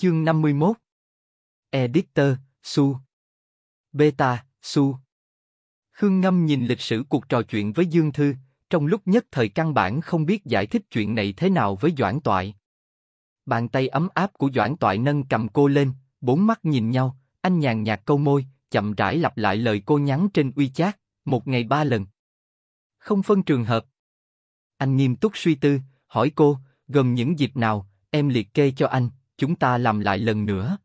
Chương 51 Editor, Su Beta, Su Khương Ngâm nhìn lịch sử cuộc trò chuyện với Dương Thư, trong lúc nhất thời căn bản không biết giải thích chuyện này thế nào với Doãn Toại. Bàn tay ấm áp của Doãn Toại nâng cầm cô lên, bốn mắt nhìn nhau, anh nhàn nhạt câu môi, chậm rãi lặp lại lời cô nhắn trên uy chát, một ngày ba lần. Không phân trường hợp. Anh nghiêm túc suy tư, hỏi cô, gồm những dịp nào, em liệt kê cho anh, chúng ta làm lại lần nữa.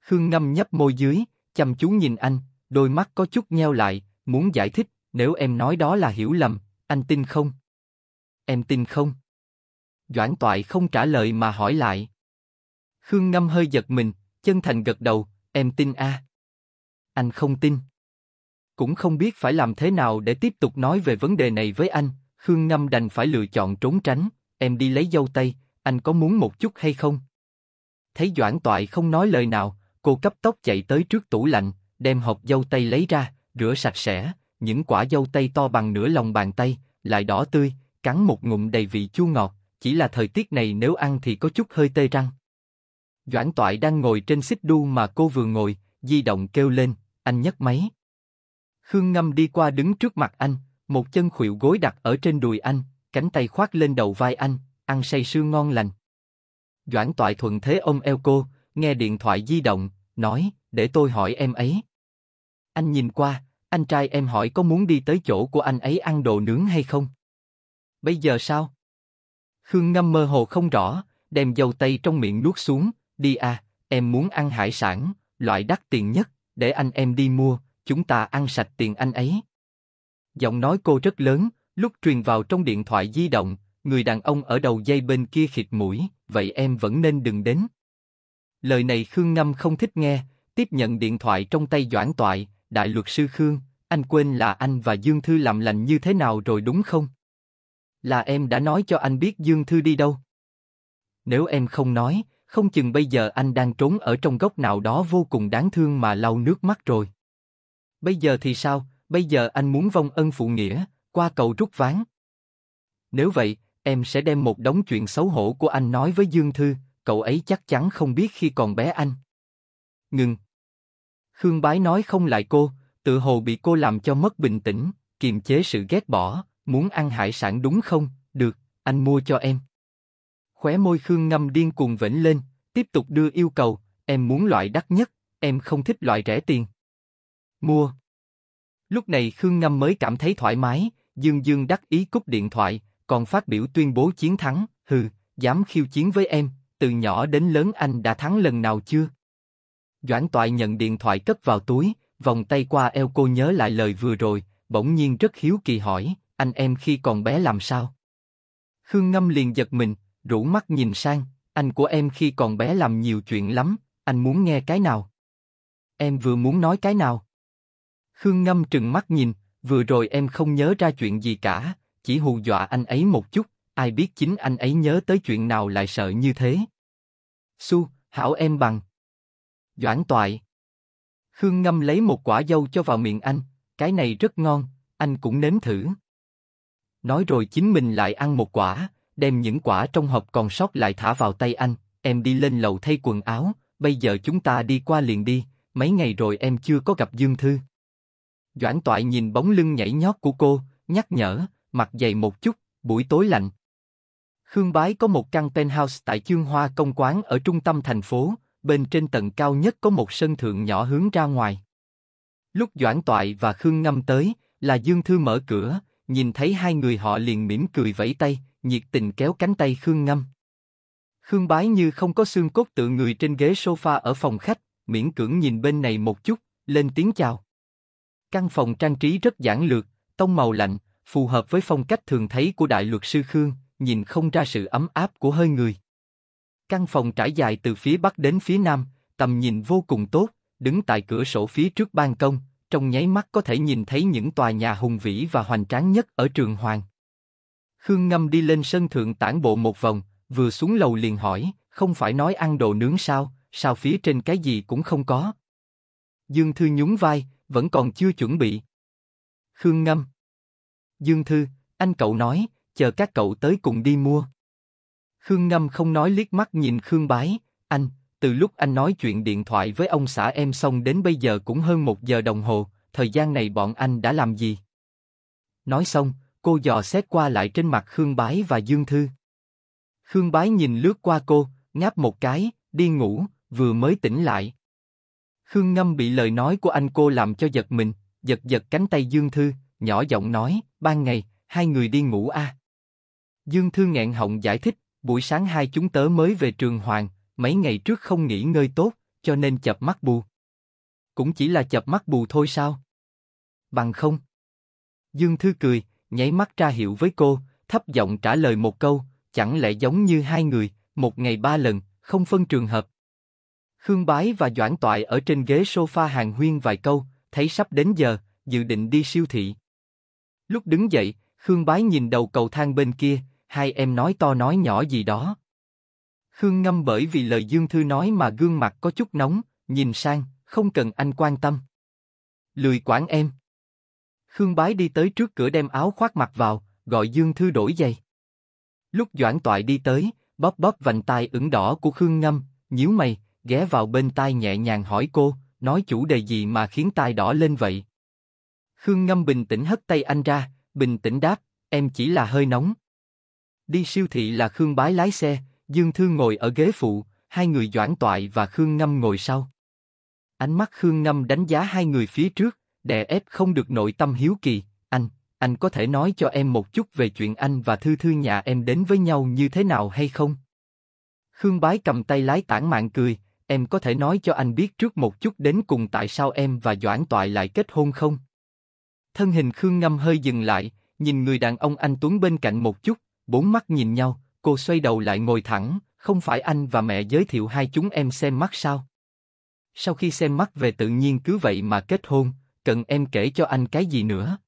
Khương Ngâm nhấp môi dưới, chăm chú nhìn anh, đôi mắt có chút nheo lại, muốn giải thích, nếu em nói đó là hiểu lầm, anh tin không? Em tin không? Doãn Toại không trả lời mà hỏi lại. Khương Ngâm hơi giật mình, chân thành gật đầu, em tin a? Anh không tin. Cũng không biết phải làm thế nào để tiếp tục nói về vấn đề này với anh, Khương Ngâm đành phải lựa chọn trốn tránh, em đi lấy dâu tây, anh có muốn một chút hay không? thấy Doãn Toại không nói lời nào, cô cấp tốc chạy tới trước tủ lạnh, đem hộp dâu tây lấy ra, rửa sạch sẽ, những quả dâu tây to bằng nửa lòng bàn tay, lại đỏ tươi, cắn một ngụm đầy vị chua ngọt, chỉ là thời tiết này nếu ăn thì có chút hơi tê răng. Doãn Toại đang ngồi trên xích đu mà cô vừa ngồi, di động kêu lên, anh nhấc máy. Khương Ngâm đi qua đứng trước mặt anh, một chân khuỵu gối đặt ở trên đùi anh, cánh tay khoác lên đầu vai anh, ăn say sưa ngon lành. Doãn Toại thuận thế ôm eo cô, nghe điện thoại di động, nói, để tôi hỏi em ấy. Anh nhìn qua, anh trai em hỏi có muốn đi tới chỗ của anh ấy ăn đồ nướng hay không? Bây giờ sao? Khương Ngâm mơ hồ không rõ, đem dầu tây trong miệng nuốt xuống, đi à, em muốn ăn hải sản, loại đắt tiền nhất, để anh em đi mua, chúng ta ăn sạch tiền anh ấy. Giọng nói cô rất lớn, lúc truyền vào trong điện thoại di động, người đàn ông ở đầu dây bên kia khịt mũi, vậy em vẫn nên đừng đến. Lời này Khương Ngâm không thích nghe, tiếp nhận điện thoại trong tay Doãn Toại, đại luật sư Khương, anh quên là anh và Dương Thư làm lành như thế nào rồi đúng không? Là em đã nói cho anh biết Dương Thư đi đâu. Nếu em không nói, không chừng bây giờ anh đang trốn ở trong góc nào đó vô cùng đáng thương mà lau nước mắt rồi. Bây giờ thì sao? Bây giờ anh muốn vong ân phụ nghĩa, qua cầu rút ván. Nếu vậy, Em sẽ đem một đống chuyện xấu hổ của anh nói với Dương Thư, cậu ấy chắc chắn không biết khi còn bé anh. Ngừng. Khương Bái nói không lại cô, tự hồ bị cô làm cho mất bình tĩnh, kiềm chế sự ghét bỏ, muốn ăn hải sản đúng không, được, anh mua cho em. Khóe môi Khương ngâm điên cuồng vĩnh lên, tiếp tục đưa yêu cầu, em muốn loại đắt nhất, em không thích loại rẻ tiền. Mua. Lúc này Khương Ngâm mới cảm thấy thoải mái, Dương Dương đắc ý cúp điện thoại, còn phát biểu tuyên bố chiến thắng, hừ, dám khiêu chiến với em, từ nhỏ đến lớn anh đã thắng lần nào chưa? Doãn Toại nhận điện thoại cất vào túi, vòng tay qua eo cô nhớ lại lời vừa rồi, bỗng nhiên rất hiếu kỳ hỏi, anh em khi còn bé làm sao? Khương Ngâm liền giật mình, rủ mắt nhìn sang, anh của em khi còn bé làm nhiều chuyện lắm, anh muốn nghe cái nào? Em vừa muốn nói cái nào? Khương Ngâm trừng mắt nhìn, vừa rồi em không nhớ ra chuyện gì cả, chỉ hù dọa anh ấy một chút, ai biết chính anh ấy nhớ tới chuyện nào lại sợ như thế. Su, hảo em bằng. Doãn toại. Khương ngâm lấy một quả dâu cho vào miệng anh, cái này rất ngon, anh cũng nếm thử. Nói rồi chính mình lại ăn một quả, đem những quả trong hộp còn sót lại thả vào tay anh, em đi lên lầu thay quần áo, bây giờ chúng ta đi qua liền đi, mấy ngày rồi em chưa có gặp Dương Thư. Doãn toại nhìn bóng lưng nhảy nhót của cô, nhắc nhở, mặt dày một chút, buổi tối lạnh. Khương Bái có một căn penthouse tại Chương Hoa Công Quán ở trung tâm thành phố, bên trên tầng cao nhất có một sân thượng nhỏ hướng ra ngoài. Lúc Doãn Toại và Khương Ngâm tới, là Dương Thư mở cửa, nhìn thấy hai người họ liền mỉm cười vẫy tay, nhiệt tình kéo cánh tay Khương Ngâm. Khương Bái như không có xương cốt tự người trên ghế sofa ở phòng khách, miễn cưỡng nhìn bên này một chút, lên tiếng chào. Căn phòng trang trí rất giản lược, tông màu lạnh, phù hợp với phong cách thường thấy của đại luật sư Khương, nhìn không ra sự ấm áp của hơi người. Căn phòng trải dài từ phía bắc đến phía nam, tầm nhìn vô cùng tốt, đứng tại cửa sổ phía trước ban công, trong nháy mắt có thể nhìn thấy những tòa nhà hùng vĩ và hoành tráng nhất ở Trường Hoàng. Khương Ngâm đi lên sân thượng tản bộ một vòng, vừa xuống lầu liền hỏi, không phải nói ăn đồ nướng sao, sao phía trên cái gì cũng không có. Dương Thư nhún vai, vẫn còn chưa chuẩn bị. Khương Ngâm Dương Thư, anh cậu nói, chờ các cậu tới cùng đi mua. Khương Ngâm không nói liếc mắt nhìn Khương Bái, anh, từ lúc anh nói chuyện điện thoại với ông xã em xong đến bây giờ cũng hơn một giờ đồng hồ, thời gian này bọn anh đã làm gì? Nói xong, cô dò xét qua lại trên mặt Khương Bái và Dương Thư. Khương Bái nhìn lướt qua cô, ngáp một cái, đi ngủ, vừa mới tỉnh lại. Khương Ngâm bị lời nói của anh cô làm cho giật mình, giật giật cánh tay Dương Thư, nhỏ giọng nói, ban ngày, hai người đi ngủ a. À. Dương Thư nghẹn họng giải thích, buổi sáng hai chúng tớ mới về trường Hoàng, mấy ngày trước không nghỉ ngơi tốt, cho nên chập mắt bù. Cũng chỉ là chập mắt bù thôi sao? Bằng không. Dương Thư cười, nháy mắt ra hiệu với cô, thấp giọng trả lời một câu, chẳng lẽ giống như hai người, một ngày ba lần, không phân trường hợp. Khương Bái và Doãn Toại ở trên ghế sofa hàng huyên vài câu, thấy sắp đến giờ, dự định đi siêu thị. Lúc đứng dậy, Khương Bái nhìn đầu cầu thang bên kia, hai em nói to nói nhỏ gì đó. Khương Ngâm bởi vì lời Dương Thư nói mà gương mặt có chút nóng, nhìn sang, không cần anh quan tâm. Lười quản em. Khương Bái đi tới trước cửa đem áo khoác mặc vào, gọi Dương Thư đổi giày. Lúc Doãn Toại đi tới, bóp bóp vành tai ửng đỏ của Khương Ngâm, nhíu mày, ghé vào bên tai nhẹ nhàng hỏi cô, nói chủ đề gì mà khiến tai đỏ lên vậy. Khương Ngâm bình tĩnh hất tay anh ra, bình tĩnh đáp, em chỉ là hơi nóng. Đi siêu thị là Khương Bái lái xe, Dương Thư ngồi ở ghế phụ, hai người Doãn Toại và Khương Ngâm ngồi sau. Ánh mắt Khương Ngâm đánh giá hai người phía trước, đè ép không được nội tâm hiếu kỳ, anh, anh có thể nói cho em một chút về chuyện anh và Thư Thư nhà em đến với nhau như thế nào hay không? Khương Bái cầm tay lái tản mạng cười, em có thể nói cho anh biết trước một chút đến cùng tại sao em và Doãn Toại lại kết hôn không? Thân hình Khương Ngâm hơi dừng lại, nhìn người đàn ông anh Tuấn bên cạnh một chút, bốn mắt nhìn nhau, cô xoay đầu lại ngồi thẳng, không phải anh và mẹ giới thiệu hai chúng em xem mắt sao? Sau khi xem mắt về tự nhiên cứ vậy mà kết hôn, cần em kể cho anh cái gì nữa?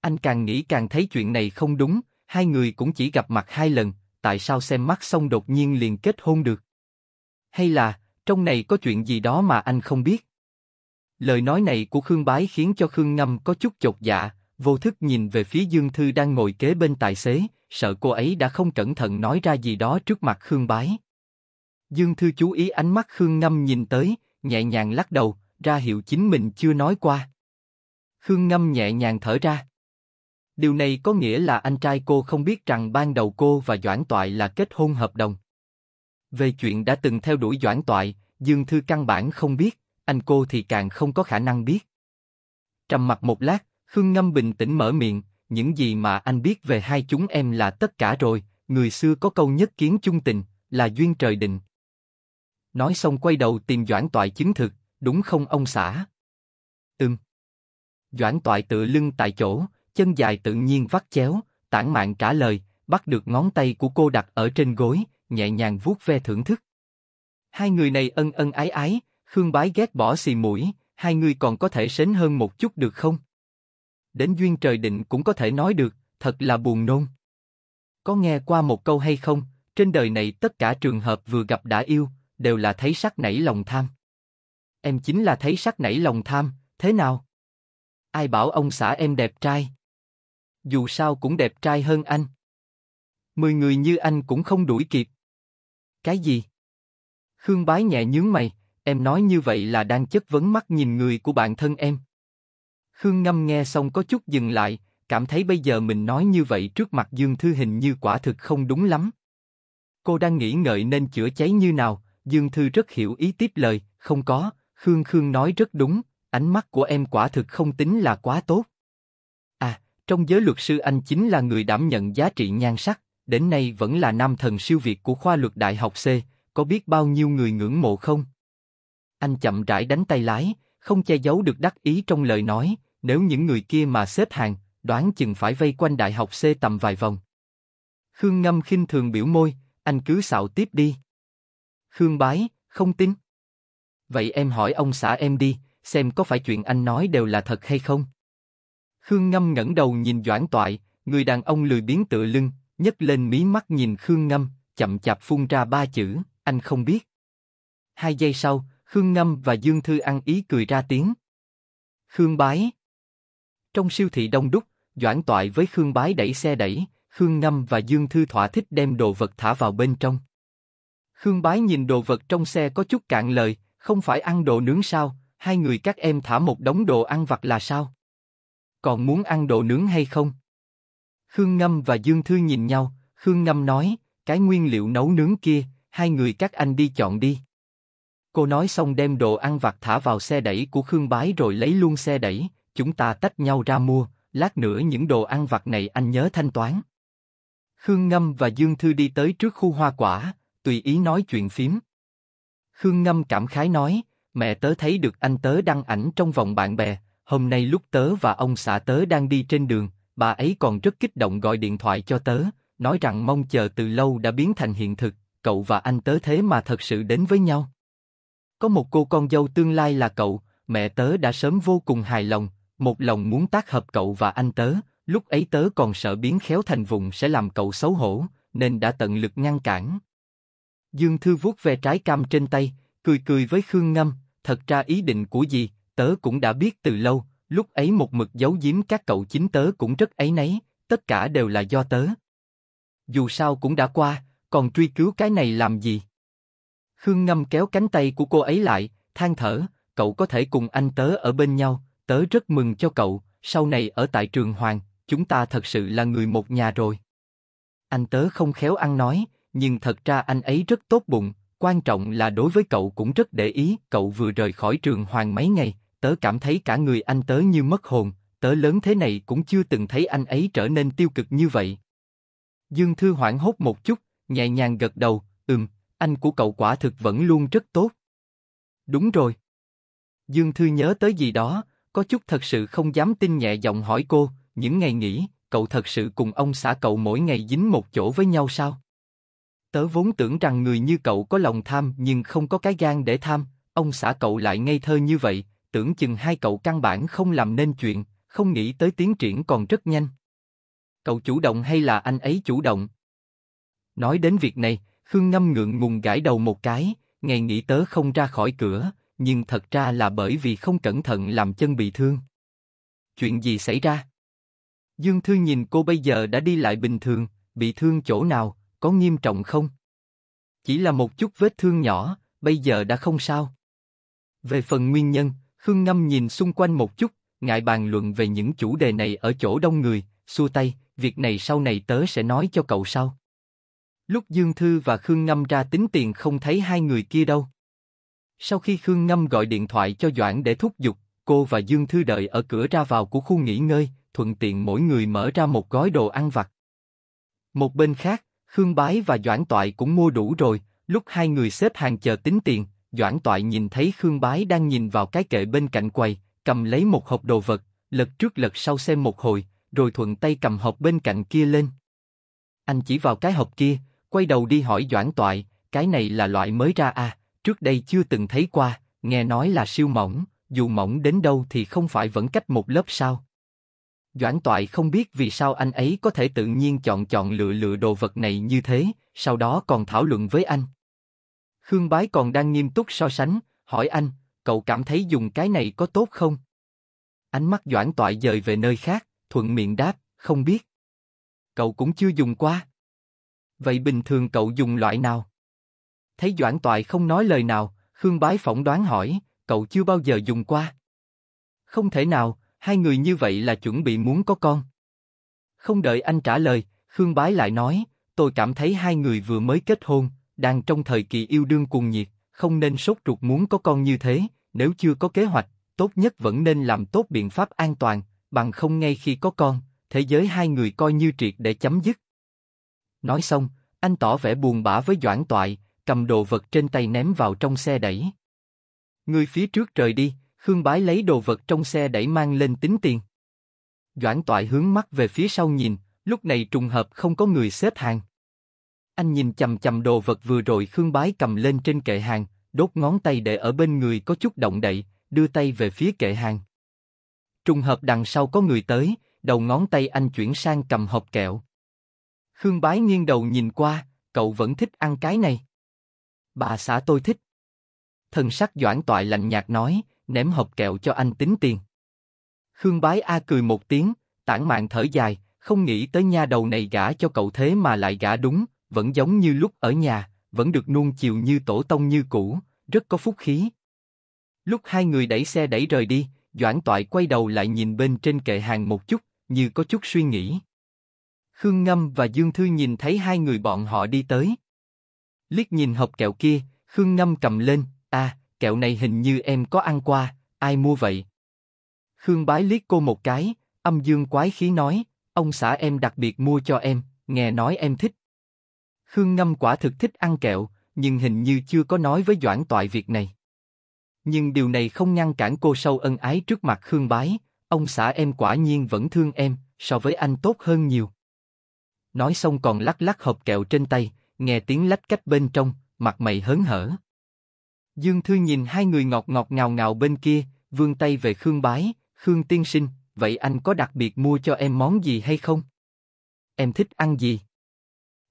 Anh càng nghĩ càng thấy chuyện này không đúng, hai người cũng chỉ gặp mặt hai lần, tại sao xem mắt xong đột nhiên liền kết hôn được? Hay là, trong này có chuyện gì đó mà anh không biết? Lời nói này của Khương Bái khiến cho Khương Ngâm có chút chột dạ, vô thức nhìn về phía Dương Thư đang ngồi kế bên tài xế, sợ cô ấy đã không cẩn thận nói ra gì đó trước mặt Khương Bái. Dương Thư chú ý ánh mắt Khương Ngâm nhìn tới, nhẹ nhàng lắc đầu, ra hiệu chính mình chưa nói qua. Khương Ngâm nhẹ nhàng thở ra. Điều này có nghĩa là anh trai cô không biết rằng ban đầu cô và Doãn Toại là kết hôn hợp đồng. Về chuyện đã từng theo đuổi Doãn Toại, Dương Thư căn bản không biết anh cô thì càng không có khả năng biết. Trầm mặt một lát, Khương Ngâm bình tĩnh mở miệng, những gì mà anh biết về hai chúng em là tất cả rồi, người xưa có câu nhất kiến chung tình, là duyên trời định. Nói xong quay đầu tìm Doãn Toại chứng thực, đúng không ông xã? Ừm. Doãn Toại tự lưng tại chỗ, chân dài tự nhiên vắt chéo, tản mạn trả lời, bắt được ngón tay của cô đặt ở trên gối, nhẹ nhàng vuốt ve thưởng thức. Hai người này ân ân ái ái, Khương Bái ghét bỏ xì mũi, hai người còn có thể sến hơn một chút được không? Đến duyên trời định cũng có thể nói được, thật là buồn nôn. Có nghe qua một câu hay không, trên đời này tất cả trường hợp vừa gặp đã yêu, đều là thấy sắc nảy lòng tham. Em chính là thấy sắc nảy lòng tham, thế nào? Ai bảo ông xã em đẹp trai? Dù sao cũng đẹp trai hơn anh. Mười người như anh cũng không đuổi kịp. Cái gì? Khương Bái nhẹ nhướng mày, Em nói như vậy là đang chất vấn mắt nhìn người của bạn thân em. Khương Ngâm nghe xong có chút dừng lại, cảm thấy bây giờ mình nói như vậy trước mặt Dương Thư hình như quả thực không đúng lắm. Cô đang nghĩ ngợi nên chữa cháy như nào, Dương Thư rất hiểu ý tiếp lời, không có, Khương Khương nói rất đúng, ánh mắt của em quả thực không tính là quá tốt. À, trong giới luật sư anh chính là người đảm nhận giá trị nhan sắc, đến nay vẫn là nam thần siêu việt của khoa luật đại học C, có biết bao nhiêu người ngưỡng mộ không? anh chậm rãi đánh tay lái, không che giấu được đắc ý trong lời nói, nếu những người kia mà xếp hàng, đoán chừng phải vây quanh đại học C tầm vài vòng. Khương Ngâm khinh thường biểu môi, anh cứ xạo tiếp đi. Khương Bái, không tin. Vậy em hỏi ông xã em đi, xem có phải chuyện anh nói đều là thật hay không. Khương Ngâm ngẩng đầu nhìn Doãn Toại, người đàn ông lười biến tựa lưng, nhấc lên mí mắt nhìn Khương Ngâm, chậm chạp phun ra ba chữ, anh không biết. Hai giây sau, Khương Ngâm và Dương Thư ăn ý cười ra tiếng. Khương Bái Trong siêu thị đông đúc, Doãn Toại với Khương Bái đẩy xe đẩy, Khương Ngâm và Dương Thư thỏa thích đem đồ vật thả vào bên trong. Khương Bái nhìn đồ vật trong xe có chút cạn lời, không phải ăn đồ nướng sao, hai người các em thả một đống đồ ăn vặt là sao? Còn muốn ăn đồ nướng hay không? Khương Ngâm và Dương Thư nhìn nhau, Khương Ngâm nói, cái nguyên liệu nấu nướng kia, hai người các anh đi chọn đi. Cô nói xong đem đồ ăn vặt thả vào xe đẩy của Khương Bái rồi lấy luôn xe đẩy, chúng ta tách nhau ra mua, lát nữa những đồ ăn vặt này anh nhớ thanh toán. Khương Ngâm và Dương Thư đi tới trước khu hoa quả, tùy ý nói chuyện phím. Khương Ngâm cảm khái nói, mẹ tớ thấy được anh tớ đăng ảnh trong vòng bạn bè, hôm nay lúc tớ và ông xã tớ đang đi trên đường, bà ấy còn rất kích động gọi điện thoại cho tớ, nói rằng mong chờ từ lâu đã biến thành hiện thực, cậu và anh tớ thế mà thật sự đến với nhau. Có một cô con dâu tương lai là cậu, mẹ tớ đã sớm vô cùng hài lòng, một lòng muốn tác hợp cậu và anh tớ, lúc ấy tớ còn sợ biến khéo thành vùng sẽ làm cậu xấu hổ, nên đã tận lực ngăn cản. Dương Thư vuốt ve trái cam trên tay, cười cười với Khương Ngâm, thật ra ý định của gì, tớ cũng đã biết từ lâu, lúc ấy một mực giấu giếm các cậu chính tớ cũng rất ấy nấy, tất cả đều là do tớ. Dù sao cũng đã qua, còn truy cứu cái này làm gì? Khương Ngâm kéo cánh tay của cô ấy lại, than thở, cậu có thể cùng anh tớ ở bên nhau, tớ rất mừng cho cậu, sau này ở tại trường Hoàng, chúng ta thật sự là người một nhà rồi. Anh tớ không khéo ăn nói, nhưng thật ra anh ấy rất tốt bụng, quan trọng là đối với cậu cũng rất để ý, cậu vừa rời khỏi trường Hoàng mấy ngày, tớ cảm thấy cả người anh tớ như mất hồn, tớ lớn thế này cũng chưa từng thấy anh ấy trở nên tiêu cực như vậy. Dương Thư hoảng hốt một chút, nhẹ nhàng gật đầu, ừm, anh của cậu quả thực vẫn luôn rất tốt. Đúng rồi. Dương Thư nhớ tới gì đó, có chút thật sự không dám tin nhẹ giọng hỏi cô, những ngày nghỉ, cậu thật sự cùng ông xã cậu mỗi ngày dính một chỗ với nhau sao? Tớ vốn tưởng rằng người như cậu có lòng tham nhưng không có cái gan để tham, ông xã cậu lại ngây thơ như vậy, tưởng chừng hai cậu căn bản không làm nên chuyện, không nghĩ tới tiến triển còn rất nhanh. Cậu chủ động hay là anh ấy chủ động? Nói đến việc này, Khương Ngâm ngượng ngùng gãi đầu một cái, ngày nghỉ tớ không ra khỏi cửa, nhưng thật ra là bởi vì không cẩn thận làm chân bị thương. Chuyện gì xảy ra? Dương Thư nhìn cô bây giờ đã đi lại bình thường, bị thương chỗ nào, có nghiêm trọng không? Chỉ là một chút vết thương nhỏ, bây giờ đã không sao. Về phần nguyên nhân, Khương Ngâm nhìn xung quanh một chút, ngại bàn luận về những chủ đề này ở chỗ đông người, xua tay, việc này sau này tớ sẽ nói cho cậu sau. Lúc Dương Thư và Khương Ngâm ra tính tiền không thấy hai người kia đâu. Sau khi Khương Ngâm gọi điện thoại cho Doãn để thúc giục, cô và Dương Thư đợi ở cửa ra vào của khu nghỉ ngơi, thuận tiện mỗi người mở ra một gói đồ ăn vặt. Một bên khác, Khương Bái và Doãn Toại cũng mua đủ rồi, lúc hai người xếp hàng chờ tính tiền, Doãn Toại nhìn thấy Khương Bái đang nhìn vào cái kệ bên cạnh quầy, cầm lấy một hộp đồ vật, lật trước lật sau xem một hồi, rồi thuận tay cầm hộp bên cạnh kia lên. Anh chỉ vào cái hộp kia, quay đầu đi hỏi Doãn Toại, cái này là loại mới ra à, trước đây chưa từng thấy qua, nghe nói là siêu mỏng, dù mỏng đến đâu thì không phải vẫn cách một lớp sao. Doãn Toại không biết vì sao anh ấy có thể tự nhiên chọn chọn lựa lựa đồ vật này như thế, sau đó còn thảo luận với anh. Khương Bái còn đang nghiêm túc so sánh, hỏi anh, cậu cảm thấy dùng cái này có tốt không? Ánh mắt Doãn Toại dời về nơi khác, thuận miệng đáp, không biết. Cậu cũng chưa dùng qua. Vậy bình thường cậu dùng loại nào? Thấy Doãn Toại không nói lời nào, Khương Bái phỏng đoán hỏi, cậu chưa bao giờ dùng qua. Không thể nào, hai người như vậy là chuẩn bị muốn có con. Không đợi anh trả lời, Khương Bái lại nói, tôi cảm thấy hai người vừa mới kết hôn, đang trong thời kỳ yêu đương cuồng nhiệt, không nên sốt ruột muốn có con như thế, nếu chưa có kế hoạch, tốt nhất vẫn nên làm tốt biện pháp an toàn, bằng không ngay khi có con, thế giới hai người coi như triệt để chấm dứt. Nói xong, anh tỏ vẻ buồn bã với Doãn Toại, cầm đồ vật trên tay ném vào trong xe đẩy. Người phía trước rời đi, Khương Bái lấy đồ vật trong xe đẩy mang lên tính tiền. Doãn Toại hướng mắt về phía sau nhìn, lúc này trùng hợp không có người xếp hàng. Anh nhìn chầm chầm đồ vật vừa rồi Khương Bái cầm lên trên kệ hàng, đốt ngón tay để ở bên người có chút động đậy, đưa tay về phía kệ hàng. Trùng hợp đằng sau có người tới, đầu ngón tay anh chuyển sang cầm hộp kẹo. Khương Bái nghiêng đầu nhìn qua, cậu vẫn thích ăn cái này. Bà xã tôi thích. Thần sắc doãn toại lạnh nhạt nói, ném hộp kẹo cho anh tính tiền. Khương Bái A cười một tiếng, tản mạn thở dài, không nghĩ tới nha đầu này gả cho cậu thế mà lại gả đúng, vẫn giống như lúc ở nhà, vẫn được nuông chiều như tổ tông như cũ, rất có phúc khí. Lúc hai người đẩy xe đẩy rời đi, Doãn Toại quay đầu lại nhìn bên trên kệ hàng một chút, như có chút suy nghĩ. Khương Ngâm và Dương Thư nhìn thấy hai người bọn họ đi tới. Liếc nhìn hộp kẹo kia, Khương Ngâm cầm lên, à, kẹo này hình như em có ăn qua, ai mua vậy? Khương Bái liếc cô một cái, âm dương quái khí nói, ông xã em đặc biệt mua cho em, nghe nói em thích. Khương Ngâm quả thực thích ăn kẹo, nhưng hình như chưa có nói với Doãn Toại việc này. Nhưng điều này không ngăn cản cô sâu ân ái trước mặt Khương Bái, ông xã em quả nhiên vẫn thương em, so với anh tốt hơn nhiều nói xong còn lắc lắc hộp kẹo trên tay, nghe tiếng lách cách bên trong, mặt mày hớn hở. Dương Thư nhìn hai người ngọt ngọt ngào ngào bên kia, vươn tay về Khương Bái, Khương Tiên Sinh, vậy anh có đặc biệt mua cho em món gì hay không? Em thích ăn gì?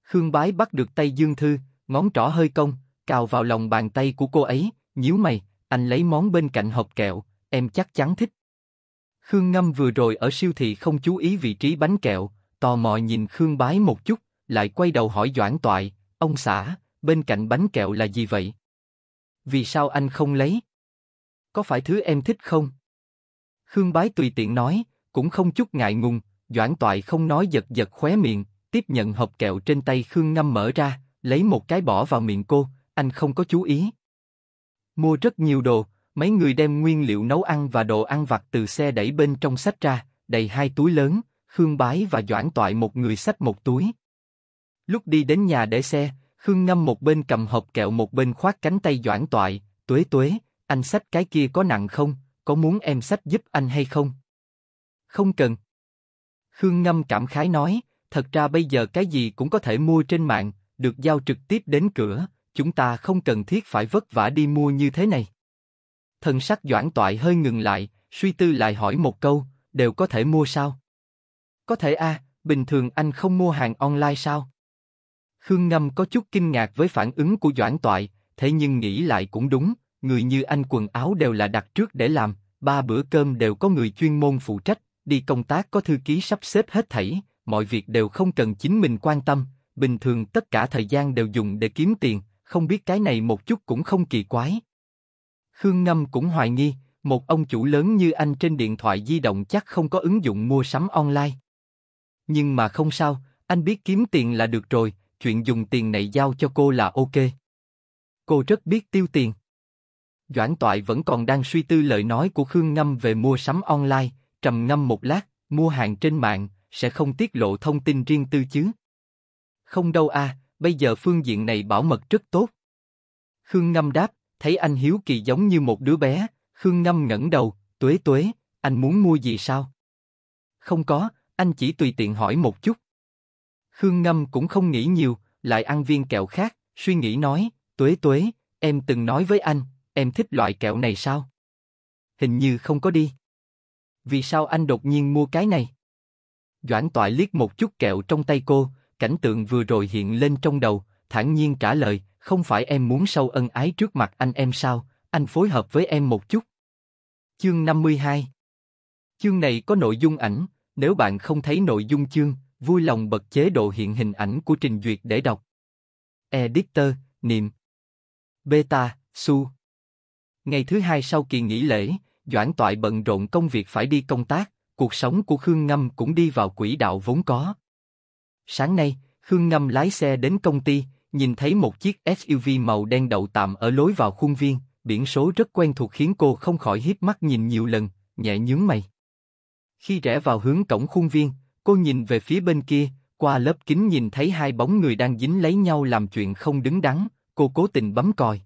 Khương Bái bắt được tay Dương Thư, ngón trỏ hơi cong, cào vào lòng bàn tay của cô ấy, nhíu mày, anh lấy món bên cạnh hộp kẹo, em chắc chắn thích. Khương Ngâm vừa rồi ở siêu thị không chú ý vị trí bánh kẹo, tò mò nhìn Khương Bái một chút, lại quay đầu hỏi Doãn Toại, ông xã, bên cạnh bánh kẹo là gì vậy? Vì sao anh không lấy? Có phải thứ em thích không? Khương Bái tùy tiện nói, cũng không chút ngại ngùng, Doãn Toại không nói giật giật khóe miệng, tiếp nhận hộp kẹo trên tay Khương Ngâm mở ra, lấy một cái bỏ vào miệng cô, anh không có chú ý. Mua rất nhiều đồ, mấy người đem nguyên liệu nấu ăn và đồ ăn vặt từ xe đẩy bên trong sách ra, đầy hai túi lớn, Khương Bái và Doãn Toại một người sách một túi. Lúc đi đến nhà để xe, Khương Ngâm một bên cầm hộp kẹo một bên khoát cánh tay Doãn Toại, tuế tuế, anh sách cái kia có nặng không, có muốn em sách giúp anh hay không? Không cần. Khương Ngâm cảm khái nói, thật ra bây giờ cái gì cũng có thể mua trên mạng, được giao trực tiếp đến cửa, chúng ta không cần thiết phải vất vả đi mua như thế này. Thần sắc doãn toại hơi ngừng lại, suy tư lại hỏi một câu, đều có thể mua sao? Có thể a, à, bình thường anh không mua hàng online sao? Khương Ngâm có chút kinh ngạc với phản ứng của Doãn Toại, thế nhưng nghĩ lại cũng đúng, người như anh quần áo đều là đặt trước để làm, ba bữa cơm đều có người chuyên môn phụ trách, đi công tác có thư ký sắp xếp hết thảy, mọi việc đều không cần chính mình quan tâm, bình thường tất cả thời gian đều dùng để kiếm tiền, không biết cái này một chút cũng không kỳ quái. Khương Ngâm cũng hoài nghi, một ông chủ lớn như anh trên điện thoại di động chắc không có ứng dụng mua sắm online. Nhưng mà không sao, anh biết kiếm tiền là được rồi, chuyện dùng tiền này giao cho cô là ok. Cô rất biết tiêu tiền. Doãn Toại vẫn còn đang suy tư lời nói của Khương Ngâm về mua sắm online, trầm ngâm một lát, mua hàng trên mạng, sẽ không tiết lộ thông tin riêng tư chứ. Không đâu à, bây giờ phương diện này bảo mật rất tốt. Khương Ngâm đáp, thấy anh hiếu kỳ giống như một đứa bé, Khương Ngâm ngẩng đầu, tuế tuế, anh muốn mua gì sao? Không có, anh chỉ tùy tiện hỏi một chút. Khương Ngâm cũng không nghĩ nhiều, lại ăn viên kẹo khác, suy nghĩ nói, tuế tuế, em từng nói với anh, em thích loại kẹo này sao? Hình như không có đi. Vì sao anh đột nhiên mua cái này? Doãn Toại liếc một chút kẹo trong tay cô, cảnh tượng vừa rồi hiện lên trong đầu, thản nhiên trả lời, không phải em muốn sâu ân ái trước mặt anh em sao, anh phối hợp với em một chút. Chương 52 Chương này có nội dung ảnh, nếu bạn không thấy nội dung chương, vui lòng bật chế độ hiện hình ảnh của trình duyệt để đọc. Editor, niệm. Beta, su. Ngày thứ hai sau kỳ nghỉ lễ, Doãn Toại bận rộn công việc phải đi công tác, cuộc sống của Khương Ngâm cũng đi vào quỹ đạo vốn có. Sáng nay, Khương Ngâm lái xe đến công ty, nhìn thấy một chiếc SUV màu đen đậu tạm ở lối vào khuôn viên, biển số rất quen thuộc khiến cô không khỏi hiếp mắt nhìn nhiều lần, nhẹ nhướng mày. Khi rẽ vào hướng cổng khuôn viên, cô nhìn về phía bên kia, qua lớp kính nhìn thấy hai bóng người đang dính lấy nhau làm chuyện không đứng đắn, cô cố tình bấm còi.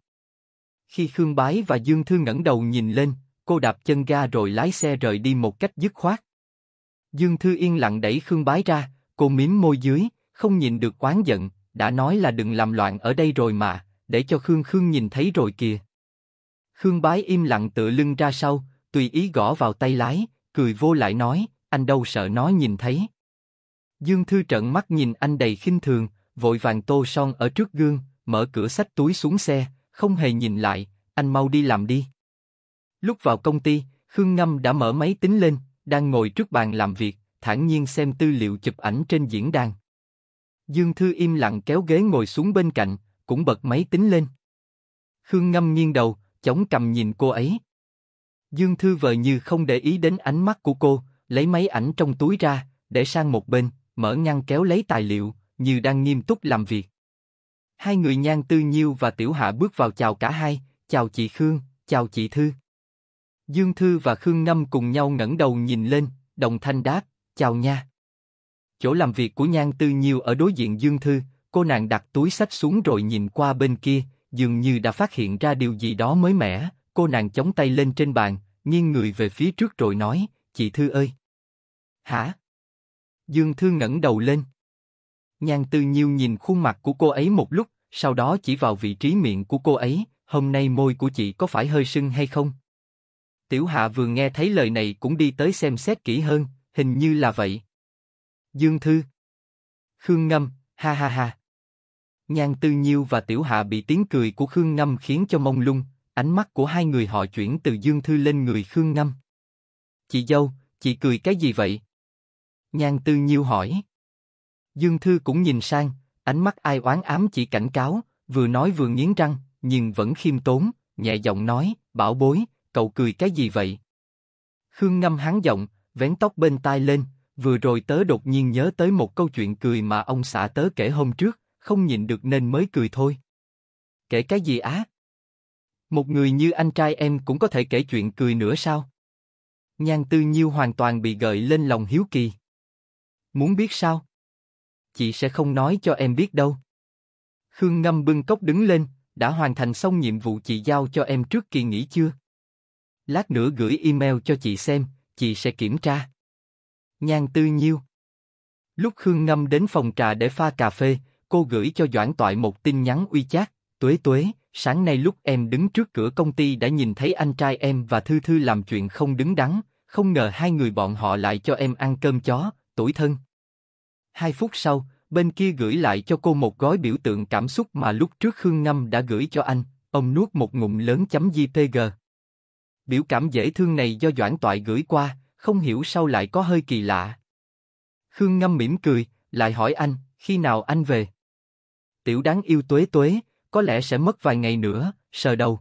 Khi Khương Bái và Dương Thư ngẩng đầu nhìn lên, cô đạp chân ga rồi lái xe rời đi một cách dứt khoát. Dương Thư yên lặng đẩy Khương Bái ra, cô mím môi dưới, không nhìn được oán giận, đã nói là đừng làm loạn ở đây rồi mà, để cho Khương Khương nhìn thấy rồi kìa. Khương Bái im lặng tựa lưng ra sau, tùy ý gõ vào tay lái, cười vô lại nói, anh đâu sợ nó nhìn thấy. Dương Thư trợn mắt nhìn anh đầy khinh thường, vội vàng tô son ở trước gương, mở cửa sách túi xuống xe, không hề nhìn lại, anh mau đi làm đi. Lúc vào công ty, Khương Ngâm đã mở máy tính lên, đang ngồi trước bàn làm việc, thản nhiên xem tư liệu chụp ảnh trên diễn đàn. Dương Thư im lặng kéo ghế ngồi xuống bên cạnh, cũng bật máy tính lên. Khương Ngâm nghiêng đầu, chống cầm nhìn cô ấy. Dương Thư vờ như không để ý đến ánh mắt của cô, lấy máy ảnh trong túi ra, để sang một bên, mở ngăn kéo lấy tài liệu, như đang nghiêm túc làm việc. Hai người Nhan Tư Nhiêu và Tiểu Hạ bước vào chào cả hai, chào chị Khương, chào chị Thư. Dương Thư và Khương Năm cùng nhau ngẩng đầu nhìn lên, đồng thanh đáp, chào nha. Chỗ làm việc của Nhan Tư Nhiêu ở đối diện Dương Thư, cô nàng đặt túi sách xuống rồi nhìn qua bên kia, dường như đã phát hiện ra điều gì đó mới mẻ, cô nàng chống tay lên trên bàn, nghiêng người về phía trước rồi nói, chị Thư ơi. Hả? Dương Thư ngẩng đầu lên. Nhan Tư Nhiêu nhìn khuôn mặt của cô ấy một lúc, sau đó chỉ vào vị trí miệng của cô ấy, hôm nay môi của chị có phải hơi sưng hay không? Tiểu Hạ vừa nghe thấy lời này cũng đi tới xem xét kỹ hơn, hình như là vậy. Dương Thư Khương Ngâm, ha ha ha. Nhan Tư Nhiêu và Tiểu Hạ bị tiếng cười của Khương Ngâm khiến cho mông lung, Ánh mắt của hai người họ chuyển từ Dương Thư lên người Khương Ngâm. Chị dâu, chị cười cái gì vậy? Nhan Tư Nhiêu hỏi. Dương Thư cũng nhìn sang, ánh mắt ai oán ám chỉ cảnh cáo, vừa nói vừa nghiến răng, nhưng vẫn khiêm tốn, nhẹ giọng nói, bảo bối, cậu cười cái gì vậy? Khương Ngâm hắn giọng, vén tóc bên tai lên, vừa rồi tớ đột nhiên nhớ tới một câu chuyện cười mà ông xã tớ kể hôm trước, không nhìn được nên mới cười thôi. Kể cái gì á? Một người như anh trai em cũng có thể kể chuyện cười nữa sao? Nhan Tư Nhiêu hoàn toàn bị gợi lên lòng hiếu kỳ. Muốn biết sao? Chị sẽ không nói cho em biết đâu. Khương Ngâm bưng cốc đứng lên, đã hoàn thành xong nhiệm vụ chị giao cho em trước kỳ nghỉ chưa? Lát nữa gửi email cho chị xem, chị sẽ kiểm tra. Nhan Tư Nhiêu Lúc Khương Ngâm đến phòng trà để pha cà phê, cô gửi cho Doãn Toại một tin nhắn uy chát, tuế tuế, sáng nay lúc em đứng trước cửa công ty đã nhìn thấy anh trai em và Thư Thư làm chuyện không đứng đắn, không ngờ hai người bọn họ lại cho em ăn cơm chó, tuổi thân. Hai phút sau, bên kia gửi lại cho cô một gói biểu tượng cảm xúc mà lúc trước Khương Ngâm đã gửi cho anh, ông nuốt một ngụm lớn chấm JPG. Biểu cảm dễ thương này do Doãn Toại gửi qua, không hiểu sao lại có hơi kỳ lạ. Khương Ngâm mỉm cười, lại hỏi anh, khi nào anh về? Tiểu đáng yêu tuế tuế, có lẽ sẽ mất vài ngày nữa, sờ đầu.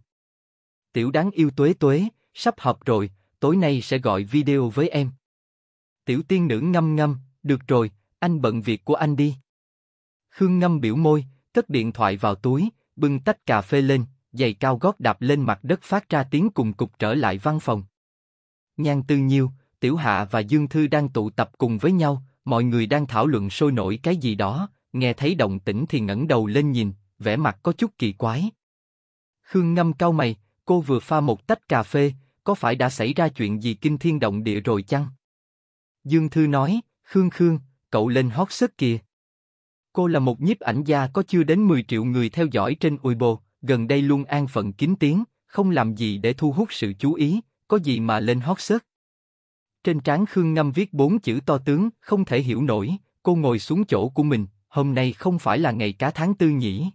Tiểu đáng yêu tuế tuế, sắp họp rồi, tối nay sẽ gọi video với em. Tiểu tiên nữ ngâm ngâm, được rồi, anh bận việc của anh đi. Khương ngâm biểu môi, cất điện thoại vào túi, bưng tách cà phê lên, giày cao gót đạp lên mặt đất phát ra tiếng cùng cục trở lại văn phòng. Nhan Tư Nhiêu, Tiểu Hạ và Dương Thư đang tụ tập cùng với nhau, mọi người đang thảo luận sôi nổi cái gì đó, nghe thấy động tĩnh thì ngẩng đầu lên nhìn, vẻ mặt có chút kỳ quái. Khương Ngâm cao mày, cô vừa pha một tách cà phê, có phải đã xảy ra chuyện gì kinh thiên động địa rồi chăng? Dương Thư nói, Khương Khương, cậu lên hot sức kìa. Cô là một nhiếp ảnh gia có chưa đến 10 triệu người theo dõi trên Weibo, gần đây luôn an phận kín tiếng, không làm gì để thu hút sự chú ý, có gì mà lên hot sức Trên trán Khương Ngâm viết bốn chữ to tướng, không thể hiểu nổi, cô ngồi xuống chỗ của mình, hôm nay không phải là ngày cá tháng tư nhỉ.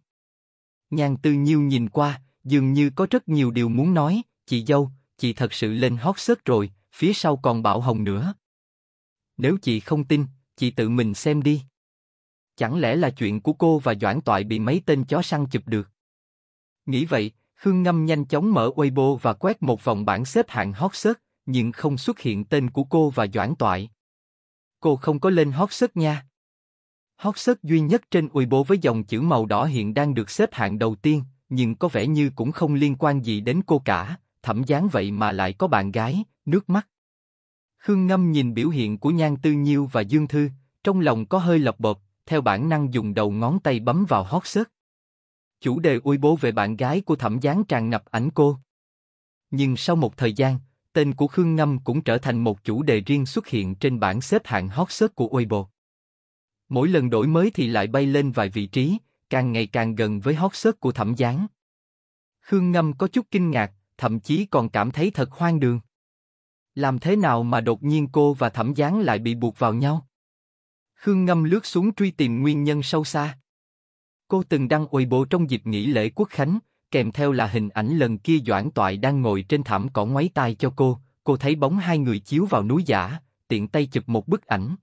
Nhan Tư Nhiêu nhìn qua, dường như có rất nhiều điều muốn nói, chị dâu, chị thật sự lên hot search rồi, phía sau còn Bảo Hồng nữa. Nếu chị không tin, chị tự mình xem đi. Chẳng lẽ là chuyện của cô và Doãn Toại bị mấy tên chó săn chụp được? Nghĩ vậy, Khương Ngâm nhanh chóng mở Weibo và quét một vòng bảng xếp hạng hot search, nhưng không xuất hiện tên của cô và Doãn Toại. Cô không có lên hot search nha hót search duy nhất trên Weibo với dòng chữ màu đỏ hiện đang được xếp hạng đầu tiên, nhưng có vẻ như cũng không liên quan gì đến cô cả, thẩm dáng vậy mà lại có bạn gái, nước mắt. Khương Ngâm nhìn biểu hiện của Nhan Tư Nhiêu và Dương Thư, trong lòng có hơi lọc bột, theo bản năng dùng đầu ngón tay bấm vào hót search. Chủ đề uy bố về bạn gái của thẩm gián tràn ngập ảnh cô. Nhưng sau một thời gian, tên của Khương Ngâm cũng trở thành một chủ đề riêng xuất hiện trên bảng xếp hạng hót search của Weibo. Mỗi lần đổi mới thì lại bay lên vài vị trí, càng ngày càng gần với hót search của thẩm gián. Khương Ngâm có chút kinh ngạc, thậm chí còn cảm thấy thật hoang đường. Làm thế nào mà đột nhiên cô và thẩm gián lại bị buộc vào nhau? Khương Ngâm lướt xuống truy tìm nguyên nhân sâu xa. Cô từng đăng ôi bộ trong dịp nghỉ lễ quốc khánh, kèm theo là hình ảnh lần kia Doãn Toại đang ngồi trên thảm cỏ ngoáy tai cho cô, cô thấy bóng hai người chiếu vào núi giả, tiện tay chụp một bức ảnh.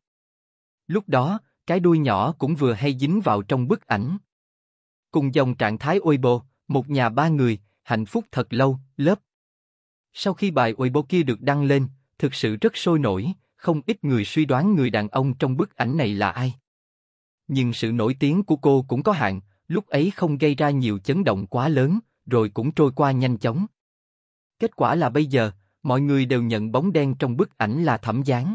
Lúc đó, cái đuôi nhỏ cũng vừa hay dính vào trong bức ảnh. Cùng dòng trạng thái Weibo, một nhà ba người, hạnh phúc thật lâu, lớp. Sau khi bài Weibo kia được đăng lên, thực sự rất sôi nổi, không ít người suy đoán người đàn ông trong bức ảnh này là ai. Nhưng sự nổi tiếng của cô cũng có hạn, lúc ấy không gây ra nhiều chấn động quá lớn, rồi cũng trôi qua nhanh chóng. Kết quả là bây giờ, mọi người đều nhận bóng đen trong bức ảnh là thẩm gián.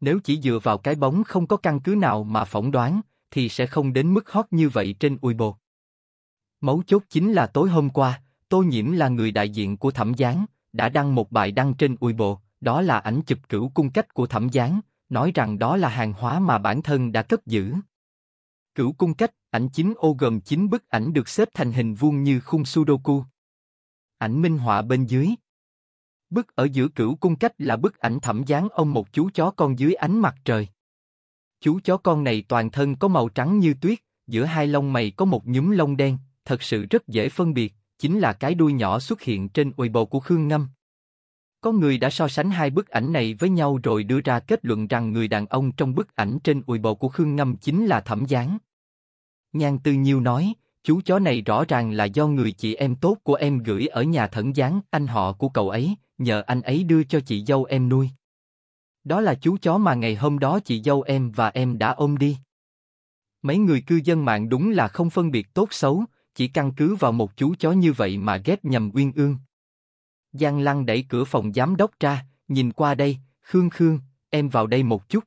Nếu chỉ dựa vào cái bóng không có căn cứ nào mà phỏng đoán, thì sẽ không đến mức hot như vậy trên Weibo. Mấu chốt chính là tối hôm qua, Tô Nhiễm là người đại diện của Thẩm Giáng, đã đăng một bài đăng trên Weibo, đó là ảnh chụp cửu cung cách của Thẩm Giáng, nói rằng đó là hàng hóa mà bản thân đã cất giữ. Cửu cung cách, ảnh chính ô gồm 9 bức ảnh được xếp thành hình vuông như khung Sudoku. Ảnh minh họa bên dưới, Bức ở giữa cửu cung cách là bức ảnh thẩm dáng ông một chú chó con dưới ánh mặt trời. Chú chó con này toàn thân có màu trắng như tuyết, giữa hai lông mày có một nhúm lông đen, thật sự rất dễ phân biệt, chính là cái đuôi nhỏ xuất hiện trên uầy bồ của Khương Ngâm. Có người đã so sánh hai bức ảnh này với nhau rồi đưa ra kết luận rằng người đàn ông trong bức ảnh trên uầy bồ của Khương Ngâm chính là thẩm gián. Nhan Tư Nhiêu nói, chú chó này rõ ràng là do người chị em tốt của em gửi ở nhà thẩm gián, anh họ của cậu ấy, nhờ anh ấy đưa cho chị dâu em nuôi. Đó là chú chó mà ngày hôm đó chị dâu em và em đã ôm đi. Mấy người cư dân mạng đúng là không phân biệt tốt xấu, chỉ căn cứ vào một chú chó như vậy mà ghét nhầm Uyên Ương. Giang Lăng đẩy cửa phòng giám đốc ra, nhìn qua đây, Khương Khương, em vào đây một chút.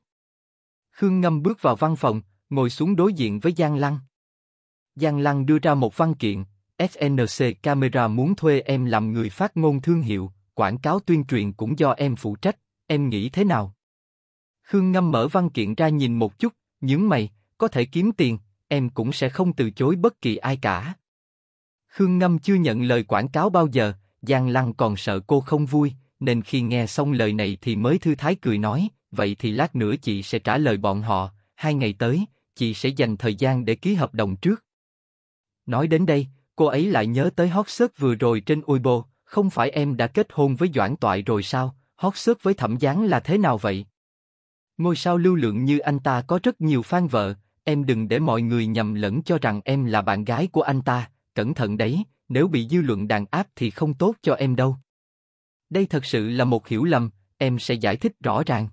Khương Ngâm bước vào văn phòng, ngồi xuống đối diện với Giang Lăng. Giang Lăng đưa ra một văn kiện, SNC Camera muốn thuê em làm người phát ngôn thương hiệu, quảng cáo tuyên truyền cũng do em phụ trách, em nghĩ thế nào? Khương Ngâm mở văn kiện ra nhìn một chút, nhướng mày, có thể kiếm tiền, em cũng sẽ không từ chối bất kỳ ai cả. Khương Ngâm chưa nhận lời quảng cáo bao giờ, Giang Lăng còn sợ cô không vui, nên khi nghe xong lời này thì mới thư thái cười nói, vậy thì lát nữa chị sẽ trả lời bọn họ, hai ngày tới, chị sẽ dành thời gian để ký hợp đồng trước. Nói đến đây, cô ấy lại nhớ tới hot search vừa rồi trên Weibo, không phải em đã kết hôn với Doãn Toại rồi sao, hót xớt với Thẩm Giáng là thế nào vậy? Ngôi sao lưu lượng như anh ta có rất nhiều fan vợ, em đừng để mọi người nhầm lẫn cho rằng em là bạn gái của anh ta, cẩn thận đấy, nếu bị dư luận đàn áp thì không tốt cho em đâu. Đây thật sự là một hiểu lầm, em sẽ giải thích rõ ràng.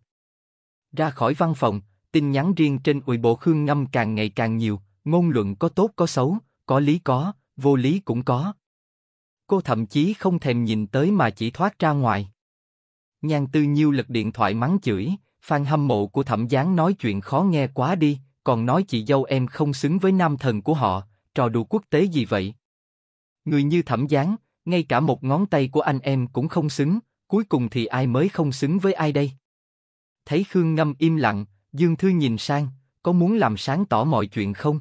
Ra khỏi văn phòng, tin nhắn riêng trên ủy bộ Khương Ngâm càng ngày càng nhiều, ngôn luận có tốt có xấu, có lý có, vô lý cũng có. Cô thậm chí không thèm nhìn tới mà chỉ thoát ra ngoài. Nhan Tư Nhiêu lực điện thoại mắng chửi, fan hâm mộ của Thẩm Giáng nói chuyện khó nghe quá đi, còn nói chị dâu em không xứng với nam thần của họ, trò đùa quốc tế gì vậy? Người như Thẩm Giáng, ngay cả một ngón tay của anh em cũng không xứng, cuối cùng thì ai mới không xứng với ai đây? Thấy Khương Ngâm im lặng, Dương Thư nhìn sang, có muốn làm sáng tỏ mọi chuyện không?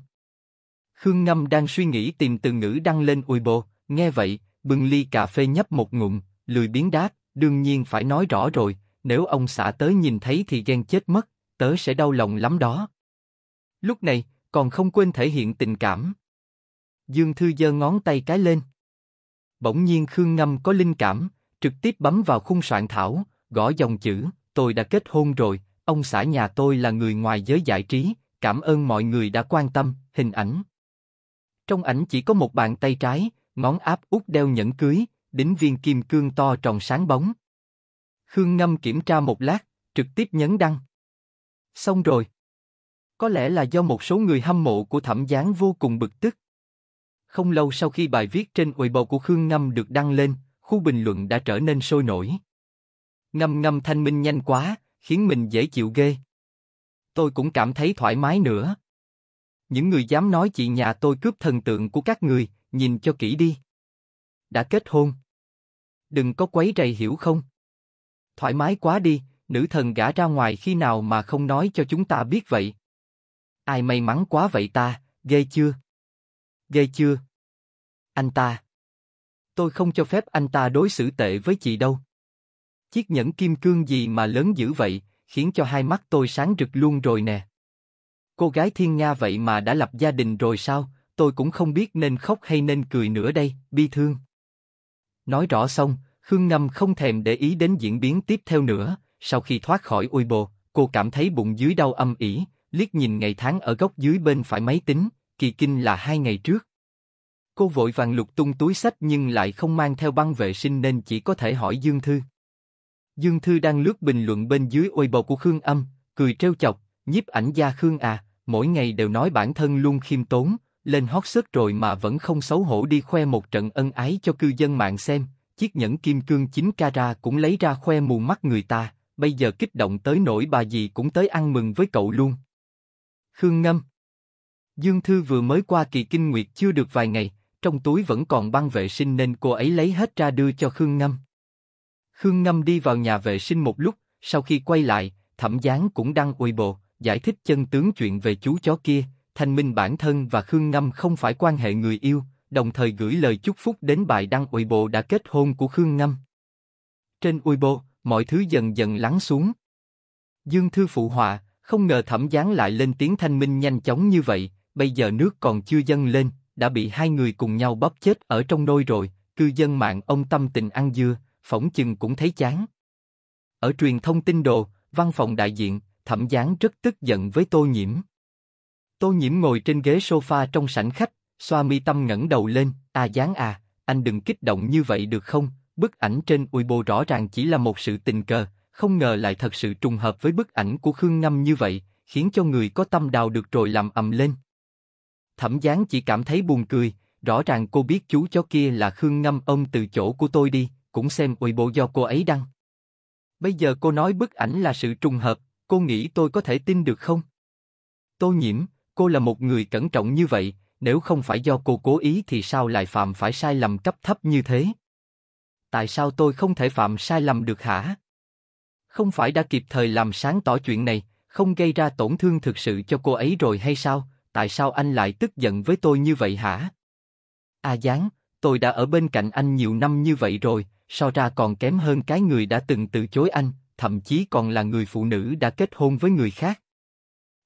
Khương Ngâm đang suy nghĩ tìm từ ngữ đăng lên Weibo, nghe vậy, bưng ly cà phê nhấp một ngụm, lười biến đáp, đương nhiên phải nói rõ rồi, nếu ông xã tớ nhìn thấy thì ghen chết mất, tớ sẽ đau lòng lắm đó. Lúc này, còn không quên thể hiện tình cảm. Dương Thư giơ ngón tay cái lên. Bỗng nhiên Khương Ngâm có linh cảm, trực tiếp bấm vào khung soạn thảo, gõ dòng chữ, tôi đã kết hôn rồi, ông xã nhà tôi là người ngoài giới giải trí, cảm ơn mọi người đã quan tâm, hình ảnh. Trong ảnh chỉ có một bàn tay trái, ngón áp út đeo nhẫn cưới, đính viên kim cương to tròn sáng bóng. Khương Ngâm kiểm tra một lát, trực tiếp nhấn đăng. Xong rồi. Có lẽ là do một số người hâm mộ của Thẩm Giáng vô cùng bực tức. Không lâu sau khi bài viết trên Weibo của Khương Ngâm được đăng lên, khu bình luận đã trở nên sôi nổi. Ngâm ngâm thanh minh nhanh quá, khiến mình dễ chịu ghê. Tôi cũng cảm thấy thoải mái nữa. Những người dám nói chị nhà tôi cướp thần tượng của các người, nhìn cho kỹ đi. Đã kết hôn. Đừng có quấy rầy hiểu không? Thoải mái quá đi, nữ thần gả ra ngoài khi nào mà không nói cho chúng ta biết vậy. Ai may mắn quá vậy ta, ghê chưa? Ghê chưa? Anh ta. Tôi không cho phép anh ta đối xử tệ với chị đâu. Chiếc nhẫn kim cương gì mà lớn dữ vậy, khiến cho hai mắt tôi sáng rực luôn rồi nè. Cô gái thiên nga vậy mà đã lập gia đình rồi sao? tôi cũng không biết nên khóc hay nên cười nữa đây, bi thương. Nói rõ xong, Khương Ngâm không thèm để ý đến diễn biến tiếp theo nữa, sau khi thoát khỏi ui bồ, cô cảm thấy bụng dưới đau âm ỉ, liếc nhìn ngày tháng ở góc dưới bên phải máy tính, kỳ kinh là hai ngày trước. Cô vội vàng lục tung túi sách nhưng lại không mang theo băng vệ sinh nên chỉ có thể hỏi Dương Thư. Dương Thư đang lướt bình luận bên dưới ôi bầu của Khương Âm, cười trêu chọc, nhiếp ảnh gia Khương à, mỗi ngày đều nói bản thân luôn khiêm tốn, lên hot search rồi mà vẫn không xấu hổ đi khoe một trận ân ái cho cư dân mạng xem, chiếc nhẫn kim cương 9 carat cũng lấy ra khoe mù mắt người ta, bây giờ kích động tới nỗi bà gì cũng tới ăn mừng với cậu luôn. Khương Ngâm Dương Thư vừa mới qua kỳ kinh nguyệt chưa được vài ngày, trong túi vẫn còn băng vệ sinh nên cô ấy lấy hết ra đưa cho Khương Ngâm. Khương Ngâm đi vào nhà vệ sinh một lúc, sau khi quay lại, Thẩm Giáng cũng đăng uy bộ, giải thích chân tướng chuyện về chú chó kia, Thanh minh bản thân và Khương Ngâm không phải quan hệ người yêu, đồng thời gửi lời chúc phúc đến bài đăng bộ đã kết hôn của Khương Ngâm. Trên bộ, mọi thứ dần dần lắng xuống. Dương Thư phụ họa, không ngờ thẩm gián lại lên tiếng thanh minh nhanh chóng như vậy, bây giờ nước còn chưa dâng lên, đã bị hai người cùng nhau bóp chết ở trong nôi rồi, cư dân mạng ông tâm tình ăn dưa, phỏng chừng cũng thấy chán. Ở truyền thông tin đồ, văn phòng đại diện, thẩm gián rất tức giận với tô nhiễm. Tô nhiễm ngồi trên ghế sofa trong sảnh khách, xoa mi tâm ngẩng đầu lên, à dáng à, anh đừng kích động như vậy được không? Bức ảnh trên Weibo rõ ràng chỉ là một sự tình cờ, không ngờ lại thật sự trùng hợp với bức ảnh của Khương Ngâm như vậy, khiến cho người có tâm đào được rồi làm ầm lên. Thẩm Giáng chỉ cảm thấy buồn cười, rõ ràng cô biết chú chó kia là Khương Ngâm ông từ chỗ của tôi đi, cũng xem Weibo do cô ấy đăng. Bây giờ cô nói bức ảnh là sự trùng hợp, cô nghĩ tôi có thể tin được không? Tô nhiễm, cô là một người cẩn trọng như vậy, nếu không phải do cô cố ý thì sao lại phạm phải sai lầm cấp thấp như thế? Tại sao tôi không thể phạm sai lầm được hả? Không phải đã kịp thời làm sáng tỏ chuyện này, không gây ra tổn thương thực sự cho cô ấy rồi hay sao? Tại sao anh lại tức giận với tôi như vậy hả? A à Giáng, tôi đã ở bên cạnh anh nhiều năm như vậy rồi, so ra còn kém hơn cái người đã từng từ chối anh, thậm chí còn là người phụ nữ đã kết hôn với người khác.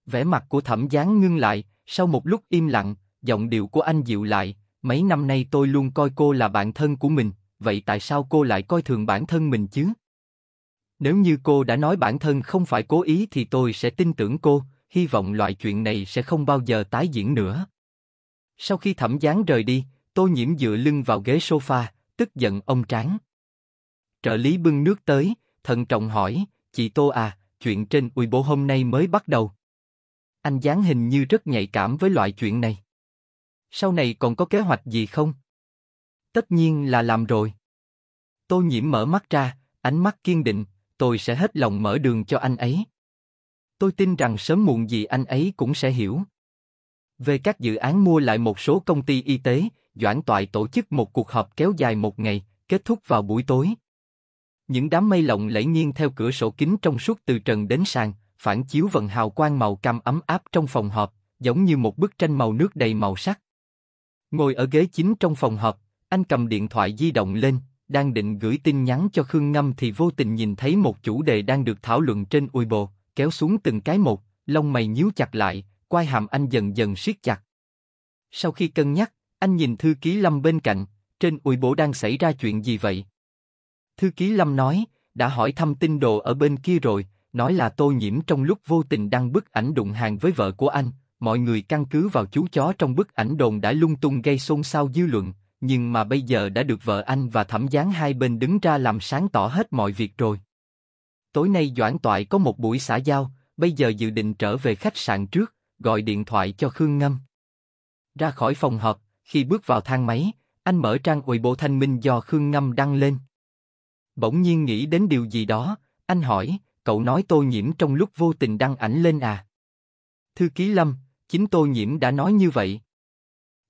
Vẻ mặt của Thẩm Gián ngưng lại, sau một lúc im lặng, giọng điệu của anh dịu lại. Mấy năm nay tôi luôn coi cô là bạn thân của mình, vậy tại sao cô lại coi thường bản thân mình chứ? Nếu như cô đã nói bản thân không phải cố ý thì tôi sẽ tin tưởng cô, hy vọng loại chuyện này sẽ không bao giờ tái diễn nữa. Sau khi thẩm gián rời đi, tôi nhiễm dựa lưng vào ghế sofa, tức giận ông tráng. Trợ lý bưng nước tới, thận trọng hỏi, chị Tô à, chuyện trên Uy Bố hôm nay mới bắt đầu. Anh Giáng hình như rất nhạy cảm với loại chuyện này. Sau này còn có kế hoạch gì không? Tất nhiên là làm rồi. Tô nhiễm mở mắt ra, ánh mắt kiên định, tôi sẽ hết lòng mở đường cho anh ấy. Tôi tin rằng sớm muộn gì anh ấy cũng sẽ hiểu. Về các dự án mua lại một số công ty y tế, Doãn Toại tổ chức một cuộc họp kéo dài một ngày, kết thúc vào buổi tối. Những đám mây lộng lẫy nghiêng theo cửa sổ kính trong suốt từ trần đến sàn, phản chiếu vần hào quang màu cam ấm áp trong phòng họp, giống như một bức tranh màu nước đầy màu sắc. Ngồi ở ghế chính trong phòng họp, anh cầm điện thoại di động lên, đang định gửi tin nhắn cho Khương Ngâm thì vô tình nhìn thấy một chủ đề đang được thảo luận trên ui bồ, kéo xuống từng cái một, lông mày nhíu chặt lại, quai hàm anh dần dần siết chặt. Sau khi cân nhắc, anh nhìn thư ký Lâm bên cạnh, trên ui bồ đang xảy ra chuyện gì vậy? Thư ký Lâm nói, đã hỏi thăm tin đồ ở bên kia rồi, nói là tô nhiễm trong lúc vô tình đăng bức ảnh đụng hàng với vợ của anh, mọi người căn cứ vào chú chó trong bức ảnh đồn đã lung tung gây xôn xao dư luận, nhưng mà bây giờ đã được vợ anh và thẩm gián hai bên đứng ra làm sáng tỏ hết mọi việc rồi. Tối nay Doãn Toại có một buổi xã giao, bây giờ dự định trở về khách sạn trước, gọi điện thoại cho Khương Ngâm. Ra khỏi phòng họp, khi bước vào thang máy, anh mở trang bộ thanh minh do Khương Ngâm đăng lên. Bỗng nhiên nghĩ đến điều gì đó, anh hỏi, cậu nói Tô Nhiễm trong lúc vô tình đăng ảnh lên à? Thư ký Lâm, chính Tô Nhiễm đã nói như vậy.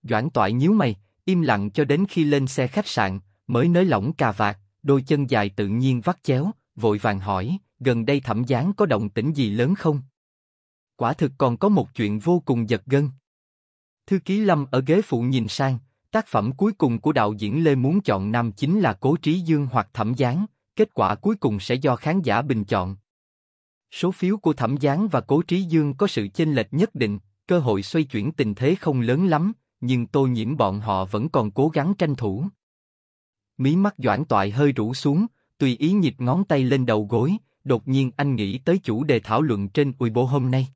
Doãn Toại nhíu mày, im lặng cho đến khi lên xe khách sạn, mới nới lỏng cà vạt, đôi chân dài tự nhiên vắt chéo, vội vàng hỏi, gần đây thẩm gián có động tĩnh gì lớn không? Quả thực còn có một chuyện vô cùng giật gân. Thư ký Lâm ở ghế phụ nhìn sang, tác phẩm cuối cùng của đạo diễn Lê muốn chọn nam chính là Cố Trí Dương hoặc Thẩm Gián, kết quả cuối cùng sẽ do khán giả bình chọn, Số phiếu của Thẩm gián và Cố Trí Dương có sự chênh lệch nhất định, cơ hội xoay chuyển tình thế không lớn lắm, nhưng tô nhiễm bọn họ vẫn còn cố gắng tranh thủ. Mí mắt Doãn Toại hơi rũ xuống, tùy ý nhịp ngón tay lên đầu gối, đột nhiên anh nghĩ tới chủ đề thảo luận trên uy bố hôm nay.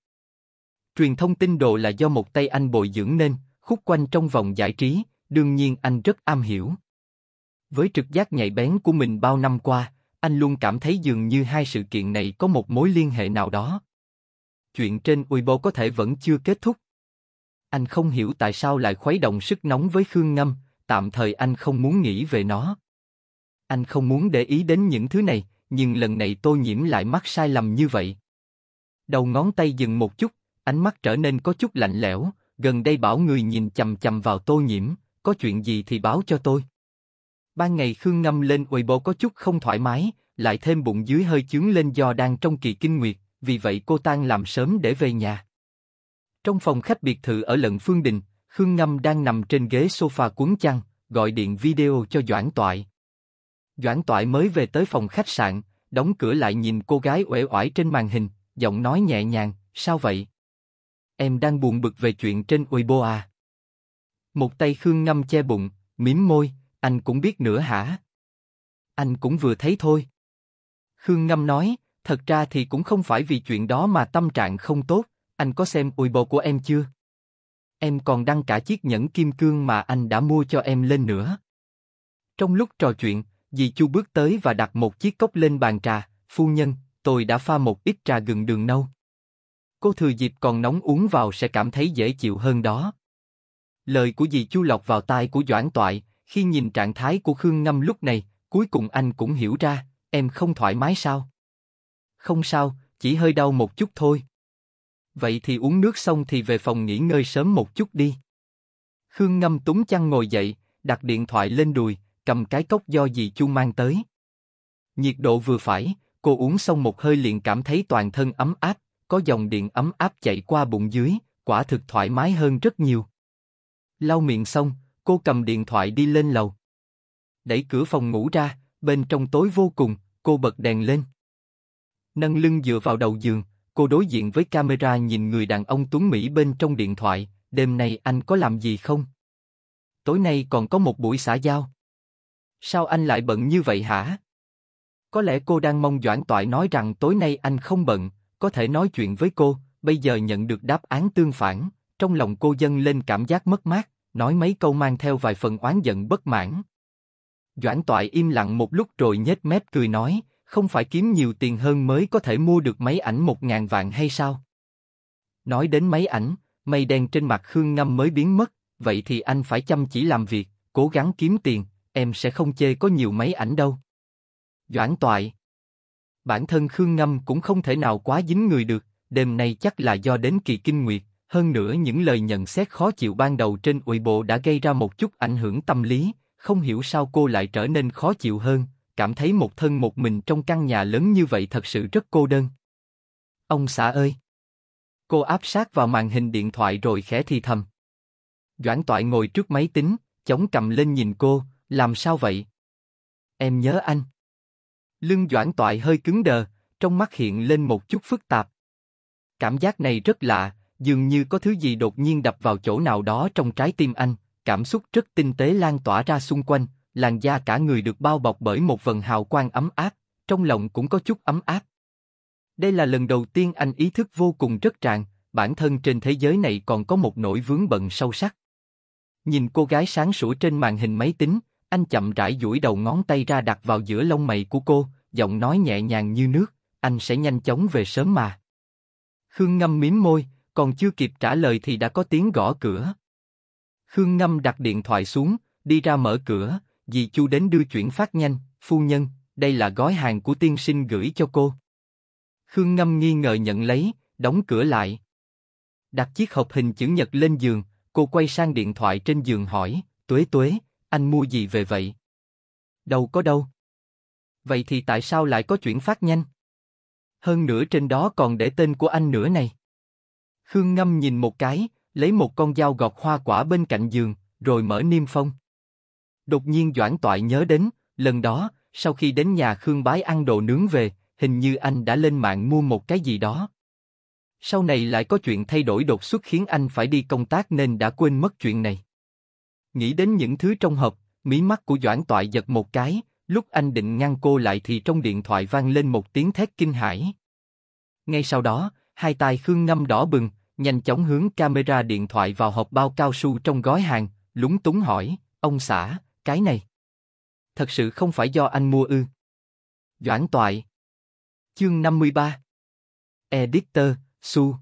Truyền thông tin đồ là do một tay anh bồi dưỡng nên, khúc quanh trong vòng giải trí, đương nhiên anh rất am hiểu. Với trực giác nhạy bén của mình bao năm qua, anh luôn cảm thấy dường như hai sự kiện này có một mối liên hệ nào đó. Chuyện trên Weibo có thể vẫn chưa kết thúc. Anh không hiểu tại sao lại khuấy động sức nóng với Khương Ngâm, tạm thời anh không muốn nghĩ về nó. Anh không muốn để ý đến những thứ này, nhưng lần này Tô Nhiễm lại mắc sai lầm như vậy. Đầu ngón tay dừng một chút, ánh mắt trở nên có chút lạnh lẽo, gần đây bảo người nhìn chầm chầm vào Tô Nhiễm, có chuyện gì thì báo cho tôi. Ban ngày Khương ngâm lên Weibo có chút không thoải mái, lại thêm bụng dưới hơi chướng lên do đang trong kỳ kinh nguyệt, vì vậy cô tan làm sớm để về nhà. Trong phòng khách biệt thự ở lận Phương Đình, Khương Ngâm đang nằm trên ghế sofa cuốn chăn, gọi điện video cho Doãn Toại. Doãn Toại mới về tới phòng khách sạn, đóng cửa lại nhìn cô gái uể oải trên màn hình, giọng nói nhẹ nhàng, sao vậy? Em đang buồn bực về chuyện trên Weibo à? Một tay Khương Ngâm che bụng, mím môi, anh cũng biết nữa hả? Anh cũng vừa thấy thôi. Khương Ngâm nói, thật ra thì cũng không phải vì chuyện đó mà tâm trạng không tốt, anh có xem ui bồ của em chưa? Em còn đăng cả chiếc nhẫn kim cương mà anh đã mua cho em lên nữa. Trong lúc trò chuyện, dì Chu bước tới và đặt một chiếc cốc lên bàn trà, phu nhân, tôi đã pha một ít trà gừng đường nâu. Cô thừa dịp còn nóng uống vào sẽ cảm thấy dễ chịu hơn đó. Lời của dì Chu lọc vào tai của Doãn Toại, khi nhìn trạng thái của Khương Ngâm lúc này, cuối cùng anh cũng hiểu ra, em không thoải mái sao? Không sao, chỉ hơi đau một chút thôi. Vậy thì uống nước xong thì về phòng nghỉ ngơi sớm một chút đi. Khương Ngâm túng chăn ngồi dậy, đặt điện thoại lên đùi, cầm cái cốc do dì Chu mang tới. Nhiệt độ vừa phải, cô uống xong một hơi liền cảm thấy toàn thân ấm áp, có dòng điện ấm áp chạy qua bụng dưới, quả thực thoải mái hơn rất nhiều. Lau miệng xong, cô cầm điện thoại đi lên lầu. Đẩy cửa phòng ngủ ra, bên trong tối vô cùng, cô bật đèn lên. Nâng lưng dựa vào đầu giường, cô đối diện với camera nhìn người đàn ông tuấn Mỹ bên trong điện thoại, đêm nay anh có làm gì không? Tối nay còn có một buổi xã giao. Sao anh lại bận như vậy hả? Có lẽ cô đang mong Doãn Toại nói rằng tối nay anh không bận, có thể nói chuyện với cô, bây giờ nhận được đáp án tương phản, trong lòng cô dâng lên cảm giác mất mát nói mấy câu mang theo vài phần oán giận bất mãn. Doãn Toại im lặng một lúc rồi nhếch mép cười nói, không phải kiếm nhiều tiền hơn mới có thể mua được máy ảnh một ngàn vạn hay sao? Nói đến máy ảnh, mây đen trên mặt Khương Ngâm mới biến mất, vậy thì anh phải chăm chỉ làm việc, cố gắng kiếm tiền, em sẽ không chê có nhiều máy ảnh đâu. Doãn Toại Bản thân Khương Ngâm cũng không thể nào quá dính người được, đêm nay chắc là do đến kỳ kinh nguyệt, hơn nữa những lời nhận xét khó chịu ban đầu trên ủy bộ đã gây ra một chút ảnh hưởng tâm lý, không hiểu sao cô lại trở nên khó chịu hơn, cảm thấy một thân một mình trong căn nhà lớn như vậy thật sự rất cô đơn. Ông xã ơi! Cô áp sát vào màn hình điện thoại rồi khẽ thì thầm. Doãn toại ngồi trước máy tính, chống cầm lên nhìn cô, làm sao vậy? Em nhớ anh. Lưng doãn toại hơi cứng đờ, trong mắt hiện lên một chút phức tạp. Cảm giác này rất lạ, dường như có thứ gì đột nhiên đập vào chỗ nào đó trong trái tim anh, cảm xúc rất tinh tế lan tỏa ra xung quanh, làn da cả người được bao bọc bởi một vầng hào quang ấm áp, trong lòng cũng có chút ấm áp. Đây là lần đầu tiên anh ý thức vô cùng rất tràn, bản thân trên thế giới này còn có một nỗi vướng bận sâu sắc. Nhìn cô gái sáng sủa trên màn hình máy tính, anh chậm rãi duỗi đầu ngón tay ra đặt vào giữa lông mày của cô, giọng nói nhẹ nhàng như nước, anh sẽ nhanh chóng về sớm mà. Khương ngâm miếm môi, còn chưa kịp trả lời thì đã có tiếng gõ cửa. Khương Ngâm đặt điện thoại xuống, đi ra mở cửa, dì Chu đến đưa chuyển phát nhanh, phu nhân, đây là gói hàng của tiên sinh gửi cho cô. Khương Ngâm nghi ngờ nhận lấy, đóng cửa lại. Đặt chiếc hộp hình chữ nhật lên giường, cô quay sang điện thoại trên giường hỏi, tuế tuế, anh mua gì về vậy? Đâu có đâu. Vậy thì tại sao lại có chuyển phát nhanh? Hơn nữa trên đó còn để tên của anh nữa này. Khương Ngâm nhìn một cái, lấy một con dao gọt hoa quả bên cạnh giường, rồi mở niêm phong. Đột nhiên Doãn Toại nhớ đến, lần đó, sau khi đến nhà Khương Bái ăn đồ nướng về, hình như anh đã lên mạng mua một cái gì đó. Sau này lại có chuyện thay đổi đột xuất khiến anh phải đi công tác nên đã quên mất chuyện này. Nghĩ đến những thứ trong hộp, mí mắt của Doãn Toại giật một cái, lúc anh định ngăn cô lại thì trong điện thoại vang lên một tiếng thét kinh hãi. Ngay sau đó, hai tay Khương Ngâm đỏ bừng, nhanh chóng hướng camera điện thoại vào hộp bao cao su trong gói hàng, lúng túng hỏi, ông xã, cái này. Thật sự không phải do anh mua ư. Doãn toại. Chương 53 Editor, Su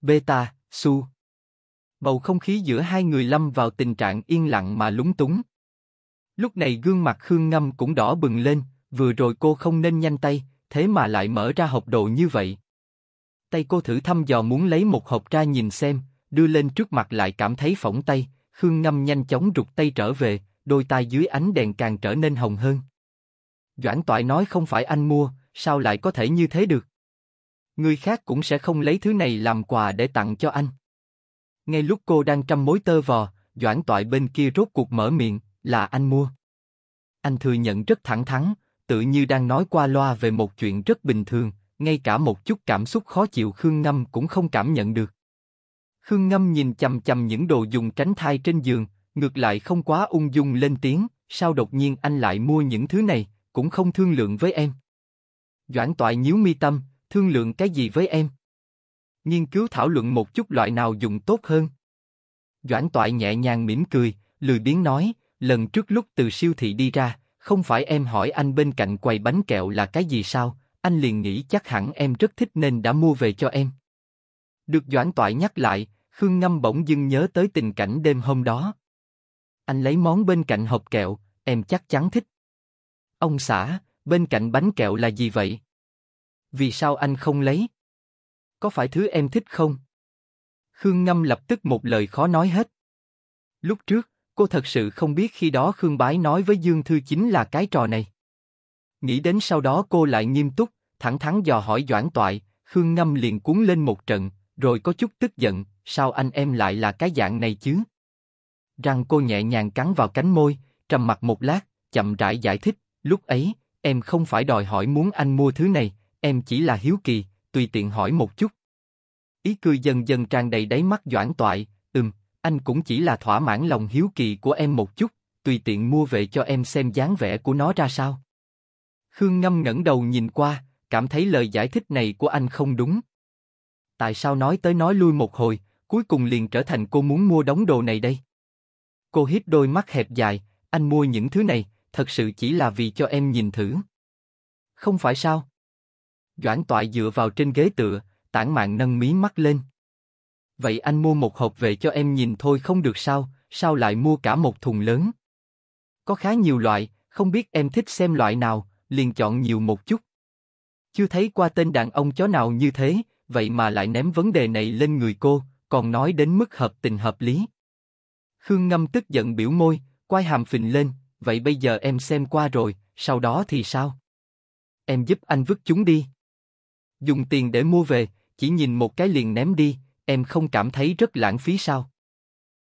Beta, Su Bầu không khí giữa hai người lâm vào tình trạng yên lặng mà lúng túng. Lúc này gương mặt Khương Ngâm cũng đỏ bừng lên, vừa rồi cô không nên nhanh tay, thế mà lại mở ra hộp đồ như vậy. Tay cô thử thăm dò muốn lấy một hộp ra nhìn xem, đưa lên trước mặt lại cảm thấy phỏng tay, Khương Ngâm nhanh chóng rụt tay trở về, đôi tai dưới ánh đèn càng trở nên hồng hơn. Doãn Toại nói không phải anh mua, sao lại có thể như thế được? Người khác cũng sẽ không lấy thứ này làm quà để tặng cho anh. Ngay lúc cô đang trăm mối tơ vò, Doãn Toại bên kia rốt cuộc mở miệng, là anh mua. Anh thừa nhận rất thẳng thắn, tự như đang nói qua loa về một chuyện rất bình thường, ngay cả một chút cảm xúc khó chịu Khương Ngâm cũng không cảm nhận được. Khương Ngâm nhìn chầm chầm những đồ dùng tránh thai trên giường, ngược lại không quá ung dung lên tiếng, sao đột nhiên anh lại mua những thứ này, cũng không thương lượng với em. Doãn toại nhíu mi tâm, thương lượng cái gì với em? Nghiên cứu thảo luận một chút loại nào dùng tốt hơn. Doãn toại nhẹ nhàng mỉm cười, lười biếng nói, lần trước lúc từ siêu thị đi ra, không phải em hỏi anh bên cạnh quầy bánh kẹo là cái gì sao, anh liền nghĩ chắc hẳn em rất thích nên đã mua về cho em. Được Doãn Toại nhắc lại, Khương Ngâm bỗng dưng nhớ tới tình cảnh đêm hôm đó. Anh lấy món bên cạnh hộp kẹo, em chắc chắn thích. Ông xã, bên cạnh bánh kẹo là gì vậy? Vì sao anh không lấy? Có phải thứ em thích không? Khương Ngâm lập tức một lời khó nói hết. Lúc trước, cô thật sự không biết khi đó Khương Bái nói với Dương Thư chính là cái trò này. Nghĩ đến sau đó cô lại nghiêm túc, thẳng thắn dò hỏi Doãn Toại, Khương Ngâm liền cuốn lên một trận, rồi có chút tức giận, sao anh em lại là cái dạng này chứ? Răng cô nhẹ nhàng cắn vào cánh môi, trầm mặt một lát, chậm rãi giải thích, lúc ấy, em không phải đòi hỏi muốn anh mua thứ này, em chỉ là hiếu kỳ, tùy tiện hỏi một chút. Ý cười dần dần tràn đầy đáy mắt Doãn Toại, ừm, anh cũng chỉ là thỏa mãn lòng hiếu kỳ của em một chút, tùy tiện mua về cho em xem dáng vẻ của nó ra sao. Khương Ngâm ngẩng đầu nhìn qua, cảm thấy lời giải thích này của anh không đúng. Tại sao nói tới nói lui một hồi, cuối cùng liền trở thành cô muốn mua đống đồ này đây? Cô hít đôi mắt hẹp dài, anh mua những thứ này, thật sự chỉ là vì cho em nhìn thử. Không phải sao? Doãn toại dựa vào trên ghế tựa, tản mạn nâng mí mắt lên. Vậy anh mua một hộp về cho em nhìn thôi không được sao, sao lại mua cả một thùng lớn? Có khá nhiều loại, không biết em thích xem loại nào, liền chọn nhiều một chút. Chưa thấy qua tên đàn ông chó nào như thế, vậy mà lại ném vấn đề này lên người cô, còn nói đến mức hợp tình hợp lý. Khương Ngâm tức giận biểu môi, quay hàm phình lên, vậy bây giờ em xem qua rồi, sau đó thì sao? Em giúp anh vứt chúng đi. Dùng tiền để mua về, chỉ nhìn một cái liền ném đi, em không cảm thấy rất lãng phí sao?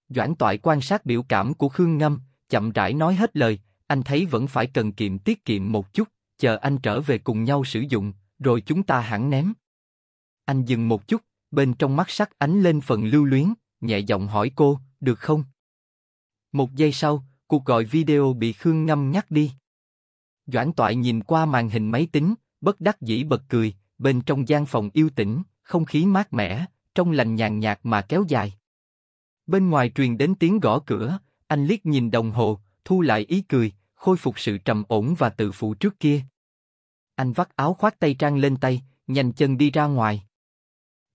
Doãn Toại quan sát biểu cảm của Khương Ngâm, chậm rãi nói hết lời, anh thấy vẫn phải cần kiệm tiết kiệm một chút chờ anh trở về cùng nhau sử dụng, rồi chúng ta hẳn ném. Anh dừng một chút, bên trong mắt sắc ánh lên phần lưu luyến, nhẹ giọng hỏi cô, được không? Một giây sau, cuộc gọi video bị Khương Ngâm nhắc đi. Doãn Toại nhìn qua màn hình máy tính, bất đắc dĩ bật cười, bên trong gian phòng yêu tĩnh, không khí mát mẻ, trong lành nhàn nhạt mà kéo dài. Bên ngoài truyền đến tiếng gõ cửa, anh liếc nhìn đồng hồ, thu lại ý cười, khôi phục sự trầm ổn và tự phụ trước kia. Anh vắt áo khoác tay trang lên tay, nhanh chân đi ra ngoài.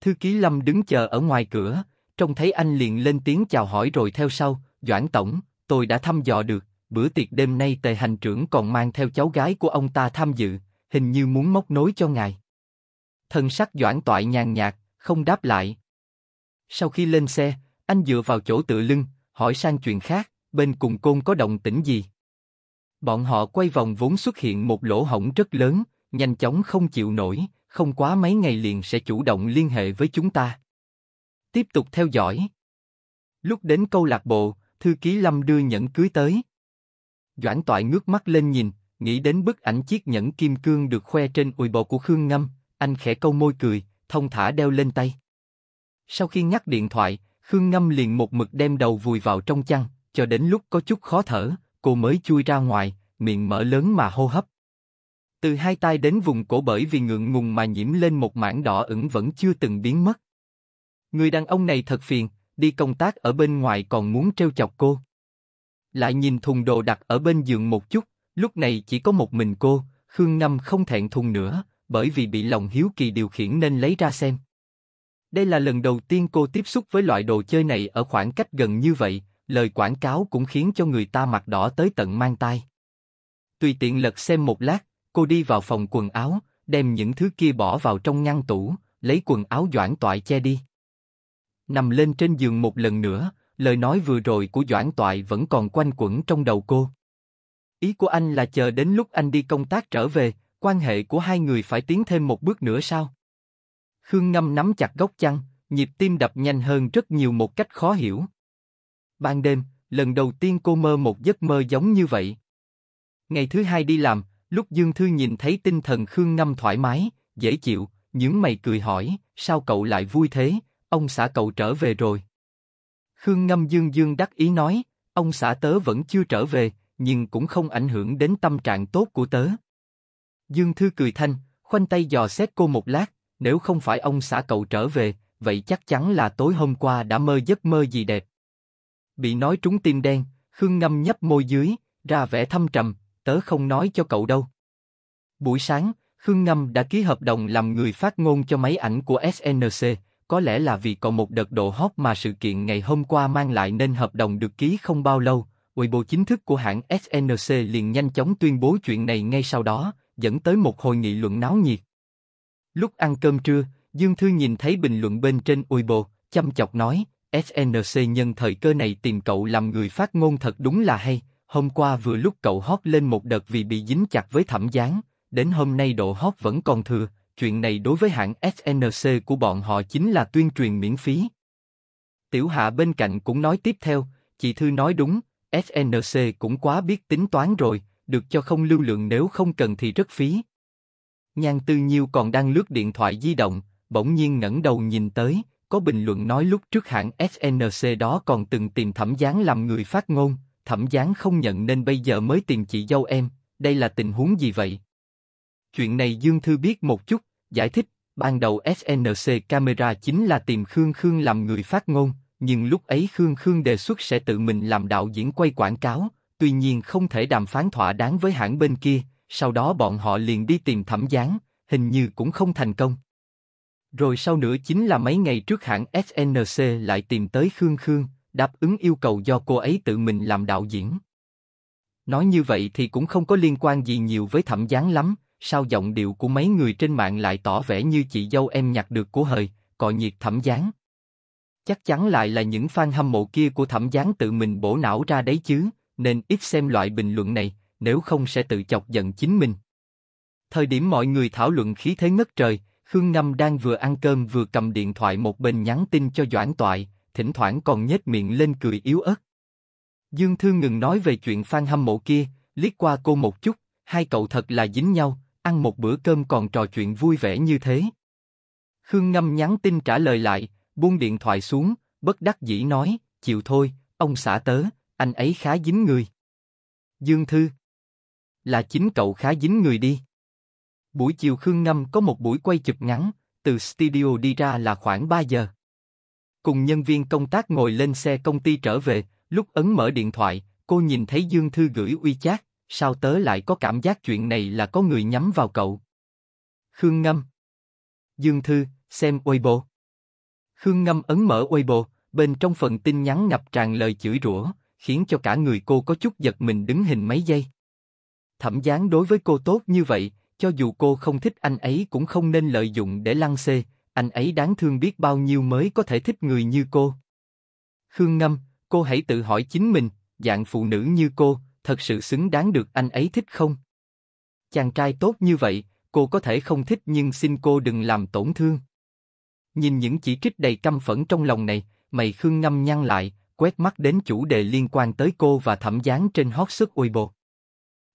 Thư ký Lâm đứng chờ ở ngoài cửa, trông thấy anh liền lên tiếng chào hỏi rồi theo sau, Doãn Tổng, tôi đã thăm dò được, bữa tiệc đêm nay tề hành trưởng còn mang theo cháu gái của ông ta tham dự, hình như muốn móc nối cho ngài. thân sắc Doãn Toại nhàn nhạt, không đáp lại. Sau khi lên xe, anh dựa vào chỗ tựa lưng, hỏi sang chuyện khác, bên cùng côn có động tĩnh gì? Bọn họ quay vòng vốn xuất hiện một lỗ hổng rất lớn, nhanh chóng không chịu nổi, không quá mấy ngày liền sẽ chủ động liên hệ với chúng ta. Tiếp tục theo dõi. Lúc đến câu lạc bộ, thư ký Lâm đưa nhẫn cưới tới. Doãn Toại ngước mắt lên nhìn, nghĩ đến bức ảnh chiếc nhẫn kim cương được khoe trên ùi bò của Khương Ngâm, anh khẽ câu môi cười, thông thả đeo lên tay. Sau khi ngắt điện thoại, Khương Ngâm liền một mực đem đầu vùi vào trong chăn, cho đến lúc có chút khó thở, cô mới chui ra ngoài, miệng mở lớn mà hô hấp. Từ hai tay đến vùng cổ bởi vì ngượng ngùng mà nhiễm lên một mảng đỏ ửng vẫn chưa từng biến mất. Người đàn ông này thật phiền, đi công tác ở bên ngoài còn muốn treo chọc cô. Lại nhìn thùng đồ đặt ở bên giường một chút, lúc này chỉ có một mình cô, Khương Năm không thẹn thùng nữa, bởi vì bị lòng hiếu kỳ điều khiển nên lấy ra xem. Đây là lần đầu tiên cô tiếp xúc với loại đồ chơi này ở khoảng cách gần như vậy, lời quảng cáo cũng khiến cho người ta mặt đỏ tới tận mang tai. Tùy tiện lật xem một lát, cô đi vào phòng quần áo, đem những thứ kia bỏ vào trong ngăn tủ, lấy quần áo doãn toại che đi. Nằm lên trên giường một lần nữa, lời nói vừa rồi của doãn toại vẫn còn quanh quẩn trong đầu cô. Ý của anh là chờ đến lúc anh đi công tác trở về, quan hệ của hai người phải tiến thêm một bước nữa sao? Khương Ngâm nắm chặt góc chăn, nhịp tim đập nhanh hơn rất nhiều một cách khó hiểu. Ban đêm, lần đầu tiên cô mơ một giấc mơ giống như vậy. Ngày thứ hai đi làm, lúc Dương Thư nhìn thấy tinh thần Khương Ngâm thoải mái, dễ chịu, những mày cười hỏi, sao cậu lại vui thế? Ông xã cậu trở về rồi. Khương Ngâm Dương Dương đắc ý nói, ông xã tớ vẫn chưa trở về, nhưng cũng không ảnh hưởng đến tâm trạng tốt của tớ. Dương Thư cười thanh, khoanh tay dò xét cô một lát, nếu không phải ông xã cậu trở về, vậy chắc chắn là tối hôm qua đã mơ giấc mơ gì đẹp. Bị nói trúng tim đen, Khương Ngâm nhấp môi dưới, ra vẻ thâm trầm, tớ không nói cho cậu đâu. Buổi sáng, Khương Ngâm đã ký hợp đồng làm người phát ngôn cho máy ảnh của SNC, có lẽ là vì còn một đợt độ hot mà sự kiện ngày hôm qua mang lại nên hợp đồng được ký không bao lâu, Weibo chính thức của hãng SNC liền nhanh chóng tuyên bố chuyện này ngay sau đó, dẫn tới một hội nghị luận náo nhiệt. Lúc ăn cơm trưa, Dương Thư nhìn thấy bình luận bên trên Weibo, chăm chọc nói, SNC nhân thời cơ này tìm cậu làm người phát ngôn thật đúng là hay, hôm qua vừa lúc cậu hót lên một đợt vì bị dính chặt với thẩm gián, đến hôm nay độ hót vẫn còn thừa, chuyện này đối với hãng SNC của bọn họ chính là tuyên truyền miễn phí. Tiểu Hạ bên cạnh cũng nói tiếp theo, chị Thư nói đúng, SNC cũng quá biết tính toán rồi, được cho không lưu lượng nếu không cần thì rất phí. Nhan Tư Nhiêu còn đang lướt điện thoại di động, bỗng nhiên ngẩng đầu nhìn tới, có bình luận nói lúc trước hãng SNC đó còn từng tìm thẩm gián làm người phát ngôn, thẩm gián không nhận nên bây giờ mới tìm chị dâu em, đây là tình huống gì vậy? Chuyện này Dương Thư biết một chút, giải thích, ban đầu SNC camera chính là tìm Khương Khương làm người phát ngôn, nhưng lúc ấy Khương Khương đề xuất sẽ tự mình làm đạo diễn quay quảng cáo, tuy nhiên không thể đàm phán thỏa đáng với hãng bên kia, sau đó bọn họ liền đi tìm thẩm gián, hình như cũng không thành công. Rồi sau nữa chính là mấy ngày trước hãng SNC lại tìm tới Khương Khương, đáp ứng yêu cầu do cô ấy tự mình làm đạo diễn. Nói như vậy thì cũng không có liên quan gì nhiều với thẩm gián lắm, sao giọng điệu của mấy người trên mạng lại tỏ vẻ như chị dâu em nhặt được của hời, còi nhiệt thẩm gián. Chắc chắn lại là những fan hâm mộ kia của thẩm gián tự mình bổ não ra đấy chứ, nên ít xem loại bình luận này, nếu không sẽ tự chọc giận chính mình. Thời điểm mọi người thảo luận khí thế ngất trời, Khương Ngâm đang vừa ăn cơm vừa cầm điện thoại một bên nhắn tin cho Doãn Toại, thỉnh thoảng còn nhếch miệng lên cười yếu ớt. Dương Thư ngừng nói về chuyện Phan hâm mộ kia, liếc qua cô một chút, hai cậu thật là dính nhau, ăn một bữa cơm còn trò chuyện vui vẻ như thế. Khương Ngâm nhắn tin trả lời lại, buông điện thoại xuống, bất đắc dĩ nói, chịu thôi, ông xã tớ, anh ấy khá dính người. Dương Thư Là chính cậu khá dính người đi. Buổi chiều Khương Ngâm có một buổi quay chụp ngắn, từ studio đi ra là khoảng 3 giờ. Cùng nhân viên công tác ngồi lên xe công ty trở về, lúc ấn mở điện thoại, cô nhìn thấy Dương Thư gửi uy chát, sao tớ lại có cảm giác chuyện này là có người nhắm vào cậu. Khương Ngâm Dương Thư, xem Weibo Khương Ngâm ấn mở Weibo, bên trong phần tin nhắn ngập tràn lời chửi rủa, khiến cho cả người cô có chút giật mình đứng hình mấy giây. Thẩm Gián đối với cô tốt như vậy, cho dù cô không thích anh ấy cũng không nên lợi dụng để lăng xê, anh ấy đáng thương biết bao nhiêu mới có thể thích người như cô. Khương Ngâm, cô hãy tự hỏi chính mình, dạng phụ nữ như cô, thật sự xứng đáng được anh ấy thích không? Chàng trai tốt như vậy, cô có thể không thích nhưng xin cô đừng làm tổn thương. Nhìn những chỉ trích đầy căm phẫn trong lòng này, mày Khương Ngâm nhăn lại, quét mắt đến chủ đề liên quan tới cô và thẩm gián trên hot sức Weibo.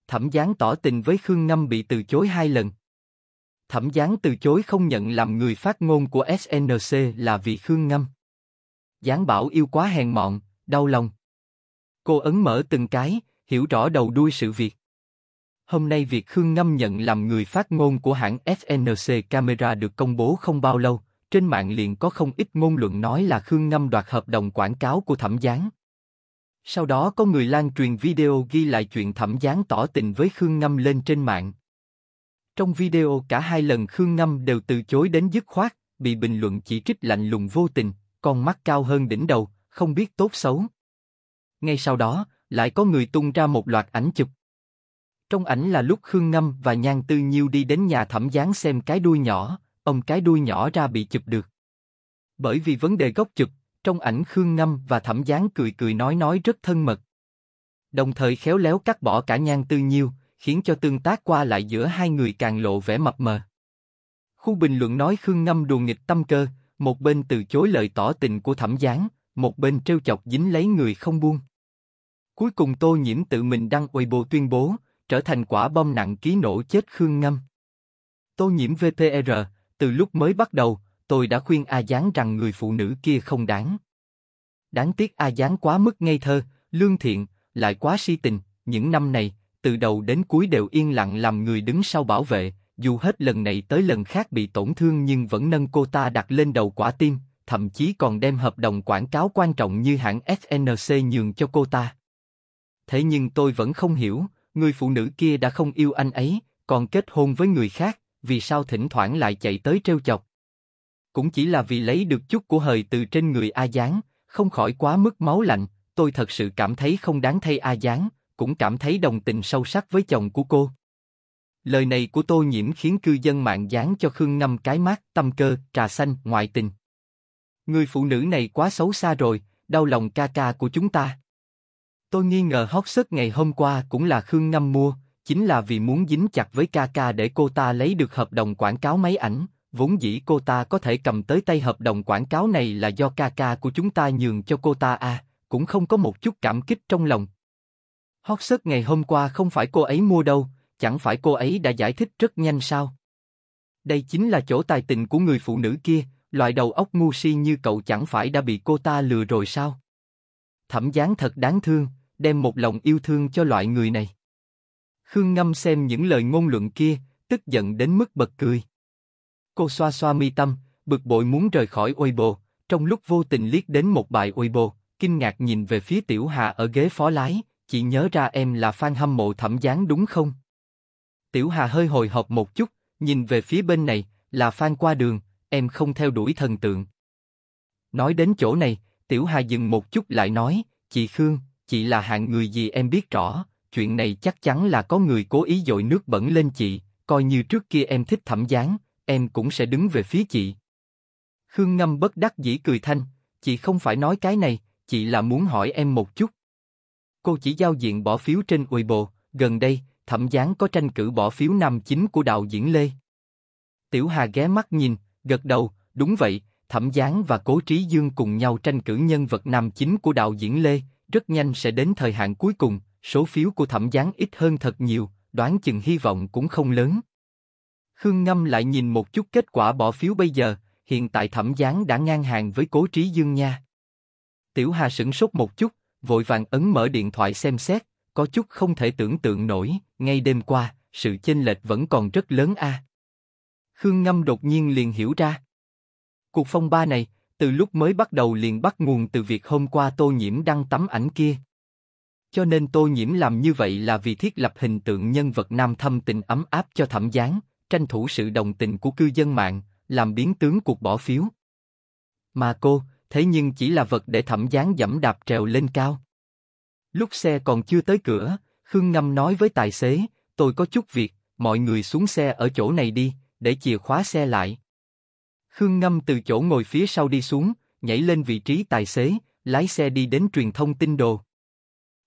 Thẩm Giáng tỏ tình với Khương Ngâm bị từ chối hai lần. Thẩm Giáng từ chối không nhận làm người phát ngôn của SNC là vì Khương Ngâm. Giáng bảo yêu quá hèn mọn, đau lòng. Cô ấn mở từng cái, hiểu rõ đầu đuôi sự việc. Hôm nay việc Khương Ngâm nhận làm người phát ngôn của hãng SNC Camera được công bố không bao lâu, trên mạng liền có không ít ngôn luận nói là Khương Ngâm đoạt hợp đồng quảng cáo của Thẩm Giáng. Sau đó có người lan truyền video ghi lại chuyện thẩm gián tỏ tình với Khương Ngâm lên trên mạng. Trong video cả hai lần Khương Ngâm đều từ chối đến dứt khoát, bị bình luận chỉ trích lạnh lùng vô tình, con mắt cao hơn đỉnh đầu, không biết tốt xấu. Ngay sau đó, lại có người tung ra một loạt ảnh chụp. Trong ảnh là lúc Khương Ngâm và Nhan Tư Nhiêu đi đến nhà thẩm gián xem cái đuôi nhỏ, ông cái đuôi nhỏ ra bị chụp được. Bởi vì vấn đề gốc chụp, trong ảnh Khương Ngâm và Thẩm Giáng cười cười nói nói rất thân mật. Đồng thời khéo léo cắt bỏ cả nhan tư nhiêu, khiến cho tương tác qua lại giữa hai người càng lộ vẻ mập mờ. Khu bình luận nói Khương Ngâm đùa nghịch tâm cơ, một bên từ chối lời tỏ tình của Thẩm Giáng, một bên trêu chọc dính lấy người không buông. Cuối cùng Tô Nhiễm tự mình đăng Weibo tuyên bố, trở thành quả bom nặng ký nổ chết Khương Ngâm. Tô Nhiễm VTR, từ lúc mới bắt đầu, tôi đã khuyên A Giáng rằng người phụ nữ kia không đáng. Đáng tiếc A Giáng quá mức ngây thơ, lương thiện, lại quá si tình, những năm này, từ đầu đến cuối đều yên lặng làm người đứng sau bảo vệ, dù hết lần này tới lần khác bị tổn thương nhưng vẫn nâng cô ta đặt lên đầu quả tim, thậm chí còn đem hợp đồng quảng cáo quan trọng như hãng SNC nhường cho cô ta. Thế nhưng tôi vẫn không hiểu, người phụ nữ kia đã không yêu anh ấy, còn kết hôn với người khác, vì sao thỉnh thoảng lại chạy tới trêu chọc? cũng chỉ là vì lấy được chút của hời từ trên người A Giáng, không khỏi quá mức máu lạnh, tôi thật sự cảm thấy không đáng thay A Giáng, cũng cảm thấy đồng tình sâu sắc với chồng của cô. Lời này của Tô Nhiễm khiến cư dân mạng dán cho Khương Ngâm cái mát, tâm cơ, trà xanh, ngoại tình. Người phụ nữ này quá xấu xa rồi, đau lòng ca ca của chúng ta. Tôi nghi ngờ hot sức ngày hôm qua cũng là Khương Ngâm mua, chính là vì muốn dính chặt với ca ca để cô ta lấy được hợp đồng quảng cáo máy ảnh, vốn dĩ cô ta có thể cầm tới tay hợp đồng quảng cáo này là do ca ca của chúng ta nhường cho cô ta à, cũng không có một chút cảm kích trong lòng. hót search ngày hôm qua không phải cô ấy mua đâu, chẳng phải cô ấy đã giải thích rất nhanh sao? Đây chính là chỗ tài tình của người phụ nữ kia, loại đầu óc ngu si như cậu chẳng phải đã bị cô ta lừa rồi sao? Thẩm gián thật đáng thương, đem một lòng yêu thương cho loại người này. Khương Ngâm xem những lời ngôn luận kia, tức giận đến mức bật cười. Cô xoa xoa mi tâm, bực bội muốn rời khỏi Weibo, trong lúc vô tình liếc đến một bài Weibo, kinh ngạc nhìn về phía Tiểu Hà ở ghế phó lái, chị nhớ ra em là fan hâm mộ thẩm gián đúng không? Tiểu Hà hơi hồi hộp một chút, nhìn về phía bên này, là fan qua đường, em không theo đuổi thần tượng. Nói đến chỗ này, Tiểu Hà dừng một chút lại nói, chị Khương, chị là hạng người gì em biết rõ, chuyện này chắc chắn là có người cố ý dội nước bẩn lên chị, coi như trước kia em thích thẩm gián, em cũng sẽ đứng về phía chị. Khương Ngâm bất đắc dĩ cười thanh, chị không phải nói cái này, chị là muốn hỏi em một chút. Cô chỉ giao diện bỏ phiếu trên ủy bộ, gần đây, thẩm gián có tranh cử bỏ phiếu năm chính của đạo diễn Lê. Tiểu Hà ghé mắt nhìn, gật đầu, đúng vậy, thẩm gián và cố trí dương cùng nhau tranh cử nhân vật năm chính của đạo diễn Lê, rất nhanh sẽ đến thời hạn cuối cùng, số phiếu của thẩm gián ít hơn thật nhiều, đoán chừng hy vọng cũng không lớn. Khương Ngâm lại nhìn một chút kết quả bỏ phiếu bây giờ, hiện tại Thẩm Gián đã ngang hàng với Cố Trí Dương nha. Tiểu Hà sửng sốt một chút, vội vàng ấn mở điện thoại xem xét, có chút không thể tưởng tượng nổi, ngay đêm qua, sự chênh lệch vẫn còn rất lớn a. À. Khương Ngâm đột nhiên liền hiểu ra. Cuộc phong ba này, từ lúc mới bắt đầu liền bắt nguồn từ việc hôm qua Tô Nhiễm đăng tấm ảnh kia. Cho nên Tô Nhiễm làm như vậy là vì thiết lập hình tượng nhân vật nam thâm tình ấm áp cho thẩm gián, tranh thủ sự đồng tình của cư dân mạng, làm biến tướng cuộc bỏ phiếu. Mà cô, thế nhưng chỉ là vật để thẩm gián dẫm đạp trèo lên cao. Lúc xe còn chưa tới cửa, Khương Ngâm nói với tài xế, tôi có chút việc, mọi người xuống xe ở chỗ này đi, để chìa khóa xe lại. Khương Ngâm từ chỗ ngồi phía sau đi xuống, nhảy lên vị trí tài xế, lái xe đi đến truyền thông tin đồ.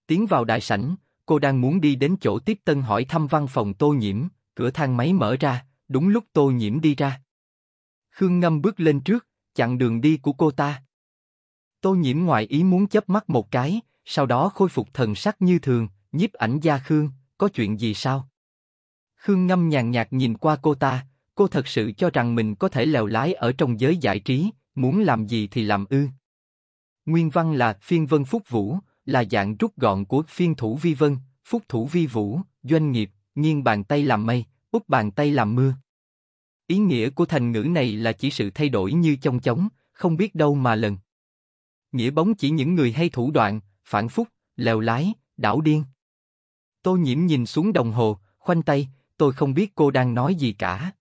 Tiến vào đại sảnh, cô đang muốn đi đến chỗ tiếp tân hỏi thăm văn phòng tô nhiễm, Cửa thang máy mở ra, đúng lúc Tô Nhiễm đi ra. Khương Ngâm bước lên trước, chặn đường đi của cô ta. Tô Nhiễm ngoài ý muốn chớp mắt một cái, sau đó khôi phục thần sắc như thường, nhiếp ảnh gia Khương, có chuyện gì sao? Khương Ngâm nhàn nhạt nhìn qua cô ta, cô thật sự cho rằng mình có thể lèo lái ở trong giới giải trí, muốn làm gì thì làm ư. Nguyên văn là phiên vân phúc vũ, là dạng rút gọn của phiên thủ vi vân, phúc thủ vi vũ, doanh nghiệp, nghiêng bàn tay làm mây, út bàn tay làm mưa. Ý nghĩa của thành ngữ này là chỉ sự thay đổi như trong chóng, không biết đâu mà lần. Nghĩa bóng chỉ những người hay thủ đoạn, phản phúc, lèo lái, đảo điên. Tô nhiễm nhìn xuống đồng hồ, khoanh tay, tôi không biết cô đang nói gì cả.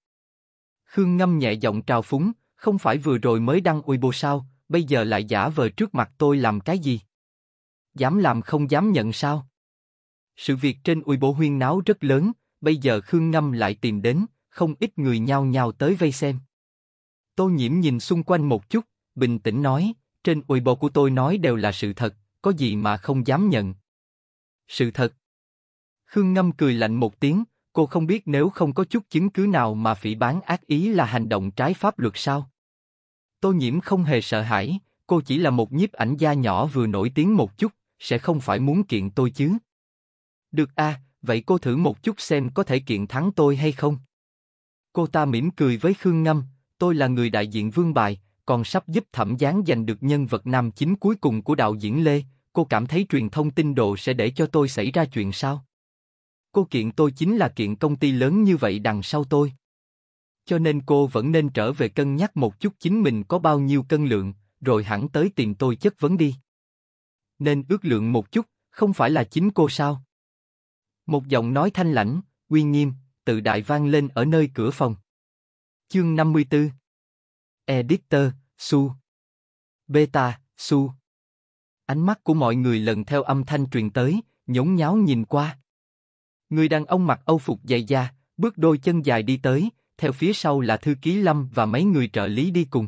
Khương ngâm nhẹ giọng trào phúng, không phải vừa rồi mới đăng Weibo sao, bây giờ lại giả vờ trước mặt tôi làm cái gì? Dám làm không dám nhận sao? Sự việc trên Uy Bổ huyên náo rất lớn, bây giờ Khương Ngâm lại tìm đến, không ít người nhao nhao tới vây xem. Tô Nhiễm nhìn xung quanh một chút, bình tĩnh nói, trên Uy Bổ của tôi nói đều là sự thật, có gì mà không dám nhận. Sự thật. Khương Ngâm cười lạnh một tiếng, cô không biết nếu không có chút chứng cứ nào mà phỉ bán ác ý là hành động trái pháp luật sao. Tô Nhiễm không hề sợ hãi, cô chỉ là một nhiếp ảnh gia nhỏ vừa nổi tiếng một chút, sẽ không phải muốn kiện tôi chứ. Được a, à, vậy cô thử một chút xem có thể kiện thắng tôi hay không. Cô ta mỉm cười với Khương Ngâm, tôi là người đại diện Vương Bài, còn sắp giúp Thẩm Gián giành được nhân vật nam chính cuối cùng của đạo diễn Lê, cô cảm thấy truyền thông tin đồ sẽ để cho tôi xảy ra chuyện sao? Cô kiện tôi chính là kiện công ty lớn như vậy đằng sau tôi. Cho nên cô vẫn nên trở về cân nhắc một chút chính mình có bao nhiêu cân lượng, rồi hẳn tới tìm tôi chất vấn đi. Nên ước lượng một chút, không phải là chính cô sao? Một giọng nói thanh lãnh, uy nghiêm, tự đại vang lên ở nơi cửa phòng. Chương 54 Editor, Su Beta, Su Ánh mắt của mọi người lần theo âm thanh truyền tới, nhốn nháo nhìn qua. Người đàn ông mặc âu phục dày da, bước đôi chân dài đi tới, theo phía sau là thư ký Lâm và mấy người trợ lý đi cùng.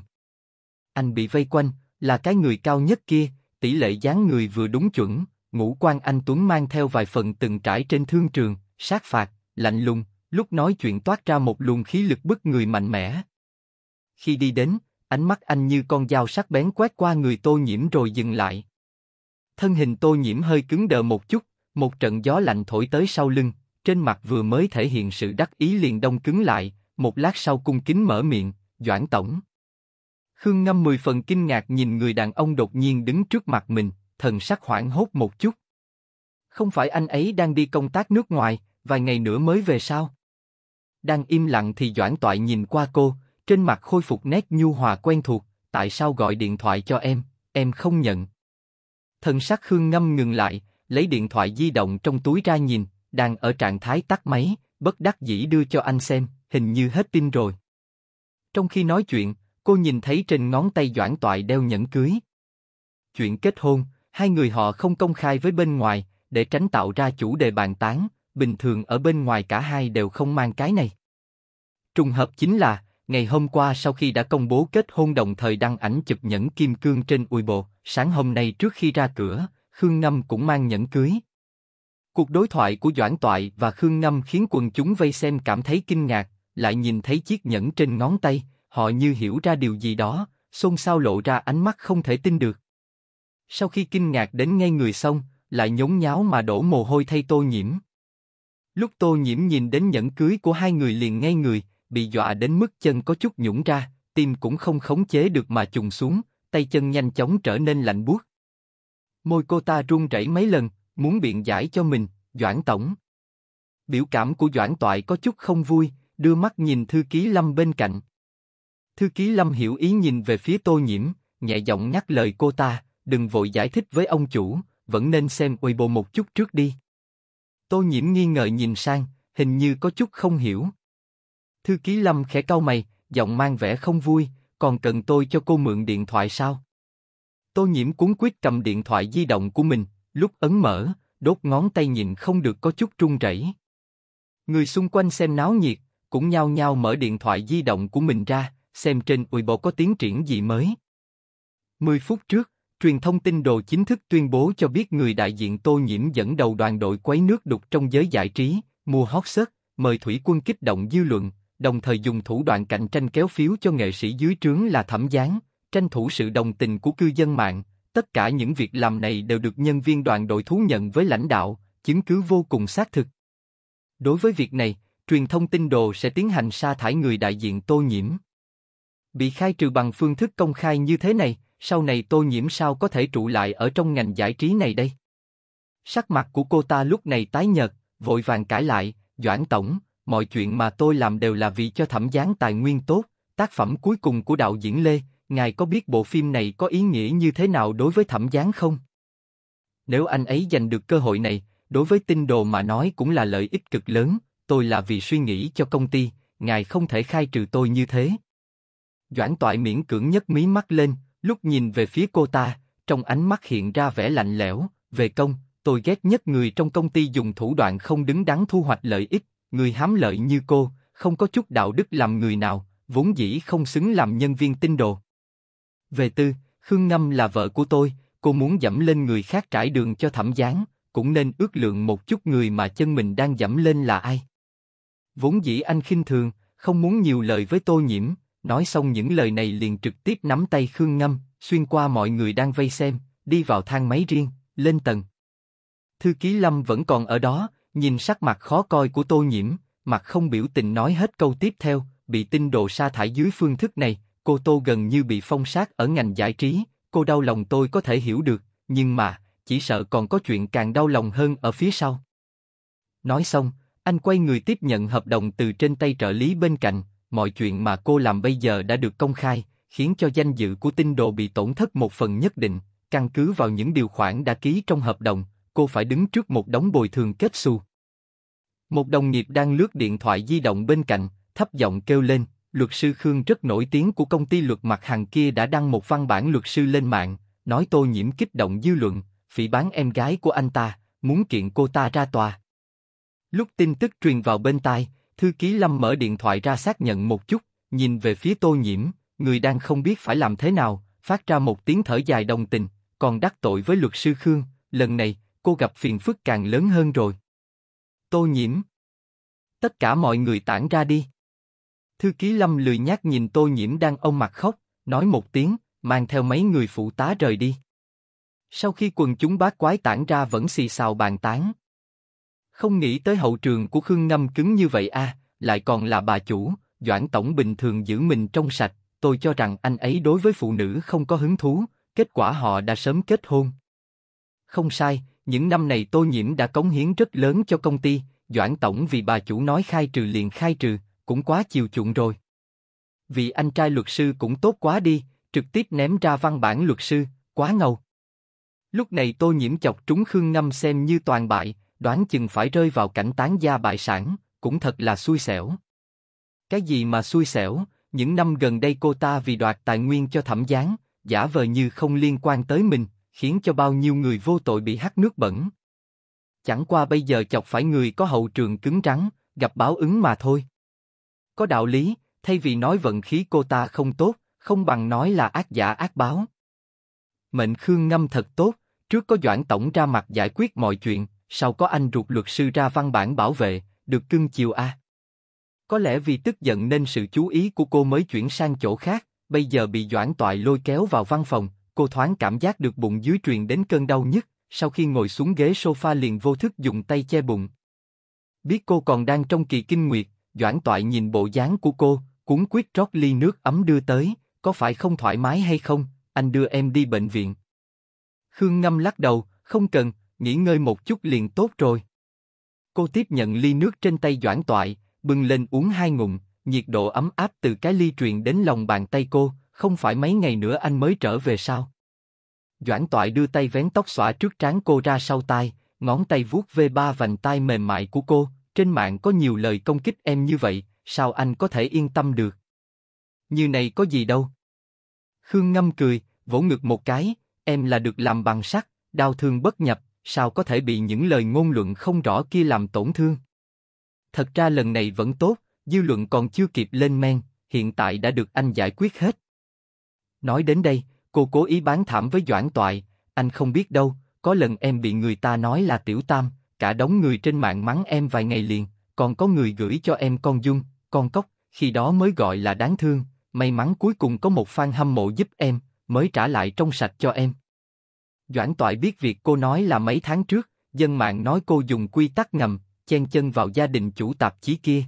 Anh bị vây quanh, là cái người cao nhất kia, tỷ lệ dáng người vừa đúng chuẩn, ngũ quan anh Tuấn mang theo vài phần từng trải trên thương trường, sát phạt, lạnh lùng, lúc nói chuyện toát ra một luồng khí lực bức người mạnh mẽ. Khi đi đến, ánh mắt anh như con dao sắc bén quét qua người tô nhiễm rồi dừng lại. Thân hình tô nhiễm hơi cứng đờ một chút, một trận gió lạnh thổi tới sau lưng, trên mặt vừa mới thể hiện sự đắc ý liền đông cứng lại, một lát sau cung kính mở miệng, doãn tổng. Khương Ngâm mười phần kinh ngạc nhìn người đàn ông đột nhiên đứng trước mặt mình, thần sắc hoảng hốt một chút. Không phải anh ấy đang đi công tác nước ngoài, vài ngày nữa mới về sao? Đang im lặng thì Doãn Toại nhìn qua cô, trên mặt khôi phục nét nhu hòa quen thuộc, tại sao gọi điện thoại cho em, em không nhận. Thần sắc Khương Ngâm ngừng lại, lấy điện thoại di động trong túi ra nhìn, đang ở trạng thái tắt máy, bất đắc dĩ đưa cho anh xem, hình như hết pin rồi. Trong khi nói chuyện, cô nhìn thấy trên ngón tay Doãn Toại đeo nhẫn cưới. Chuyện kết hôn, hai người họ không công khai với bên ngoài, để tránh tạo ra chủ đề bàn tán, bình thường ở bên ngoài cả hai đều không mang cái này. Trùng hợp chính là, ngày hôm qua sau khi đã công bố kết hôn đồng thời đăng ảnh chụp nhẫn kim cương trên ui sáng hôm nay trước khi ra cửa, Khương Ngâm cũng mang nhẫn cưới. Cuộc đối thoại của Doãn Toại và Khương Ngâm khiến quần chúng vây xem cảm thấy kinh ngạc, lại nhìn thấy chiếc nhẫn trên ngón tay, họ như hiểu ra điều gì đó, xôn xao lộ ra ánh mắt không thể tin được. Sau khi kinh ngạc đến ngay người xong, lại nhốn nháo mà đổ mồ hôi thay tô nhiễm. Lúc tô nhiễm nhìn đến nhẫn cưới của hai người liền ngay người, bị dọa đến mức chân có chút nhũng ra, tim cũng không khống chế được mà trùng xuống, tay chân nhanh chóng trở nên lạnh buốt. Môi cô ta run rẩy mấy lần, muốn biện giải cho mình, Doãn Tổng. Biểu cảm của Doãn Toại có chút không vui, đưa mắt nhìn Thư Ký Lâm bên cạnh. Thư Ký Lâm hiểu ý nhìn về phía tô nhiễm, nhẹ giọng nhắc lời cô ta, đừng vội giải thích với ông chủ, vẫn nên xem Weibo một chút trước đi. Tô nhiễm nghi ngờ nhìn sang, hình như có chút không hiểu. Thư ký Lâm khẽ cau mày, giọng mang vẻ không vui, còn cần tôi cho cô mượn điện thoại sao? Tô nhiễm cuốn quyết cầm điện thoại di động của mình, lúc ấn mở, đốt ngón tay nhìn không được có chút run rẩy. Người xung quanh xem náo nhiệt, cũng nhao nhao mở điện thoại di động của mình ra, xem trên Weibo có tiến triển gì mới. 10 phút trước, truyền thông tin đồ chính thức tuyên bố cho biết người đại diện Tô Nhiễm dẫn đầu đoàn đội quấy nước đục trong giới giải trí, mua hot search, mời thủy quân kích động dư luận, đồng thời dùng thủ đoạn cạnh tranh kéo phiếu cho nghệ sĩ dưới trướng là thẩm gián, tranh thủ sự đồng tình của cư dân mạng. Tất cả những việc làm này đều được nhân viên đoàn đội thú nhận với lãnh đạo, chứng cứ vô cùng xác thực. Đối với việc này, truyền thông tin đồ sẽ tiến hành sa thải người đại diện tô nhiễm. Bị khai trừ bằng phương thức công khai như thế này, sau này tô nhiễm sao có thể trụ lại ở trong ngành giải trí này đây? Sắc mặt của cô ta lúc này tái nhợt, vội vàng cãi lại, Doãn Tổng, mọi chuyện mà tôi làm đều là vì cho thẩm gián tài nguyên tốt, tác phẩm cuối cùng của đạo diễn Lê, ngài có biết bộ phim này có ý nghĩa như thế nào đối với thẩm gián không? Nếu anh ấy giành được cơ hội này, đối với tinh đồ mà nói cũng là lợi ích cực lớn, tôi là vì suy nghĩ cho công ty, ngài không thể khai trừ tôi như thế. Doãn toại miễn cưỡng nhất mí mắt lên, Lúc nhìn về phía cô ta, trong ánh mắt hiện ra vẻ lạnh lẽo, về công, tôi ghét nhất người trong công ty dùng thủ đoạn không đứng đắn thu hoạch lợi ích, người hám lợi như cô, không có chút đạo đức làm người nào, vốn dĩ không xứng làm nhân viên tinh đồ. Về tư, Khương Ngâm là vợ của tôi, cô muốn dẫm lên người khác trải đường cho thẩm gián, cũng nên ước lượng một chút người mà chân mình đang dẫm lên là ai. Vốn dĩ anh khinh thường, không muốn nhiều lời với tôi nhiễm, Nói xong những lời này liền trực tiếp nắm tay Khương Ngâm, xuyên qua mọi người đang vây xem, đi vào thang máy riêng, lên tầng. Thư ký Lâm vẫn còn ở đó, nhìn sắc mặt khó coi của Tô Nhiễm, mặt không biểu tình nói hết câu tiếp theo, bị tinh đồ sa thải dưới phương thức này, cô Tô gần như bị phong sát ở ngành giải trí, cô đau lòng tôi có thể hiểu được, nhưng mà, chỉ sợ còn có chuyện càng đau lòng hơn ở phía sau. Nói xong, anh quay người tiếp nhận hợp đồng từ trên tay trợ lý bên cạnh, mọi chuyện mà cô làm bây giờ đã được công khai, khiến cho danh dự của tinh đồ bị tổn thất một phần nhất định. Căn cứ vào những điều khoản đã ký trong hợp đồng, cô phải đứng trước một đống bồi thường kết xu. Một đồng nghiệp đang lướt điện thoại di động bên cạnh, thấp giọng kêu lên, luật sư Khương rất nổi tiếng của công ty luật mặt hàng kia đã đăng một văn bản luật sư lên mạng, nói tô nhiễm kích động dư luận, phỉ bán em gái của anh ta, muốn kiện cô ta ra tòa. Lúc tin tức truyền vào bên tai, Thư ký Lâm mở điện thoại ra xác nhận một chút, nhìn về phía Tô Nhiễm, người đang không biết phải làm thế nào, phát ra một tiếng thở dài đồng tình, còn đắc tội với luật sư Khương, lần này, cô gặp phiền phức càng lớn hơn rồi. Tô Nhiễm Tất cả mọi người tản ra đi. Thư ký Lâm lười nhác nhìn Tô Nhiễm đang ôm mặt khóc, nói một tiếng, mang theo mấy người phụ tá rời đi. Sau khi quần chúng bác quái tản ra vẫn xì xào bàn tán, không nghĩ tới hậu trường của Khương Ngâm cứng như vậy a, lại còn là bà chủ, Doãn Tổng bình thường giữ mình trong sạch, tôi cho rằng anh ấy đối với phụ nữ không có hứng thú, kết quả họ đã sớm kết hôn. Không sai, những năm này tôi Nhiễm đã cống hiến rất lớn cho công ty, Doãn Tổng vì bà chủ nói khai trừ liền khai trừ, cũng quá chiều chuộng rồi. Vì anh trai luật sư cũng tốt quá đi, trực tiếp ném ra văn bản luật sư, quá ngầu. Lúc này tôi Nhiễm chọc trúng Khương Ngâm xem như toàn bại, đoán chừng phải rơi vào cảnh tán gia bại sản, cũng thật là xui xẻo. Cái gì mà xui xẻo, những năm gần đây cô ta vì đoạt tài nguyên cho thẩm gián, giả vờ như không liên quan tới mình, khiến cho bao nhiêu người vô tội bị hắt nước bẩn. Chẳng qua bây giờ chọc phải người có hậu trường cứng rắn, gặp báo ứng mà thôi. Có đạo lý, thay vì nói vận khí cô ta không tốt, không bằng nói là ác giả ác báo. Mệnh Khương Ngâm thật tốt, trước có Doãn Tổng ra mặt giải quyết mọi chuyện, sao có anh ruột luật sư ra văn bản bảo vệ, được cưng chiều a? À? Có lẽ vì tức giận nên sự chú ý của cô mới chuyển sang chỗ khác, bây giờ bị Doãn Toại lôi kéo vào văn phòng, cô thoáng cảm giác được bụng dưới truyền đến cơn đau nhất, sau khi ngồi xuống ghế sofa liền vô thức dùng tay che bụng. Biết cô còn đang trong kỳ kinh nguyệt, Doãn Toại nhìn bộ dáng của cô, cuốn quyết rót ly nước ấm đưa tới, có phải không thoải mái hay không, anh đưa em đi bệnh viện. Khương Ngâm lắc đầu, không cần, nghỉ ngơi một chút liền tốt rồi. Cô tiếp nhận ly nước trên tay Doãn Toại, bưng lên uống hai ngụm, nhiệt độ ấm áp từ cái ly truyền đến lòng bàn tay cô, không phải mấy ngày nữa anh mới trở về sao? Doãn Toại đưa tay vén tóc xõa trước trán cô ra sau tai, ngón tay vuốt ve ba vành tai mềm mại của cô. Trên mạng có nhiều lời công kích em như vậy, sao anh có thể yên tâm được? Như này có gì đâu? Khương Ngâm cười, vỗ ngực một cái, em là được làm bằng sắt, đau thương bất nhập, sao có thể bị những lời ngôn luận không rõ kia làm tổn thương? Thật ra lần này vẫn tốt, dư luận còn chưa kịp lên men, hiện tại đã được anh giải quyết hết. Nói đến đây, cô cố ý bán thảm với Doãn Toại, anh không biết đâu, có lần em bị người ta nói là tiểu tam, cả đống người trên mạng mắng em vài ngày liền, còn có người gửi cho em con dung, con cóc, khi đó mới gọi là đáng thương, may mắn cuối cùng có một fan hâm mộ giúp em, mới trả lại trong sạch cho em. Doãn Toại biết việc cô nói là mấy tháng trước, dân mạng nói cô dùng quy tắc ngầm, chen chân vào gia đình chủ tạp chí kia.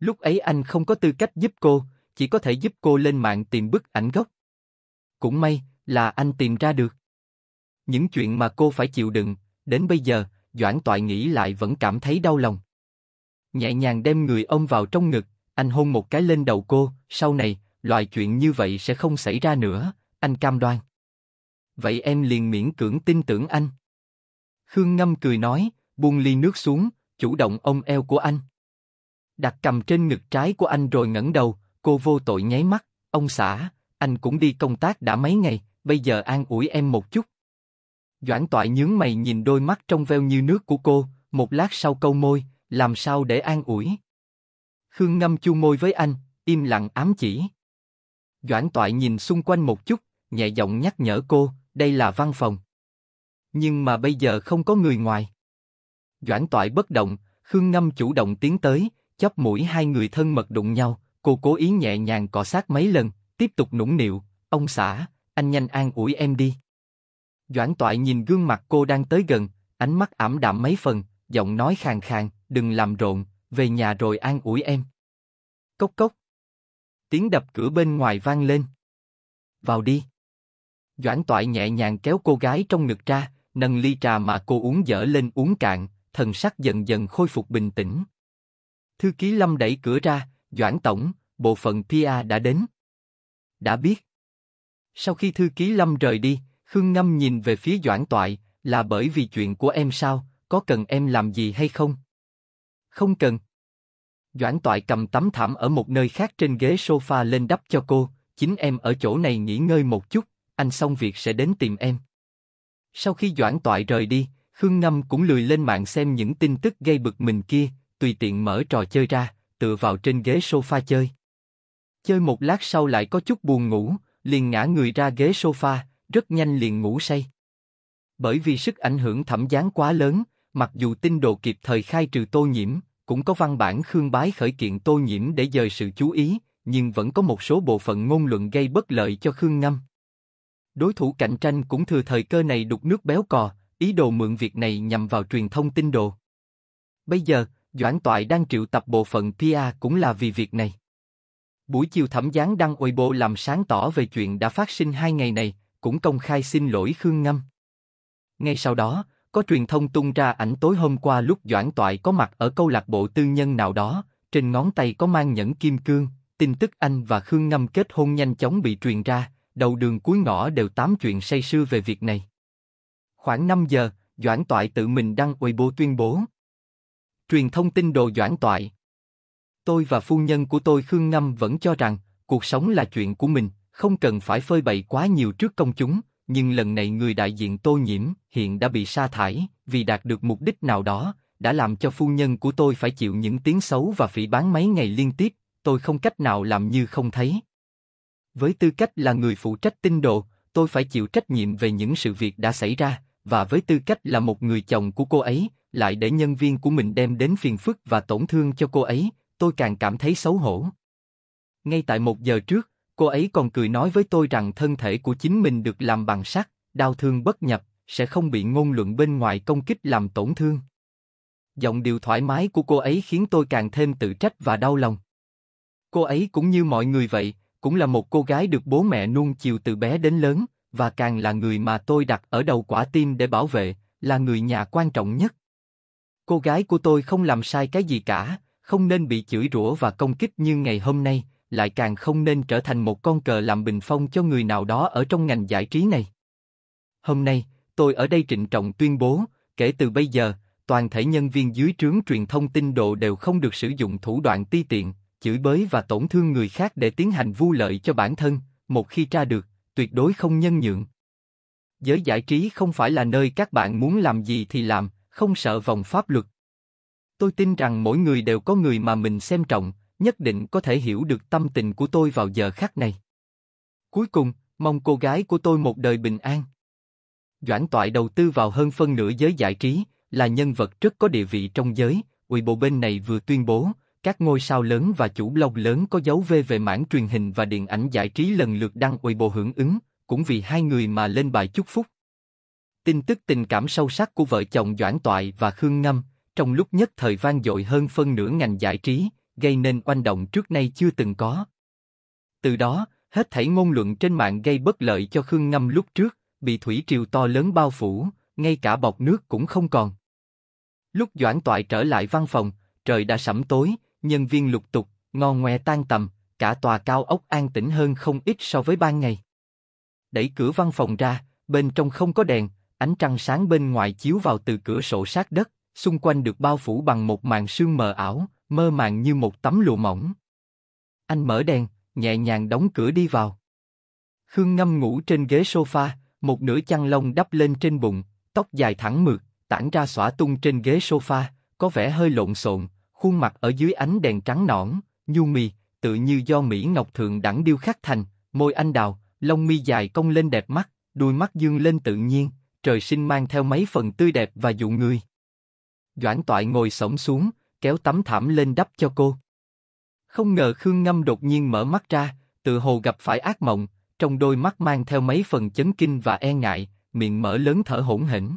Lúc ấy anh không có tư cách giúp cô, chỉ có thể giúp cô lên mạng tìm bức ảnh gốc. Cũng may là anh tìm ra được. Những chuyện mà cô phải chịu đựng, đến bây giờ, Doãn Toại nghĩ lại vẫn cảm thấy đau lòng. Nhẹ nhàng đem người ông vào trong ngực, anh hôn một cái lên đầu cô, sau này, loại chuyện như vậy sẽ không xảy ra nữa, anh cam đoan vậy em liền miễn cưỡng tin tưởng anh. Khương Ngâm cười nói, buông ly nước xuống, chủ động ôm eo của anh. Đặt cầm trên ngực trái của anh rồi ngẩng đầu, cô vô tội nháy mắt, ông xã, anh cũng đi công tác đã mấy ngày, bây giờ an ủi em một chút. Doãn tọa nhướng mày nhìn đôi mắt trong veo như nước của cô, một lát sau câu môi, làm sao để an ủi. Khương Ngâm chu môi với anh, im lặng ám chỉ. Doãn tọa nhìn xung quanh một chút, nhẹ giọng nhắc nhở cô, đây là văn phòng. Nhưng mà bây giờ không có người ngoài. Doãn Toại bất động, Khương Ngâm chủ động tiến tới, chóp mũi hai người thân mật đụng nhau, cô cố ý nhẹ nhàng cọ sát mấy lần, tiếp tục nũng nịu, ông xã, anh nhanh an ủi em đi. Doãn Toại nhìn gương mặt cô đang tới gần, ánh mắt ảm đạm mấy phần, giọng nói khàn khàn, đừng làm rộn, về nhà rồi an ủi em. Cốc cốc. Tiếng đập cửa bên ngoài vang lên. Vào đi. Doãn Toại nhẹ nhàng kéo cô gái trong ngực ra, nâng ly trà mà cô uống dở lên uống cạn, thần sắc dần dần khôi phục bình tĩnh. Thư ký Lâm đẩy cửa ra, Doãn Tổng, bộ phận PA đã đến. Đã biết. Sau khi thư ký Lâm rời đi, Khương Ngâm nhìn về phía Doãn Toại, là bởi vì chuyện của em sao, có cần em làm gì hay không? Không cần. Doãn Toại cầm tấm thảm ở một nơi khác trên ghế sofa lên đắp cho cô, chính em ở chỗ này nghỉ ngơi một chút, anh xong việc sẽ đến tìm em. Sau khi Doãn Toại rời đi, Khương Ngâm cũng lười lên mạng xem những tin tức gây bực mình kia, tùy tiện mở trò chơi ra, tựa vào trên ghế sofa chơi. Chơi một lát sau lại có chút buồn ngủ, liền ngã người ra ghế sofa, rất nhanh liền ngủ say. Bởi vì sức ảnh hưởng thẩm gián quá lớn, mặc dù tin đồ kịp thời khai trừ tô nhiễm, cũng có văn bản khương bái khởi kiện tô nhiễm để dời sự chú ý, nhưng vẫn có một số bộ phận ngôn luận gây bất lợi cho khương ngâm. Đối thủ cạnh tranh cũng thừa thời cơ này đục nước béo cò, ý đồ mượn việc này nhằm vào truyền thông tin đồ. Bây giờ, Doãn Toại đang triệu tập bộ phận PR cũng là vì việc này. Buổi chiều thẩm gián đăng Weibo làm sáng tỏ về chuyện đã phát sinh hai ngày này, cũng công khai xin lỗi Khương Ngâm. Ngay sau đó, có truyền thông tung ra ảnh tối hôm qua lúc Doãn Toại có mặt ở câu lạc bộ tư nhân nào đó, trên ngón tay có mang nhẫn kim cương, tin tức anh và Khương Ngâm kết hôn nhanh chóng bị truyền ra, đầu đường cuối ngõ đều tám chuyện say sưa về việc này. Khoảng 5 giờ, Doãn Toại tự mình đăng Weibo tuyên bố. Truyền thông tin đồ Doãn Toại. Tôi và phu nhân của tôi Khương Ngâm vẫn cho rằng, cuộc sống là chuyện của mình, không cần phải phơi bày quá nhiều trước công chúng, nhưng lần này người đại diện tô nhiễm hiện đã bị sa thải, vì đạt được mục đích nào đó, đã làm cho phu nhân của tôi phải chịu những tiếng xấu và phỉ bán mấy ngày liên tiếp, tôi không cách nào làm như không thấy. Với tư cách là người phụ trách tinh đồ, tôi phải chịu trách nhiệm về những sự việc đã xảy ra, và với tư cách là một người chồng của cô ấy, lại để nhân viên của mình đem đến phiền phức và tổn thương cho cô ấy, tôi càng cảm thấy xấu hổ. Ngay tại một giờ trước, cô ấy còn cười nói với tôi rằng thân thể của chính mình được làm bằng sắt, đau thương bất nhập, sẽ không bị ngôn luận bên ngoài công kích làm tổn thương. Giọng điều thoải mái của cô ấy khiến tôi càng thêm tự trách và đau lòng. Cô ấy cũng như mọi người vậy, cũng là một cô gái được bố mẹ nuông chiều từ bé đến lớn, và càng là người mà tôi đặt ở đầu quả tim để bảo vệ, là người nhà quan trọng nhất. Cô gái của tôi không làm sai cái gì cả, không nên bị chửi rủa và công kích như ngày hôm nay, lại càng không nên trở thành một con cờ làm bình phong cho người nào đó ở trong ngành giải trí này. Hôm nay, tôi ở đây trịnh trọng tuyên bố, kể từ bây giờ, toàn thể nhân viên dưới trướng truyền thông tin độ đều không được sử dụng thủ đoạn ti tiện, chửi bới và tổn thương người khác để tiến hành vu lợi cho bản thân, một khi tra được, tuyệt đối không nhân nhượng. Giới giải trí không phải là nơi các bạn muốn làm gì thì làm, không sợ vòng pháp luật. Tôi tin rằng mỗi người đều có người mà mình xem trọng, nhất định có thể hiểu được tâm tình của tôi vào giờ khắc này. Cuối cùng, mong cô gái của tôi một đời bình an. Doãn Toại đầu tư vào hơn phân nửa giới giải trí, là nhân vật rất có địa vị trong giới, ủy bộ bên này vừa tuyên bố, các ngôi sao lớn và chủ blog lớn có dấu vê về mảng truyền hình và điện ảnh giải trí lần lượt đăng Weibo hưởng ứng, cũng vì hai người mà lên bài chúc phúc. Tin tức tình cảm sâu sắc của vợ chồng Doãn Toại và Khương Ngâm, trong lúc nhất thời vang dội hơn phân nửa ngành giải trí, gây nên oanh động trước nay chưa từng có. Từ đó, hết thảy ngôn luận trên mạng gây bất lợi cho Khương Ngâm lúc trước, bị thủy triều to lớn bao phủ, ngay cả bọc nước cũng không còn. Lúc Doãn Toại trở lại văn phòng, trời đã sẩm tối, nhân viên lục tục, ngon ngoe tan tầm, cả tòa cao ốc an tĩnh hơn không ít so với ban ngày. Đẩy cửa văn phòng ra, bên trong không có đèn, ánh trăng sáng bên ngoài chiếu vào từ cửa sổ sát đất, xung quanh được bao phủ bằng một màn sương mờ ảo, mơ màng như một tấm lụa mỏng. Anh mở đèn, nhẹ nhàng đóng cửa đi vào. Khương ngâm ngủ trên ghế sofa, một nửa chăn lông đắp lên trên bụng, tóc dài thẳng mượt, tản ra xõa tung trên ghế sofa, có vẻ hơi lộn xộn, khuôn mặt ở dưới ánh đèn trắng nõn, nhu mì, tự như do mỹ ngọc thượng đẳng điêu khắc thành, môi anh đào, lông mi dài cong lên đẹp mắt, đuôi mắt dương lên tự nhiên, trời sinh mang theo mấy phần tươi đẹp và dụ người. Doãn Toại ngồi sổng xuống, kéo tấm thảm lên đắp cho cô. Không ngờ Khương Ngâm đột nhiên mở mắt ra, tự hồ gặp phải ác mộng, trong đôi mắt mang theo mấy phần chấn kinh và e ngại, miệng mở lớn thở hỗn hỉnh.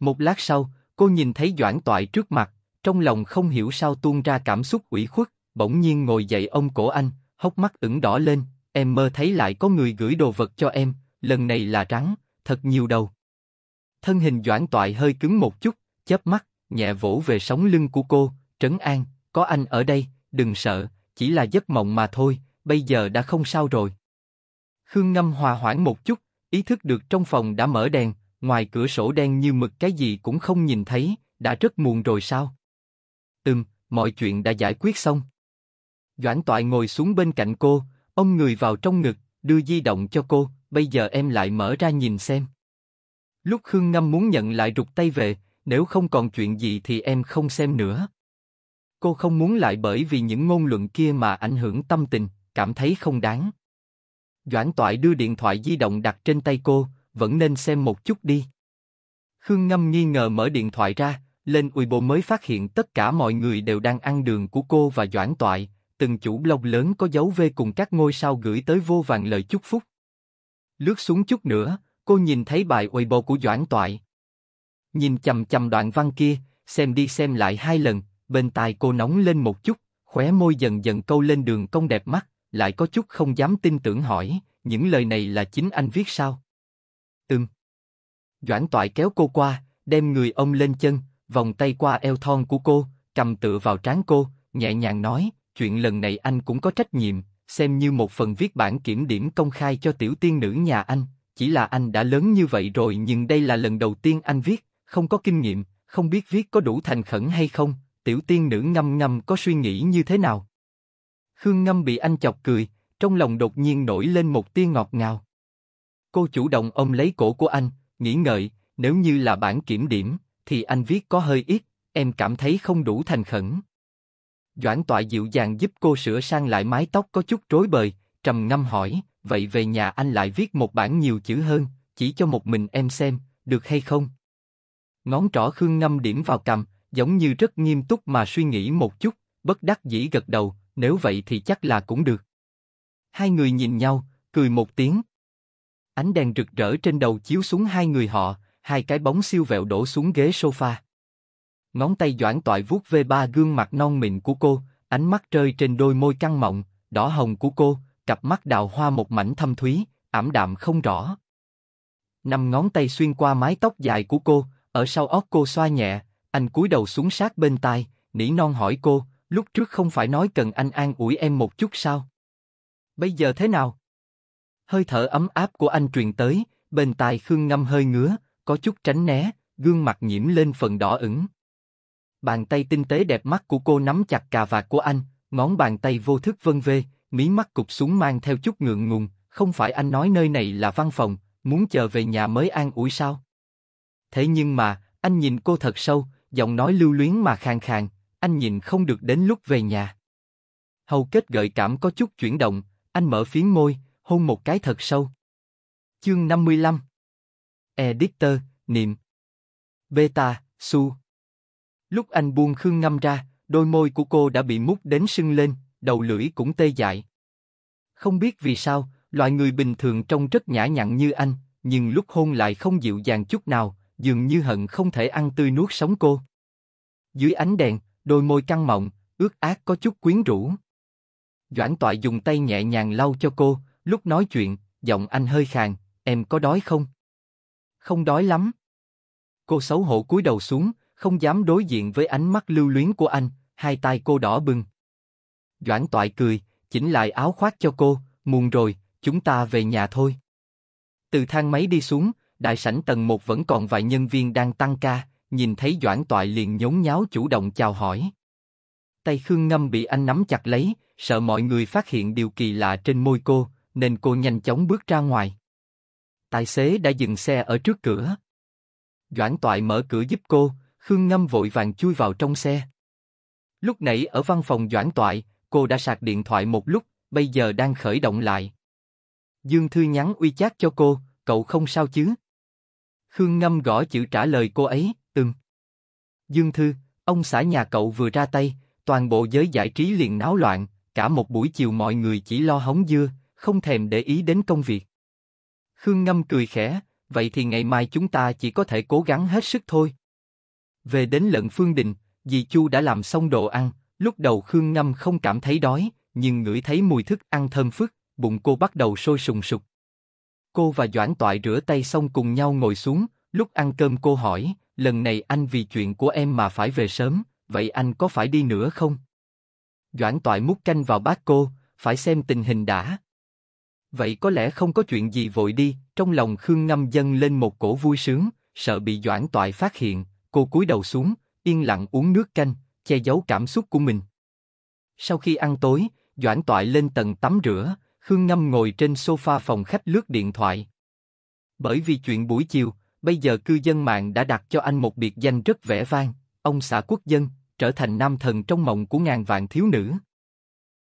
Một lát sau, cô nhìn thấy Doãn Toại trước mặt, trong lòng không hiểu sao tuôn ra cảm xúc ủy khuất, bỗng nhiên ngồi dậy ông cổ anh, hốc mắt ửng đỏ lên, em mơ thấy lại có người gửi đồ vật cho em, lần này là rắn, thật nhiều đầu. Thân hình doãn toại hơi cứng một chút, chớp mắt, nhẹ vỗ về sóng lưng của cô, trấn an, có anh ở đây, đừng sợ, chỉ là giấc mộng mà thôi, bây giờ đã không sao rồi. Khương Ngâm hòa hoãn một chút, ý thức được trong phòng đã mở đèn, ngoài cửa sổ đen như mực cái gì cũng không nhìn thấy, đã rất muộn rồi sao? Ừm, mọi chuyện đã giải quyết xong. Doãn Toại ngồi xuống bên cạnh cô, ông người vào trong ngực, đưa di động cho cô, bây giờ em lại mở ra nhìn xem. Lúc Khương Ngâm muốn nhận lại rụt tay về, nếu không còn chuyện gì thì em không xem nữa. Cô không muốn lại bởi vì những ngôn luận kia mà ảnh hưởng tâm tình, cảm thấy không đáng. Doãn Toại đưa điện thoại di động đặt trên tay cô, vẫn nên xem một chút đi. Khương Ngâm nghi ngờ mở điện thoại ra, lên bộ mới phát hiện tất cả mọi người đều đang ăn đường của cô và Doãn Toại, từng chủ blog lớn có dấu vê cùng các ngôi sao gửi tới vô vàng lời chúc phúc. Lướt xuống chút nữa, cô nhìn thấy bài bộ của Doãn Toại. Nhìn chầm chầm đoạn văn kia, xem đi xem lại hai lần, bên tai cô nóng lên một chút, khóe môi dần dần câu lên đường cong đẹp mắt, lại có chút không dám tin tưởng hỏi, những lời này là chính anh viết sao? Ừm, Doãn Toại kéo cô qua, đem người ông lên chân, vòng tay qua eo thon của cô, cầm tựa vào trán cô, nhẹ nhàng nói, chuyện lần này anh cũng có trách nhiệm, xem như một phần viết bản kiểm điểm công khai cho tiểu tiên nữ nhà anh, chỉ là anh đã lớn như vậy rồi nhưng đây là lần đầu tiên anh viết, không có kinh nghiệm, không biết viết có đủ thành khẩn hay không, tiểu tiên nữ ngâm ngâm có suy nghĩ như thế nào. Khương Ngâm bị anh chọc cười, trong lòng đột nhiên nổi lên một tia ngọt ngào. Cô chủ động ôm lấy cổ của anh, nghĩ ngợi, nếu như là bản kiểm điểm, thì anh viết có hơi ít, em cảm thấy không đủ thành khẩn. Doãn Tọa dịu dàng giúp cô sửa sang lại mái tóc có chút rối bời, trầm ngâm hỏi, vậy về nhà anh lại viết một bản nhiều chữ hơn, chỉ cho một mình em xem, được hay không? Ngón trỏ Khương Ngâm điểm vào cầm, giống như rất nghiêm túc mà suy nghĩ một chút, bất đắc dĩ gật đầu, nếu vậy thì chắc là cũng được. Hai người nhìn nhau, cười một tiếng. Ánh đèn rực rỡ trên đầu chiếu xuống hai người họ, hai cái bóng siêu vẹo đổ xuống ghế sofa. Ngón tay doãn toại vuốt về ba gương mặt non mịn của cô, ánh mắt rơi trên đôi môi căng mọng, đỏ hồng của cô, cặp mắt đào hoa một mảnh thâm thúy, ảm đạm không rõ. Năm ngón tay xuyên qua mái tóc dài của cô, ở sau óc cô xoa nhẹ, anh cúi đầu xuống sát bên tai, nỉ non hỏi cô, lúc trước không phải nói cần anh an ủi em một chút sao? Bây giờ thế nào? Hơi thở ấm áp của anh truyền tới, bên tai Khương Ngâm hơi ngứa, có chút tránh né, gương mặt nhiễm lên phần đỏ ửng. Bàn tay tinh tế đẹp mắt của cô nắm chặt cà vạt của anh, ngón bàn tay vô thức vân vê, mí mắt cục xuống mang theo chút ngượng ngùng, không phải anh nói nơi này là văn phòng, muốn chờ về nhà mới an ủi sao? Thế nhưng mà, anh nhìn cô thật sâu, giọng nói lưu luyến mà khàn khàn, anh nhìn không được đến lúc về nhà. Hầu kết gợi cảm có chút chuyển động, anh mở phiến môi, hôn một cái thật sâu. Chương 55 Editor, niệm. Beta, su. Lúc anh buông khương ngâm ra, đôi môi của cô đã bị mút đến sưng lên, đầu lưỡi cũng tê dại. Không biết vì sao, loại người bình thường trông rất nhã nhặn như anh, nhưng lúc hôn lại không dịu dàng chút nào, dường như hận không thể ăn tươi nuốt sống cô. Dưới ánh đèn, đôi môi căng mọng, ướt át có chút quyến rũ. Doãn Toại dùng tay nhẹ nhàng lau cho cô, lúc nói chuyện, giọng anh hơi khàn, em có đói không? không đói lắm. Cô xấu hổ cúi đầu xuống, không dám đối diện với ánh mắt lưu luyến của anh, hai tay cô đỏ bừng. Doãn Toại cười, chỉnh lại áo khoác cho cô, muộn rồi, chúng ta về nhà thôi. Từ thang máy đi xuống, đại sảnh tầng 1 vẫn còn vài nhân viên đang tăng ca, nhìn thấy Doãn Toại liền nhốn nháo chủ động chào hỏi. Tay Khương Ngâm bị anh nắm chặt lấy, sợ mọi người phát hiện điều kỳ lạ trên môi cô, nên cô nhanh chóng bước ra ngoài. Tài xế đã dừng xe ở trước cửa. Doãn Toại mở cửa giúp cô, Khương Ngâm vội vàng chui vào trong xe. Lúc nãy ở văn phòng Doãn Toại, cô đã sạc điện thoại một lúc, bây giờ đang khởi động lại. Dương Thư nhắn uy chát cho cô, cậu không sao chứ? Khương Ngâm gõ chữ trả lời cô ấy, ừm. Dương Thư, ông xã nhà cậu vừa ra tay, toàn bộ giới giải trí liền náo loạn, cả một buổi chiều mọi người chỉ lo hóng dưa, không thèm để ý đến công việc. Khương Ngâm cười khẽ, vậy thì ngày mai chúng ta chỉ có thể cố gắng hết sức thôi. Về đến lận phương đình, dì Chu đã làm xong đồ ăn, lúc đầu Khương Ngâm không cảm thấy đói, nhưng ngửi thấy mùi thức ăn thơm phức, bụng cô bắt đầu sôi sùng sục. Cô và Doãn Toại rửa tay xong cùng nhau ngồi xuống, lúc ăn cơm cô hỏi, lần này anh vì chuyện của em mà phải về sớm, vậy anh có phải đi nữa không? Doãn Toại múc canh vào bát cô, phải xem tình hình đã. Vậy có lẽ không có chuyện gì vội đi, trong lòng Khương Ngâm dâng lên một cổ vui sướng, sợ bị Doãn Toại phát hiện, cô cúi đầu xuống, yên lặng uống nước canh, che giấu cảm xúc của mình. Sau khi ăn tối, Doãn Toại lên tầng tắm rửa, Khương Ngâm ngồi trên sofa phòng khách lướt điện thoại. Bởi vì chuyện buổi chiều, bây giờ cư dân mạng đã đặt cho anh một biệt danh rất vẻ vang, ông xã quốc dân, trở thành nam thần trong mộng của ngàn vạn thiếu nữ.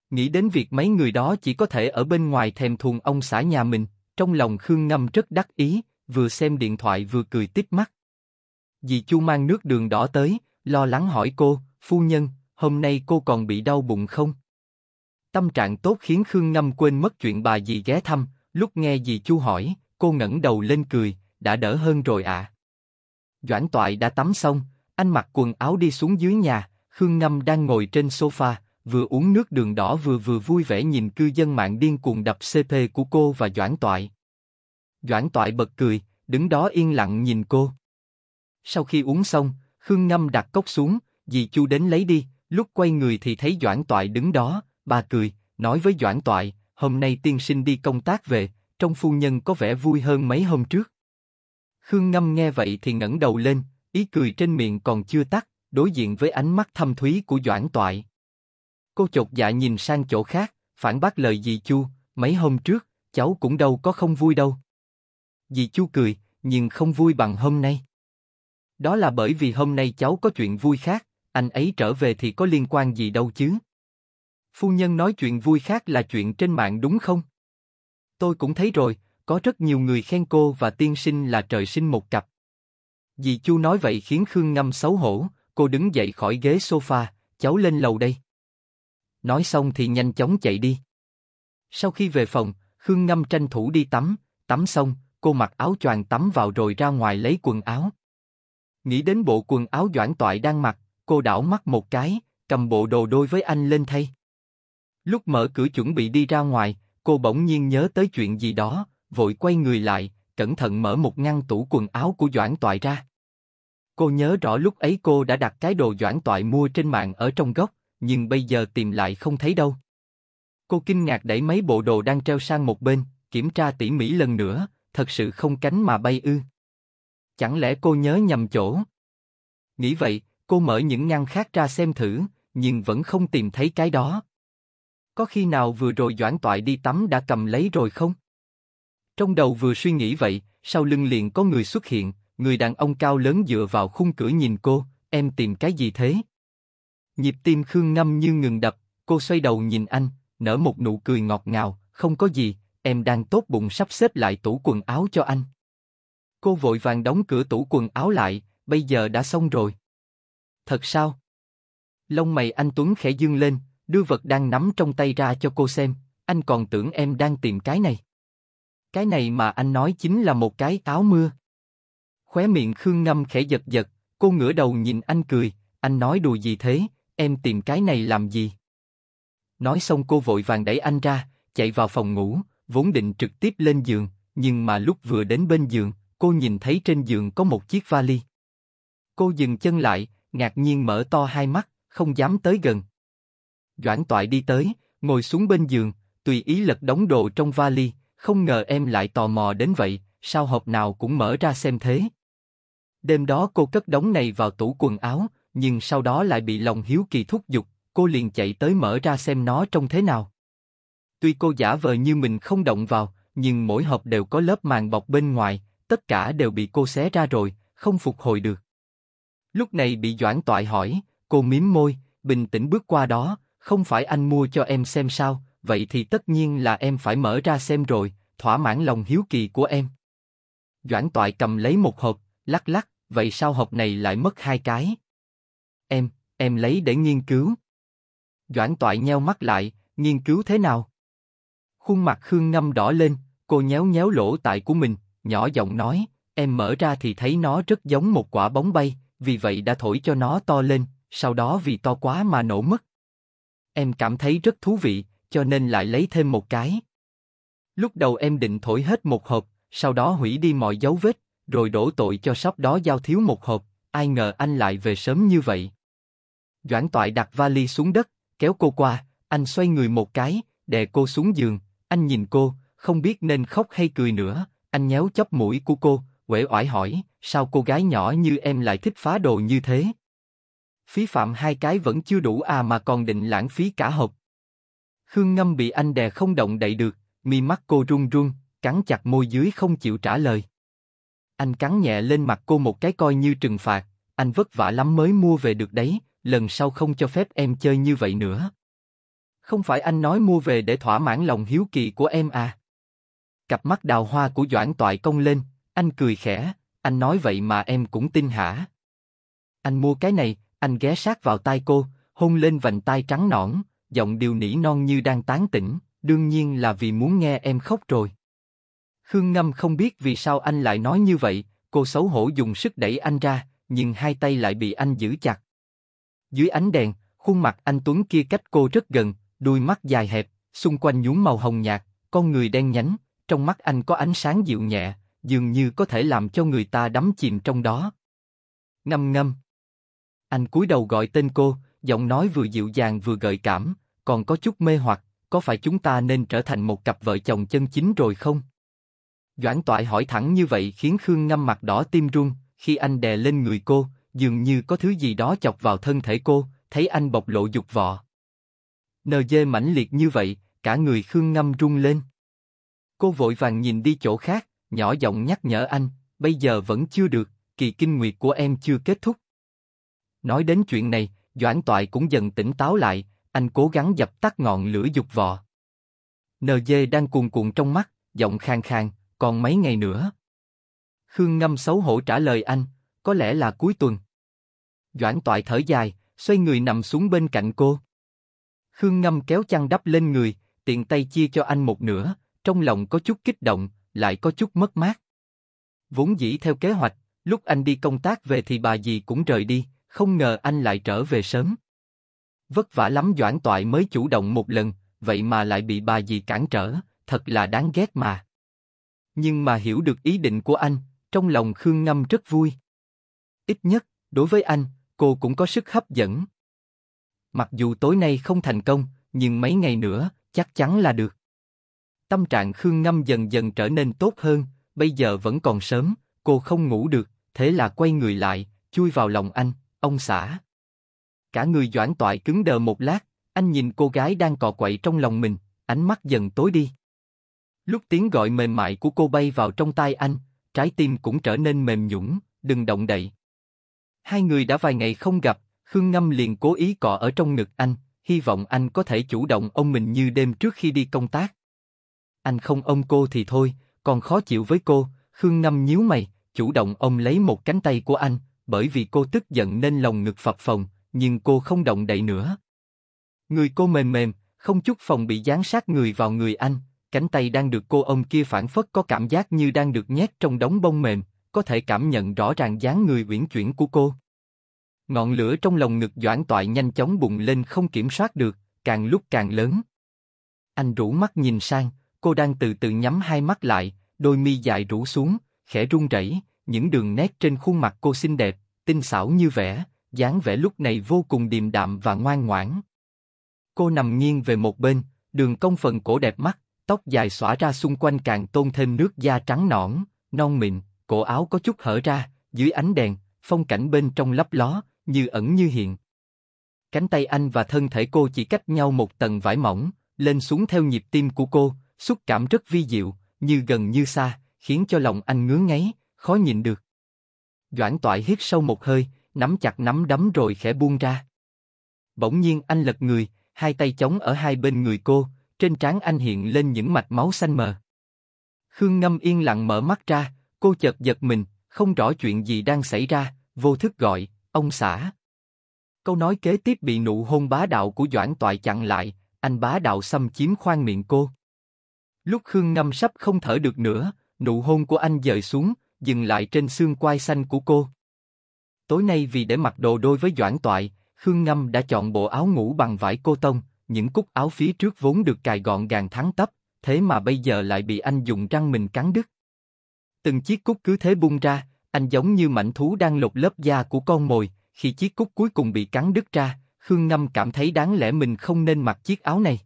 Nghĩ đến việc mấy người đó chỉ có thể ở bên ngoài thèm thuồng ông xã nhà mình, trong lòng Khương Ngâm rất đắc ý, vừa xem điện thoại vừa cười tít mắt. Dì Chu mang nước đường đỏ tới, lo lắng hỏi cô, phu nhân, hôm nay cô còn bị đau bụng không? Tâm trạng tốt khiến Khương Ngâm quên mất chuyện bà dì ghé thăm, lúc nghe dì Chu hỏi, cô ngẩng đầu lên cười, đã đỡ hơn rồi ạ. À. Doãn Toại đã tắm xong, anh mặc quần áo đi xuống dưới nhà, Khương Ngâm đang ngồi trên sofa, vừa uống nước đường đỏ vừa vừa vui vẻ nhìn cư dân mạng điên cuồng đập CP của cô và Doãn Toại. Doãn Toại bật cười, đứng đó yên lặng nhìn cô. Sau khi uống xong, Khương Ngâm đặt cốc xuống, dì Chu đến lấy đi, lúc quay người thì thấy Doãn Toại đứng đó, bà cười, nói với Doãn Toại, hôm nay tiên sinh đi công tác về, trong phu nhân có vẻ vui hơn mấy hôm trước. Khương Ngâm nghe vậy thì ngẩng đầu lên, ý cười trên miệng còn chưa tắt, đối diện với ánh mắt thâm thúy của Doãn Toại. Cô chột dạ nhìn sang chỗ khác, phản bác lời dì Chu, mấy hôm trước, cháu cũng đâu có không vui đâu. Dì Chu cười, nhưng không vui bằng hôm nay. Đó là bởi vì hôm nay cháu có chuyện vui khác, anh ấy trở về thì có liên quan gì đâu chứ. Phu nhân nói chuyện vui khác là chuyện trên mạng đúng không? Tôi cũng thấy rồi, có rất nhiều người khen cô và tiên sinh là trời sinh một cặp. Dì Chu nói vậy khiến Khương Ngâm xấu hổ, cô đứng dậy khỏi ghế sofa, cháu lên lầu đây nói xong thì nhanh chóng chạy đi. Sau khi về phòng, Khương Ngâm tranh thủ đi tắm, tắm xong, cô mặc áo choàng tắm vào rồi ra ngoài lấy quần áo. Nghĩ đến bộ quần áo doãn toại đang mặc, cô đảo mắt một cái, cầm bộ đồ đôi với anh lên thay. Lúc mở cửa chuẩn bị đi ra ngoài, cô bỗng nhiên nhớ tới chuyện gì đó, vội quay người lại, cẩn thận mở một ngăn tủ quần áo của doãn toại ra. Cô nhớ rõ lúc ấy cô đã đặt cái đồ doãn toại mua trên mạng ở trong góc, nhưng bây giờ tìm lại không thấy đâu. Cô kinh ngạc đẩy mấy bộ đồ đang treo sang một bên, kiểm tra tỉ mỉ lần nữa, thật sự không cánh mà bay ư. Chẳng lẽ cô nhớ nhầm chỗ? Nghĩ vậy, cô mở những ngăn khác ra xem thử, nhưng vẫn không tìm thấy cái đó. Có khi nào vừa rồi Doãn Toại đi tắm đã cầm lấy rồi không? Trong đầu vừa suy nghĩ vậy, sau lưng liền có người xuất hiện, người đàn ông cao lớn dựa vào khung cửa nhìn cô, em tìm cái gì thế? Nhịp tim Khương Ngâm như ngừng đập, cô xoay đầu nhìn anh, nở một nụ cười ngọt ngào, không có gì, em đang tốt bụng sắp xếp lại tủ quần áo cho anh. Cô vội vàng đóng cửa tủ quần áo lại, bây giờ đã xong rồi. Thật sao? Lông mày anh Tuấn khẽ dương lên, đưa vật đang nắm trong tay ra cho cô xem, anh còn tưởng em đang tìm cái này. Cái này mà anh nói chính là một cái áo mưa. Khóe miệng Khương Ngâm khẽ giật giật, cô ngửa đầu nhìn anh cười, anh nói đùa gì thế, Em tìm cái này làm gì? Nói xong cô vội vàng đẩy anh ra, chạy vào phòng ngủ, vốn định trực tiếp lên giường, nhưng mà lúc vừa đến bên giường, cô nhìn thấy trên giường có một chiếc vali. Cô dừng chân lại, ngạc nhiên mở to hai mắt, không dám tới gần. Doãn Toại đi tới, ngồi xuống bên giường, tùy ý lật đóng đồ trong vali, không ngờ em lại tò mò đến vậy, sao hộp nào cũng mở ra xem thế. Đêm đó cô cất đống này vào tủ quần áo, nhưng sau đó lại bị lòng hiếu kỳ thúc giục, cô liền chạy tới mở ra xem nó trông thế nào. Tuy cô giả vờ như mình không động vào, nhưng mỗi hộp đều có lớp màng bọc bên ngoài, tất cả đều bị cô xé ra rồi, không phục hồi được. Lúc này bị Doãn Toại hỏi, cô mím môi, bình tĩnh bước qua đó, không phải anh mua cho em xem sao, vậy thì tất nhiên là em phải mở ra xem rồi, thỏa mãn lòng hiếu kỳ của em. Doãn Toại cầm lấy một hộp, lắc lắc, vậy sao hộp này lại mất hai cái? Em, em lấy để nghiên cứu. Doãn toại nheo mắt lại, nghiên cứu thế nào? Khuôn mặt Khương Năm đỏ lên, cô nhéo nhéo lỗ tại của mình, nhỏ giọng nói, em mở ra thì thấy nó rất giống một quả bóng bay, vì vậy đã thổi cho nó to lên, sau đó vì to quá mà nổ mất. Em cảm thấy rất thú vị, cho nên lại lấy thêm một cái. Lúc đầu em định thổi hết một hộp, sau đó hủy đi mọi dấu vết, rồi đổ tội cho sắp đó giao thiếu một hộp, ai ngờ anh lại về sớm như vậy. Doãn Toại đặt vali xuống đất, kéo cô qua, anh xoay người một cái, đè cô xuống giường, anh nhìn cô, không biết nên khóc hay cười nữa, anh nhéo chóp mũi của cô, uể oải hỏi, sao cô gái nhỏ như em lại thích phá đồ như thế? Phí phạm hai cái vẫn chưa đủ à mà còn định lãng phí cả hộp. Khương Ngâm bị anh đè không động đậy được, mi mắt cô run run, cắn chặt môi dưới không chịu trả lời. Anh cắn nhẹ lên mặt cô một cái coi như trừng phạt, anh vất vả lắm mới mua về được đấy, lần sau không cho phép em chơi như vậy nữa. Không phải anh nói mua về để thỏa mãn lòng hiếu kỳ của em à? Cặp mắt đào hoa của Doãn Toại cong lên, anh cười khẽ, anh nói vậy mà em cũng tin hả? Anh mua cái này, anh ghé sát vào tai cô, hôn lên vành tai trắng nõn, giọng điều nỉ non như đang tán tỉnh, đương nhiên là vì muốn nghe em khóc rồi. Khương Ngâm không biết vì sao anh lại nói như vậy, cô xấu hổ dùng sức đẩy anh ra, nhưng hai tay lại bị anh giữ chặt. Dưới ánh đèn, khuôn mặt anh Tuấn kia cách cô rất gần, đuôi mắt dài hẹp, xung quanh nhuốm màu hồng nhạt, con người đen nhánh, trong mắt anh có ánh sáng dịu nhẹ, dường như có thể làm cho người ta đắm chìm trong đó. Ngâm ngâm. Anh cúi đầu gọi tên cô, giọng nói vừa dịu dàng vừa gợi cảm, còn có chút mê hoặc, có phải chúng ta nên trở thành một cặp vợ chồng chân chính rồi không? Doãn Toại hỏi thẳng như vậy khiến Khương Ngâm mặt đỏ tim run, khi anh đè lên người cô, dường như có thứ gì đó chọc vào thân thể cô, thấy anh bộc lộ dục vọ. NG mãnh liệt như vậy, cả người Khương Ngâm rung lên. Cô vội vàng nhìn đi chỗ khác, nhỏ giọng nhắc nhở anh, bây giờ vẫn chưa được, kỳ kinh nguyệt của em chưa kết thúc. Nói đến chuyện này, Doãn Toại cũng dần tỉnh táo lại, anh cố gắng dập tắt ngọn lửa dục vọ. NG đang cuồn cuộn trong mắt, giọng khang khang, còn mấy ngày nữa. Khương Ngâm xấu hổ trả lời anh, có lẽ là cuối tuần. Doãn Toại thở dài, xoay người nằm xuống bên cạnh cô. Khương Ngâm kéo chăn đắp lên người, tiện tay chia cho anh một nửa, trong lòng có chút kích động, lại có chút mất mát. Vốn dĩ theo kế hoạch, lúc anh đi công tác về thì bà dì cũng rời đi, không ngờ anh lại trở về sớm. Vất vả lắm Doãn Toại mới chủ động một lần, vậy mà lại bị bà dì cản trở, thật là đáng ghét mà. Nhưng mà hiểu được ý định của anh, trong lòng Khương Ngâm rất vui. Ít nhất, đối với anh, cô cũng có sức hấp dẫn. Mặc dù tối nay không thành công, nhưng mấy ngày nữa, chắc chắn là được. Tâm trạng Khương Ngâm dần dần trở nên tốt hơn, bây giờ vẫn còn sớm, cô không ngủ được, thế là quay người lại, chui vào lòng anh, ông xã. Cả người doãn toại cứng đờ một lát, anh nhìn cô gái đang cò quậy trong lòng mình, ánh mắt dần tối đi. Lúc tiếng gọi mềm mại của cô bay vào trong tai anh, trái tim cũng trở nên mềm nhũn, đừng động đậy. Hai người đã vài ngày không gặp, Khương Ngâm liền cố ý cọ ở trong ngực anh, hy vọng anh có thể chủ động ôm mình như đêm trước khi đi công tác. Anh không ôm cô thì thôi, còn khó chịu với cô, Khương Ngâm nhíu mày, chủ động ôm lấy một cánh tay của anh, bởi vì cô tức giận nên lòng ngực phập phồng, nhưng cô không động đậy nữa. Người cô mềm mềm, không chút phòng bị dán sát người vào người anh, cánh tay đang được cô ôm kia phản phất có cảm giác như đang được nhét trong đống bông mềm, có thể cảm nhận rõ ràng dáng người uyển chuyển của cô. Ngọn lửa trong lòng ngực Doãn Toại nhanh chóng bùng lên không kiểm soát được, càng lúc càng lớn. Anh rũ mắt nhìn sang, cô đang từ từ nhắm hai mắt lại, đôi mi dài rũ xuống, khẽ run rẩy, những đường nét trên khuôn mặt cô xinh đẹp, tinh xảo như vẽ, dáng vẻ lúc này vô cùng điềm đạm và ngoan ngoãn. Cô nằm nghiêng về một bên, đường cong phần cổ đẹp mắt, tóc dài xõa ra xung quanh càng tôn thêm nước da trắng nõn, non mịn, cổ áo có chút hở ra, dưới ánh đèn, phong cảnh bên trong lấp ló, như ẩn như hiện. Cánh tay anh và thân thể cô chỉ cách nhau một tầng vải mỏng, lên xuống theo nhịp tim của cô, xúc cảm rất vi diệu, như gần như xa, khiến cho lòng anh ngứa ngáy, khó nhìn được. Doãn toại hít sâu một hơi, nắm chặt nắm đấm rồi khẽ buông ra. Bỗng nhiên anh lật người, hai tay chống ở hai bên người cô, trên trán anh hiện lên những mạch máu xanh mờ. Khương Ngâm yên lặng mở mắt ra, Cô chợt giật mình, không rõ chuyện gì đang xảy ra, vô thức gọi, ông xã. Câu nói kế tiếp bị nụ hôn bá đạo của Doãn Toại chặn lại, anh bá đạo xâm chiếm khoang miệng cô. Lúc Khương Ngâm sắp không thở được nữa, nụ hôn của anh dời xuống, dừng lại trên xương quai xanh của cô. Tối nay vì để mặc đồ đôi với Doãn Toại, Khương Ngâm đã chọn bộ áo ngủ bằng vải cô tông, những cúc áo phía trước vốn được cài gọn gàng thắng tấp, thế mà bây giờ lại bị anh dùng răng mình cắn đứt. Từng chiếc cúc cứ thế bung ra, anh giống như mảnh thú đang lột lớp da của con mồi, khi chiếc cúc cuối cùng bị cắn đứt ra, Khương Ngâm cảm thấy đáng lẽ mình không nên mặc chiếc áo này.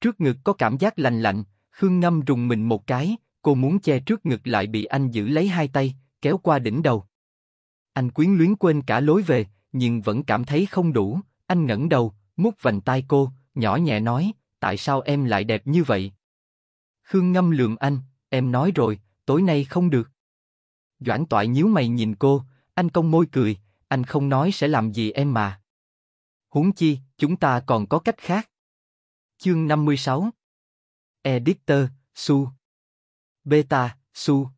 Trước ngực có cảm giác lành lạnh, Khương Ngâm rùng mình một cái, cô muốn che trước ngực lại bị anh giữ lấy hai tay, kéo qua đỉnh đầu. Anh quyến luyến quên cả lối về, nhưng vẫn cảm thấy không đủ, anh ngẩng đầu, mút vành tai cô, nhỏ nhẹ nói, tại sao em lại đẹp như vậy? Khương Ngâm lườm anh, em nói rồi, tối nay không được. Doãn Toại nhíu mày nhìn cô, anh cong môi cười, anh không nói sẽ làm gì em mà. Huống chi, chúng ta còn có cách khác. Chương 56 Editor, Su Beta, Su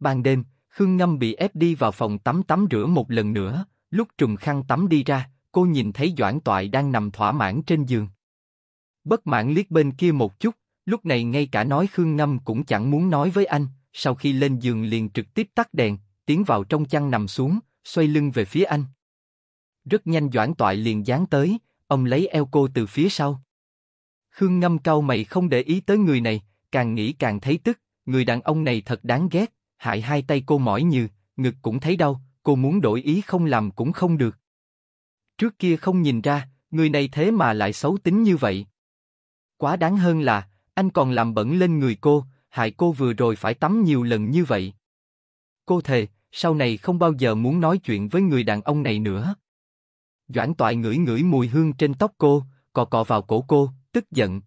Ban đêm, Khương Ngâm bị ép đi vào phòng tắm tắm rửa một lần nữa, lúc Trùng khăn tắm đi ra, cô nhìn thấy Doãn Toại đang nằm thỏa mãn trên giường. Bất mãn liếc bên kia một chút, Lúc này ngay cả nói Khương Ngâm cũng chẳng muốn nói với anh, sau khi lên giường liền trực tiếp tắt đèn, tiến vào trong chăn nằm xuống, xoay lưng về phía anh. Rất nhanh Doãn Toại liền dán tới, ông lấy eo cô từ phía sau. Khương Ngâm cau mày không để ý tới người này, càng nghĩ càng thấy tức, người đàn ông này thật đáng ghét, hại hai tay cô mỏi như, ngực cũng thấy đau, cô muốn đổi ý không làm cũng không được. Trước kia không nhìn ra, người này thế mà lại xấu tính như vậy. Quá đáng hơn là, anh còn làm bẩn lên người cô, hại cô vừa rồi phải tắm nhiều lần như vậy. Cô thề, sau này không bao giờ muốn nói chuyện với người đàn ông này nữa. Doãn Toại ngửi ngửi mùi hương trên tóc cô, cò cọ vào cổ cô, tức giận.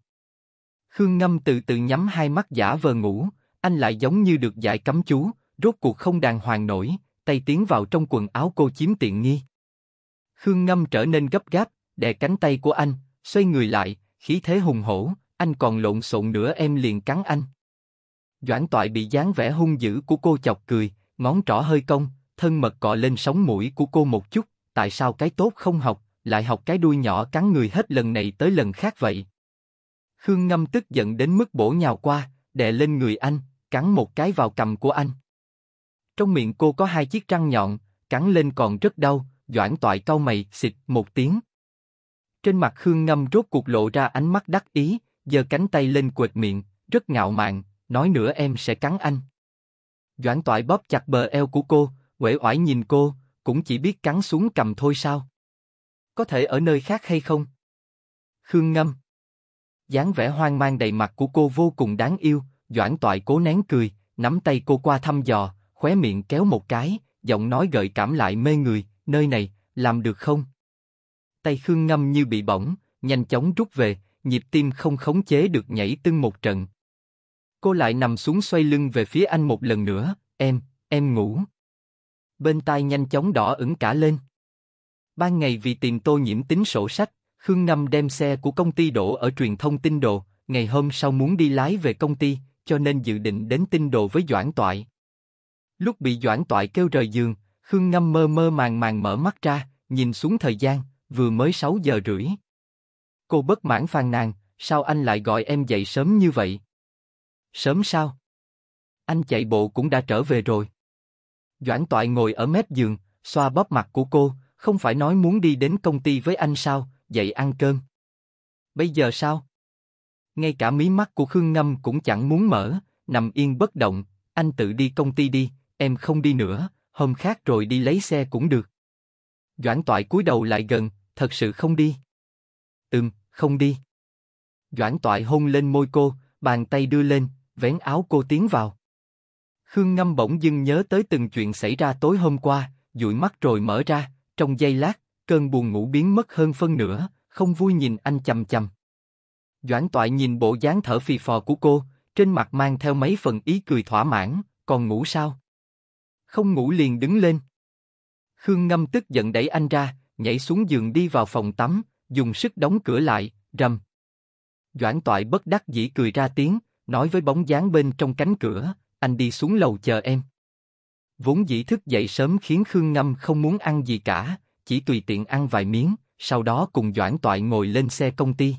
Khương Ngâm từ từ nhắm hai mắt giả vờ ngủ, anh lại giống như được giải cấm chú, rốt cuộc không đàng hoàng nổi, tay tiến vào trong quần áo cô chiếm tiện nghi. Khương Ngâm trở nên gấp gáp, đè cánh tay của anh, xoay người lại, khí thế hùng hổ, anh còn lộn xộn nữa em liền cắn anh. Doãn Toại bị dáng vẻ hung dữ của cô chọc cười, ngón trỏ hơi cong, thân mật cọ lên sống mũi của cô một chút. Tại sao cái tốt không học, lại học cái đuôi nhỏ cắn người hết lần này tới lần khác vậy? Khương Ngâm tức giận đến mức bổ nhào qua, đè lên người anh, cắn một cái vào cầm của anh. Trong miệng cô có hai chiếc răng nhọn, cắn lên còn rất đau. Doãn Toại cau mày, xịt một tiếng. Trên mặt Khương Ngâm rốt cuộc lộ ra ánh mắt đắc ý, giơ cánh tay lên quệt miệng, rất ngạo mạn, nói nữa em sẽ cắn anh. Doãn Toại bóp chặt bờ eo của cô, uể oải nhìn cô, cũng chỉ biết cắn xuống cầm thôi sao? Có thể ở nơi khác hay không? Khương Ngâm. dáng vẻ hoang mang đầy mặt của cô vô cùng đáng yêu, Doãn Toại cố nén cười, nắm tay cô qua thăm dò, khóe miệng kéo một cái, giọng nói gợi cảm lại mê người, nơi này, làm được không? Tay Khương Ngâm như bị bỏng, nhanh chóng rút về, nhịp tim không khống chế được nhảy tưng một trận. Cô lại nằm xuống xoay lưng về phía anh một lần nữa, em, em ngủ. Bên tai nhanh chóng đỏ ửng cả lên. Ban ngày vì tìm tô nhiễm tính sổ sách, Khương Ngâm đem xe của công ty đổ ở truyền thông tinh đồ, ngày hôm sau muốn đi lái về công ty, cho nên dự định đến tinh đồ với Doãn Toại. Lúc bị Doãn Toại kêu rời giường, Khương Ngâm mơ mơ màng màng mở mắt ra, nhìn xuống thời gian, vừa mới 6 giờ rưỡi. Cô bất mãn phàn nàn, sao anh lại gọi em dậy sớm như vậy? Sớm sao? Anh chạy bộ cũng đã trở về rồi. Doãn Toại ngồi ở mép giường, xoa bóp mặt của cô, không phải nói muốn đi đến công ty với anh sao, dậy ăn cơm. Bây giờ sao? Ngay cả mí mắt của Khương Ngâm cũng chẳng muốn mở, nằm yên bất động, anh tự đi công ty đi, em không đi nữa, hôm khác rồi đi lấy xe cũng được. Doãn Toại cúi đầu lại gần, thật sự không đi. Ừm, không đi. Doãn Toại hôn lên môi cô, bàn tay đưa lên, vén áo cô tiến vào. Khương Ngâm bỗng dưng nhớ tới từng chuyện xảy ra tối hôm qua, dụi mắt rồi mở ra, trong giây lát, cơn buồn ngủ biến mất hơn phân nửa, không vui nhìn anh chầm chầm. Doãn Toại nhìn bộ dáng thở phì phò của cô, trên mặt mang theo mấy phần ý cười thỏa mãn, còn ngủ sao? Không ngủ liền đứng lên. Khương Ngâm tức giận đẩy anh ra, nhảy xuống giường đi vào phòng tắm, dùng sức đóng cửa lại, rầm. Doãn Toại bất đắc dĩ cười ra tiếng, nói với bóng dáng bên trong cánh cửa, anh đi xuống lầu chờ em. Vốn dĩ thức dậy sớm khiến Khương Ngâm không muốn ăn gì cả, chỉ tùy tiện ăn vài miếng, sau đó cùng Doãn Toại ngồi lên xe công ty.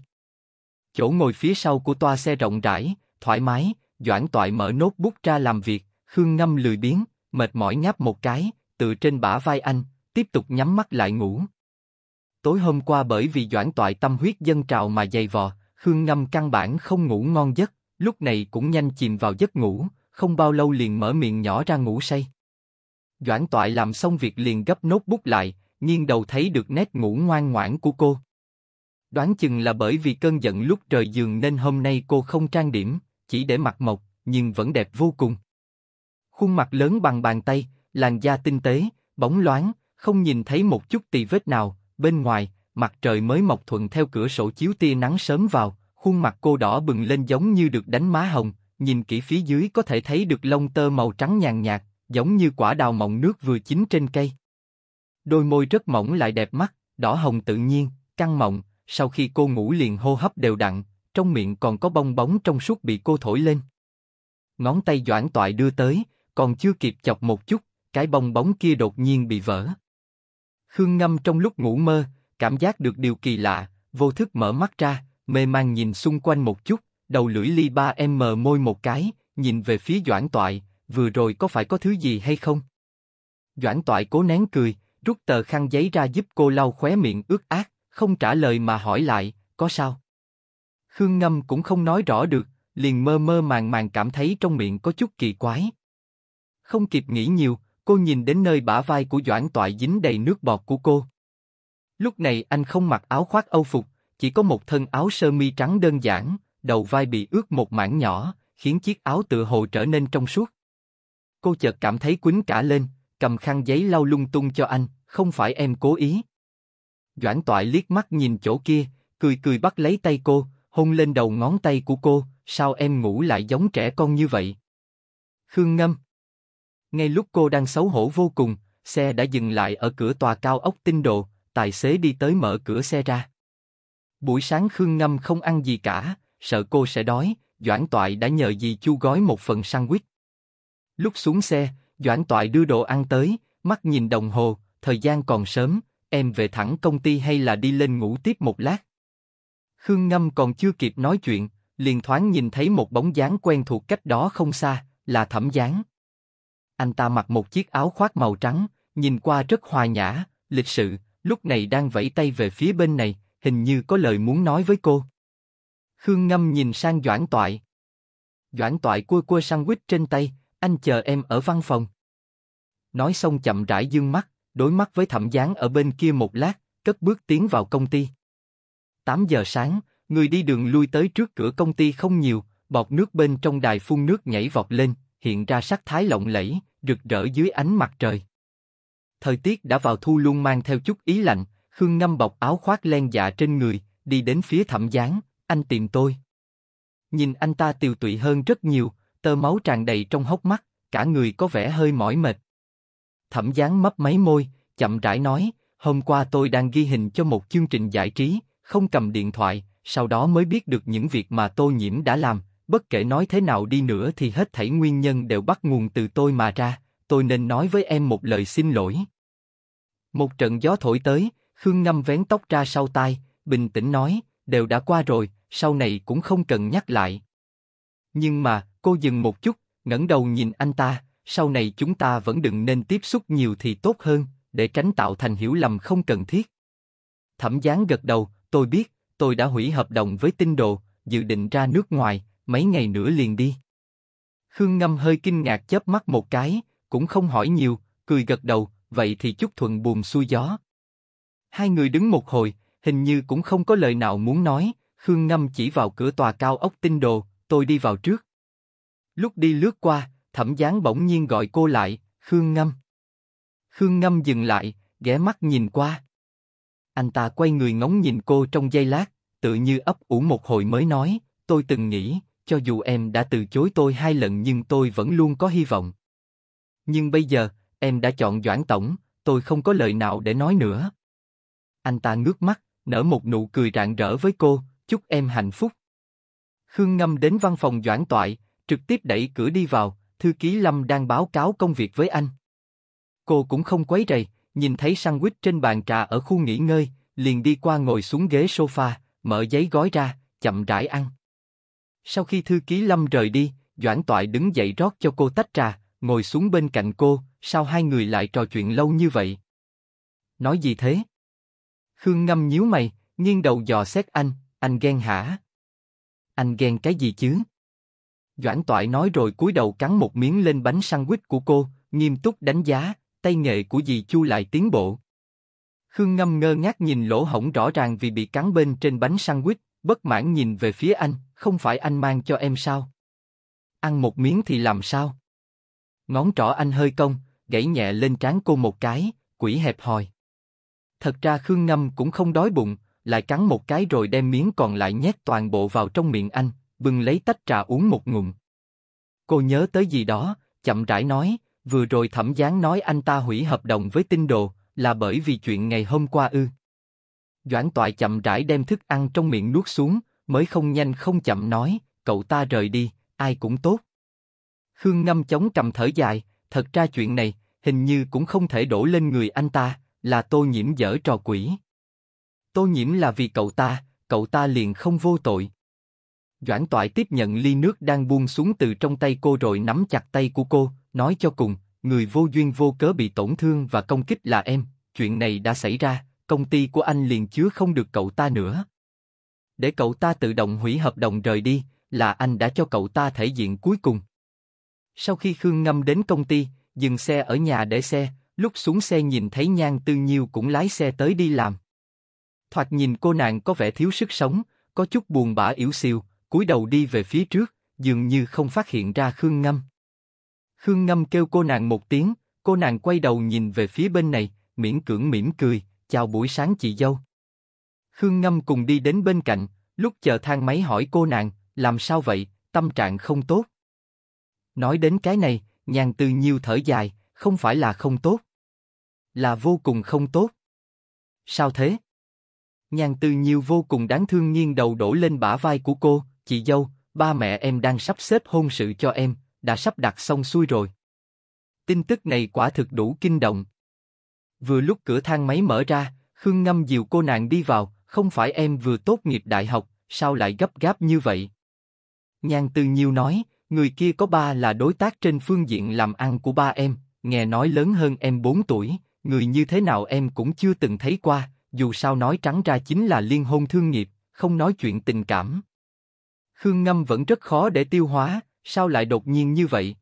Chỗ ngồi phía sau của toa xe rộng rãi, thoải mái, Doãn Toại mở nốt bút ra làm việc, Khương Ngâm lười biếng, mệt mỏi ngáp một cái, từ trên bả vai anh, tiếp tục nhắm mắt lại ngủ tối hôm qua bởi vì doãn toại tâm huyết dân trào mà dày vò, Khương Ngâm căn bản không ngủ ngon giấc, lúc này cũng nhanh chìm vào giấc ngủ, không bao lâu liền mở miệng nhỏ ra ngủ say. Doãn toại làm xong việc liền gấp nốt bút lại, nghiêng đầu thấy được nét ngủ ngoan ngoãn của cô. Đoán chừng là bởi vì cơn giận lúc trời giường nên hôm nay cô không trang điểm, chỉ để mặt mộc, nhưng vẫn đẹp vô cùng. Khuôn mặt lớn bằng bàn tay, làn da tinh tế, bóng loáng, không nhìn thấy một chút tì vết nào, Bên ngoài, mặt trời mới mọc thuận theo cửa sổ chiếu tia nắng sớm vào, khuôn mặt cô đỏ bừng lên giống như được đánh má hồng, nhìn kỹ phía dưới có thể thấy được lông tơ màu trắng nhàn nhạt, giống như quả đào mọng nước vừa chín trên cây. Đôi môi rất mỏng lại đẹp mắt, đỏ hồng tự nhiên, căng mọng, sau khi cô ngủ liền hô hấp đều đặn, trong miệng còn có bong bóng trong suốt bị cô thổi lên. Ngón tay doãn toại đưa tới, còn chưa kịp chọc một chút, cái bong bóng kia đột nhiên bị vỡ. Khương Ngâm trong lúc ngủ mơ, cảm giác được điều kỳ lạ, vô thức mở mắt ra, mê man nhìn xung quanh một chút, đầu lưỡi ly ba em mờ môi một cái, nhìn về phía Doãn Toại, vừa rồi có phải có thứ gì hay không? Doãn Toại cố nén cười, rút tờ khăn giấy ra giúp cô lau khóe miệng ướt át, không trả lời mà hỏi lại, có sao? Khương Ngâm cũng không nói rõ được, liền mơ mơ màng màng cảm thấy trong miệng có chút kỳ quái. Không kịp nghĩ nhiều, Cô nhìn đến nơi bả vai của Doãn Toại dính đầy nước bọt của cô. Lúc này anh không mặc áo khoác âu phục, chỉ có một thân áo sơ mi trắng đơn giản, đầu vai bị ướt một mảng nhỏ, khiến chiếc áo tựa hồ trở nên trong suốt. Cô chợt cảm thấy quýnh cả lên, cầm khăn giấy lau lung tung cho anh, không phải em cố ý. Doãn Toại liếc mắt nhìn chỗ kia, cười cười bắt lấy tay cô, hôn lên đầu ngón tay của cô, sao em ngủ lại giống trẻ con như vậy? Khương Ngâm ngay lúc cô đang xấu hổ vô cùng, xe đã dừng lại ở cửa tòa cao ốc tinh đồ, tài xế đi tới mở cửa xe ra. Buổi sáng Khương Ngâm không ăn gì cả, sợ cô sẽ đói, Doãn Toại đã nhờ dì Chu gói một phần sandwich. Lúc xuống xe, Doãn Toại đưa đồ ăn tới, mắt nhìn đồng hồ, thời gian còn sớm, em về thẳng công ty hay là đi lên ngủ tiếp một lát? Khương Ngâm còn chưa kịp nói chuyện, liền thoáng nhìn thấy một bóng dáng quen thuộc cách đó không xa, là Thẩm Giáng. Anh ta mặc một chiếc áo khoác màu trắng, nhìn qua rất hòa nhã, lịch sự, lúc này đang vẫy tay về phía bên này, hình như có lời muốn nói với cô. Khương Ngâm nhìn sang Doãn Toại. Doãn Toại cua cua sandwich trên tay, anh chờ em ở văn phòng. Nói xong chậm rãi dương mắt, đối mắt với thẩm gián ở bên kia một lát, cất bước tiến vào công ty. 8 giờ sáng, người đi đường lui tới trước cửa công ty không nhiều, bọt nước bên trong đài phun nước nhảy vọt lên, hiện ra sắc thái lộng lẫy, rực rỡ dưới ánh mặt trời. Thời tiết đã vào thu luôn mang theo chút ý lạnh, Khương Ngâm bọc áo khoác len dạ trên người, đi đến phía thẩm gián, anh tìm tôi. Nhìn anh ta tiều tụy hơn rất nhiều, tơ máu tràn đầy trong hốc mắt, cả người có vẻ hơi mỏi mệt. Thẩm gián mấp máy môi, chậm rãi nói, hôm qua tôi đang ghi hình cho một chương trình giải trí, không cầm điện thoại, sau đó mới biết được những việc mà tô nhiễm đã làm, bất kể nói thế nào đi nữa thì hết thảy nguyên nhân đều bắt nguồn từ tôi mà ra, tôi nên nói với em một lời xin lỗi. Một trận gió thổi tới, Khương Ngâm vén tóc ra sau tai, bình tĩnh nói, đều đã qua rồi, sau này cũng không cần nhắc lại. Nhưng mà, cô dừng một chút, ngẩng đầu nhìn anh ta, sau này chúng ta vẫn đừng nên tiếp xúc nhiều thì tốt hơn, để tránh tạo thành hiểu lầm không cần thiết. Thẩm Gián gật đầu, tôi biết, tôi đã hủy hợp đồng với tinh đồ, dự định ra nước ngoài, mấy ngày nữa liền đi. Khương Ngâm hơi kinh ngạc chớp mắt một cái, cũng không hỏi nhiều, cười gật đầu, vậy thì chúc thuận buồm xuôi gió. Hai người đứng một hồi, hình như cũng không có lời nào muốn nói, Khương Ngâm chỉ vào cửa tòa cao ốc tinh đồ, tôi đi vào trước. Lúc đi lướt qua, Thẩm Gián bỗng nhiên gọi cô lại, Khương Ngâm. Khương Ngâm dừng lại, ghé mắt nhìn qua. Anh ta quay người ngóng nhìn cô trong giây lát, tự như ấp ủ một hồi mới nói, tôi từng nghĩ, cho dù em đã từ chối tôi hai lần nhưng tôi vẫn luôn có hy vọng. Nhưng bây giờ, em đã chọn Doãn Tổng, tôi không có lời nào để nói nữa. Anh ta ngước mắt, nở một nụ cười rạng rỡ với cô, chúc em hạnh phúc. Khương Ngâm đến văn phòng Doãn Toại, trực tiếp đẩy cửa đi vào, thư ký Lâm đang báo cáo công việc với anh. Cô cũng không quấy rầy, nhìn thấy sandwich trên bàn trà ở khu nghỉ ngơi, liền đi qua ngồi xuống ghế sofa, mở giấy gói ra, chậm rãi ăn. Sau khi thư ký Lâm rời đi, Doãn Toại đứng dậy rót cho cô tách trà, ngồi xuống bên cạnh cô, sao hai người lại trò chuyện lâu như vậy? Nói gì thế? Khương Ngâm nhíu mày, nghiêng đầu dò xét anh, anh ghen hả? Anh ghen cái gì chứ? Doãn Toại nói rồi cúi đầu cắn một miếng lên bánh sandwich của cô, nghiêm túc đánh giá, tay nghề của dì Chu lại tiến bộ. Khương Ngâm ngơ ngác nhìn lỗ hổng rõ ràng vì bị cắn bên trên bánh sandwich, bất mãn nhìn về phía anh, không phải anh mang cho em sao? Ăn một miếng thì làm sao? Ngón trỏ anh hơi cong, gãy nhẹ lên trán cô một cái, quỷ hẹp hòi. Thật ra Khương Ngâm cũng không đói bụng, lại cắn một cái rồi đem miếng còn lại nhét toàn bộ vào trong miệng anh, bưng lấy tách trà uống một ngụm. Cô nhớ tới gì đó, chậm rãi nói, vừa rồi thẩm gián nói anh ta hủy hợp đồng với tinh đồ, là bởi vì chuyện ngày hôm qua ư. Doãn Toại chậm rãi đem thức ăn trong miệng nuốt xuống, mới không nhanh không chậm nói, cậu ta rời đi, ai cũng tốt. Khương Ngâm chống cầm thở dài, thật ra chuyện này, hình như cũng không thể đổ lên người anh ta, là tô nhiễm dở trò quỷ. Tô nhiễm là vì cậu ta, cậu ta liền không vô tội. Doãn Toại tiếp nhận ly nước đang buông xuống từ trong tay cô rồi nắm chặt tay của cô, nói cho cùng, người vô duyên vô cớ bị tổn thương và công kích là em, chuyện này đã xảy ra, công ty của anh liền chứa không được cậu ta nữa. Để cậu ta tự động hủy hợp đồng rời đi, là anh đã cho cậu ta thể diện cuối cùng. Sau khi Khương Ngâm đến công ty, dừng xe ở nhà để xe, lúc xuống xe nhìn thấy Nhan Tư Nhiêu cũng lái xe tới đi làm. Thoạt nhìn cô nàng có vẻ thiếu sức sống, có chút buồn bã yếu xìu, cúi đầu đi về phía trước, dường như không phát hiện ra Khương Ngâm. Khương Ngâm kêu cô nàng một tiếng, cô nàng quay đầu nhìn về phía bên này, miễn cưỡng mỉm cười, chào buổi sáng chị dâu. Khương Ngâm cùng đi đến bên cạnh, lúc chờ thang máy hỏi cô nàng, làm sao vậy, tâm trạng không tốt. Nói đến cái này, nhàn từ nhiều thở dài, không phải là không tốt. Là vô cùng không tốt. Sao thế? Nhàn từ nhiều vô cùng đáng thương nghiêng đầu đổ lên bả vai của cô, chị dâu, ba mẹ em đang sắp xếp hôn sự cho em, đã sắp đặt xong xuôi rồi. Tin tức này quả thực đủ kinh động. Vừa lúc cửa thang máy mở ra, Khương Ngâm dìu cô nàng đi vào, không phải em vừa tốt nghiệp đại học, sao lại gấp gáp như vậy? Nhan Tư Nhiêu nói, người kia có ba là đối tác trên phương diện làm ăn của ba em, nghe nói lớn hơn em 4 tuổi, người như thế nào em cũng chưa từng thấy qua, dù sao nói trắng ra chính là liên hôn thương nghiệp, không nói chuyện tình cảm. Khương Ngâm vẫn rất khó để tiêu hóa, sao lại đột nhiên như vậy?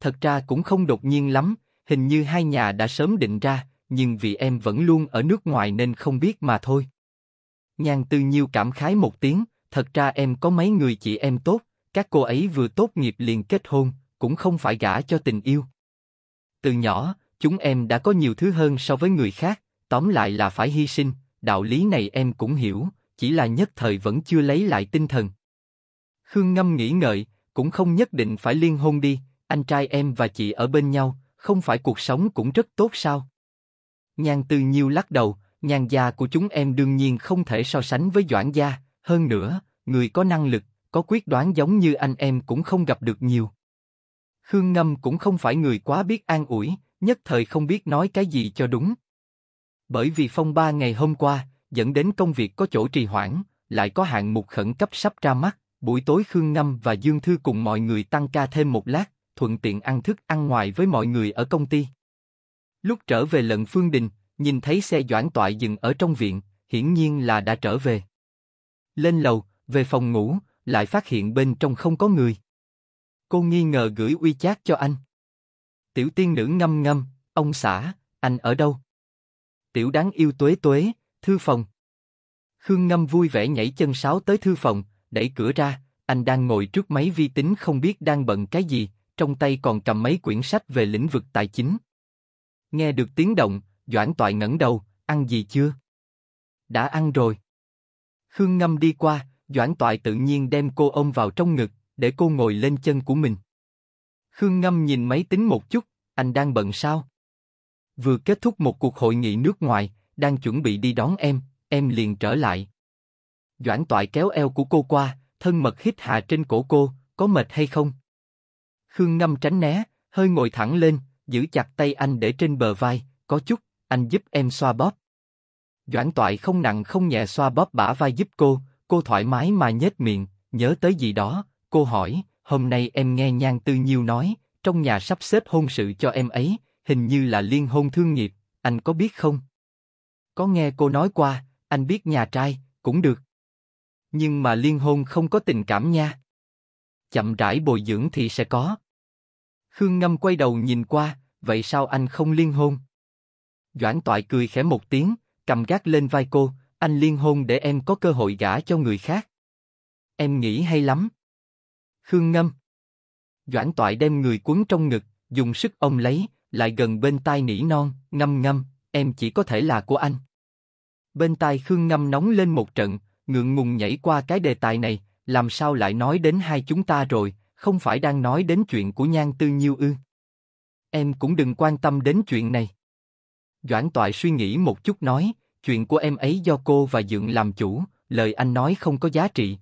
Thật ra cũng không đột nhiên lắm, Hình như hai nhà đã sớm định ra, nhưng vì em vẫn luôn ở nước ngoài nên không biết mà thôi. Nhan Tư Nhiêu cảm khái một tiếng, thật ra em có mấy người chị em tốt, các cô ấy vừa tốt nghiệp liền kết hôn, cũng không phải gả cho tình yêu. Từ nhỏ, chúng em đã có nhiều thứ hơn so với người khác, tóm lại là phải hy sinh, đạo lý này em cũng hiểu, chỉ là nhất thời vẫn chưa lấy lại tinh thần. Khương Ngâm nghĩ ngợi, cũng không nhất định phải liên hôn đi, anh trai em và chị ở bên nhau, không phải cuộc sống cũng rất tốt sao? Nhan từ Nhiêu lắc đầu, nhan gia của chúng em đương nhiên không thể so sánh với Doãn gia, hơn nữa, người có năng lực, có quyết đoán giống như anh em cũng không gặp được nhiều. Khương Ngâm cũng không phải người quá biết an ủi, nhất thời không biết nói cái gì cho đúng. Bởi vì phong ba ngày hôm qua, dẫn đến công việc có chỗ trì hoãn, lại có hạng mục khẩn cấp sắp ra mắt, buổi tối Khương Ngâm và Dương Thư cùng mọi người tăng ca thêm một lát, thuận tiện ăn thức ăn ngoài với mọi người ở công ty. Lúc trở về lần Phương Đình, nhìn thấy xe doãn toại dừng ở trong viện, hiển nhiên là đã trở về. Lên lầu, về phòng ngủ, lại phát hiện bên trong không có người. Cô nghi ngờ gửi uy chát cho anh. Tiểu tiên nữ ngâm ngâm, ông xã, anh ở đâu? Tiểu đáng yêu tuế tuế, thư phòng. Khương Ngâm vui vẻ nhảy chân sáo tới thư phòng, đẩy cửa ra, anh đang ngồi trước máy vi tính không biết đang bận cái gì, trong tay còn cầm mấy quyển sách về lĩnh vực tài chính. Nghe được tiếng động, Doãn Toại ngẩng đầu, ăn gì chưa? Đã ăn rồi. Khương Ngâm đi qua, Doãn Toại tự nhiên đem cô ôm vào trong ngực, để cô ngồi lên chân của mình. Khương Ngâm nhìn máy tính một chút, anh đang bận sao? Vừa kết thúc một cuộc hội nghị nước ngoài, đang chuẩn bị đi đón em, em liền trở lại. Doãn Toại kéo eo của cô qua, thân mật hít hạ trên cổ cô, có mệt hay không? Khương Ngâm tránh né, hơi ngồi thẳng lên, giữ chặt tay anh để trên bờ vai, có chút, anh giúp em xoa bóp. Doãn Toại không nặng không nhẹ xoa bóp bả vai giúp cô, cô thoải mái mà nhếch miệng, nhớ tới gì đó, cô hỏi, hôm nay em nghe Nhan Tư Nhiêu nói, trong nhà sắp xếp hôn sự cho em ấy, hình như là liên hôn thương nghiệp, anh có biết không? Có nghe cô nói qua, anh biết nhà trai, cũng được. Nhưng mà liên hôn không có tình cảm nha. Chậm rãi bồi dưỡng thì sẽ có. Khương Ngâm quay đầu nhìn qua, vậy sao anh không liên hôn? Doãn Toại cười khẽ một tiếng, cầm gác lên vai cô, anh liên hôn để em có cơ hội gả cho người khác. Em nghĩ hay lắm. Khương Ngâm. Doãn Toại đem người cuốn trong ngực, dùng sức ôm lấy, lại gần bên tai nỉ non, ngâm ngâm, em chỉ có thể là của anh. Bên tai Khương Ngâm nóng lên một trận, ngượng ngùng nhảy qua cái đề tài này, làm sao lại nói đến hai chúng ta rồi, không phải đang nói đến chuyện của Nhan Tư Nhiêu ư? Em cũng đừng quan tâm đến chuyện này. Doãn Toại suy nghĩ một chút nói, chuyện của em ấy do cô và Dượng làm chủ, lời anh nói không có giá trị.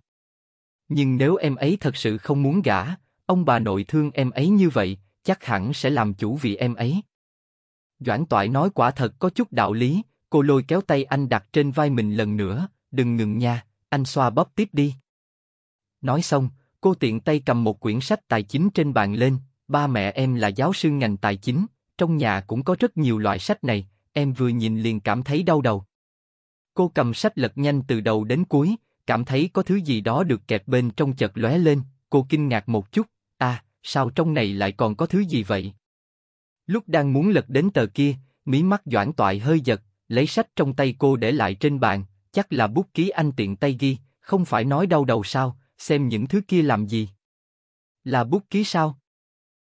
Nhưng nếu em ấy thật sự không muốn gả, ông bà nội thương em ấy như vậy, chắc hẳn sẽ làm chủ vì em ấy. Doãn Toại nói quả thật có chút đạo lý, cô lôi kéo tay anh đặt trên vai mình lần nữa, đừng ngừng nha, anh xoa bóp tiếp đi. Nói xong, cô tiện tay cầm một quyển sách tài chính trên bàn lên, ba mẹ em là giáo sư ngành tài chính, trong nhà cũng có rất nhiều loại sách này, em vừa nhìn liền cảm thấy đau đầu. Cô cầm sách lật nhanh từ đầu đến cuối, cảm thấy có thứ gì đó được kẹp bên trong chợt lóe lên, cô kinh ngạc một chút, à, sao trong này lại còn có thứ gì vậy? Lúc đang muốn lật đến tờ kia, mí mắt doãn toại hơi giật, lấy sách trong tay cô để lại trên bàn, chắc là bút ký anh tiện tay ghi, không phải nói đau đầu sao, xem những thứ kia làm gì? Là bút ký sao?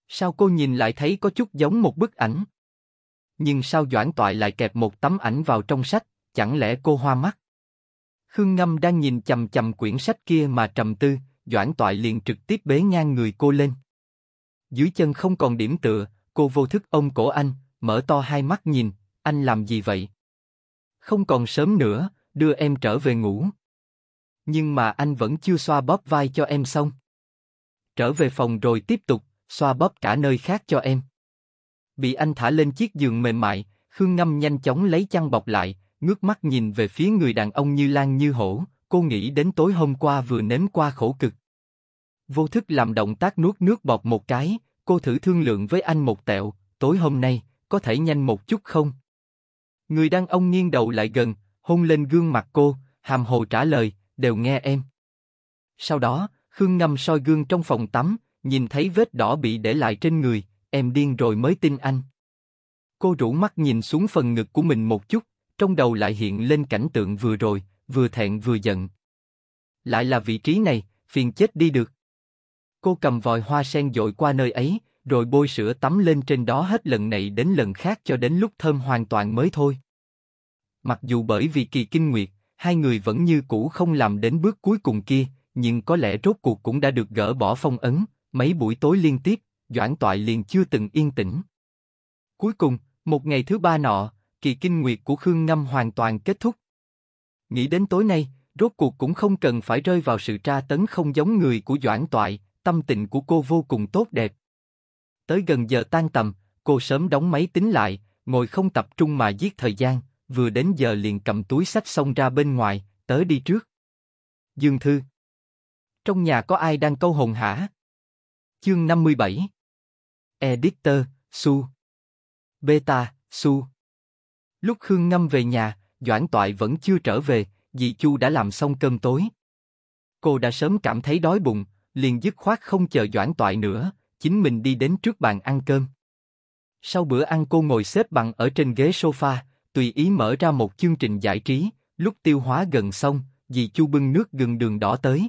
Sao cô nhìn lại thấy có chút giống một bức ảnh? Nhưng sao Doãn Toại lại kẹp một tấm ảnh vào trong sách, chẳng lẽ cô hoa mắt? Khương Ngâm đang nhìn chầm chầm quyển sách kia mà trầm tư, Doãn Toại liền trực tiếp bế ngang người cô lên. Dưới chân không còn điểm tựa, cô vô thức ôm cổ anh, mở to hai mắt nhìn, anh làm gì vậy? Không còn sớm nữa, đưa em trở về ngủ nhưng mà anh vẫn chưa xoa bóp vai cho em xong. Trở về phòng rồi tiếp tục, xoa bóp cả nơi khác cho em. Bị anh thả lên chiếc giường mềm mại, Khương Ngâm nhanh chóng lấy chăn bọc lại, ngước mắt nhìn về phía người đàn ông như lan như hổ, cô nghĩ đến tối hôm qua vừa nếm qua khổ cực. Vô thức làm động tác nuốt nước bọt một cái, cô thử thương lượng với anh một tẹo, tối hôm nay, có thể nhanh một chút không? Người đàn ông nghiêng đầu lại gần, hôn lên gương mặt cô, hàm hồ trả lời, đều nghe em. Sau đó, Khương Ngâm soi gương trong phòng tắm, nhìn thấy vết đỏ bị để lại trên người, em điên rồi mới tin anh. Cô rủ mắt nhìn xuống phần ngực của mình một chút, trong đầu lại hiện lên cảnh tượng vừa rồi, vừa thẹn vừa giận. Lại là vị trí này, phiền chết đi được. Cô cầm vòi hoa sen dội qua nơi ấy, rồi bôi sữa tắm lên trên đó hết lần này đến lần khác cho đến lúc thơm hoàn toàn mới thôi. Mặc dù bởi vì kỳ kinh nguyệt, hai người vẫn như cũ không làm đến bước cuối cùng kia, nhưng có lẽ rốt cuộc cũng đã được gỡ bỏ phong ấn. Mấy buổi tối liên tiếp, Doãn Toại liền chưa từng yên tĩnh. Cuối cùng, một ngày thứ ba nọ, kỳ kinh nguyệt của Khương Ngâm hoàn toàn kết thúc. Nghĩ đến tối nay, rốt cuộc cũng không cần phải rơi vào sự tra tấn không giống người của Doãn Toại, tâm tình của cô vô cùng tốt đẹp. Tới gần giờ tan tầm, cô sớm đóng máy tính lại, ngồi không tập trung mà giết thời gian, vừa đến giờ liền cầm túi sách xông ra bên ngoài, tới đi trước. Dương Thư Trong nhà có ai đang câu hồn hả? Chương 57 Editor, Su Beta, Su Lúc Khương Ngâm về nhà, Doãn Toại vẫn chưa trở về, dì Chu đã làm xong cơm tối. Cô đã sớm cảm thấy đói bụng, liền dứt khoát không chờ Doãn Toại nữa, chính mình đi đến trước bàn ăn cơm. Sau bữa ăn cô ngồi xếp bằng ở trên ghế sofa, tùy ý mở ra một chương trình giải trí, lúc tiêu hóa gần xong, dì Chu bưng nước gừng đường đỏ tới.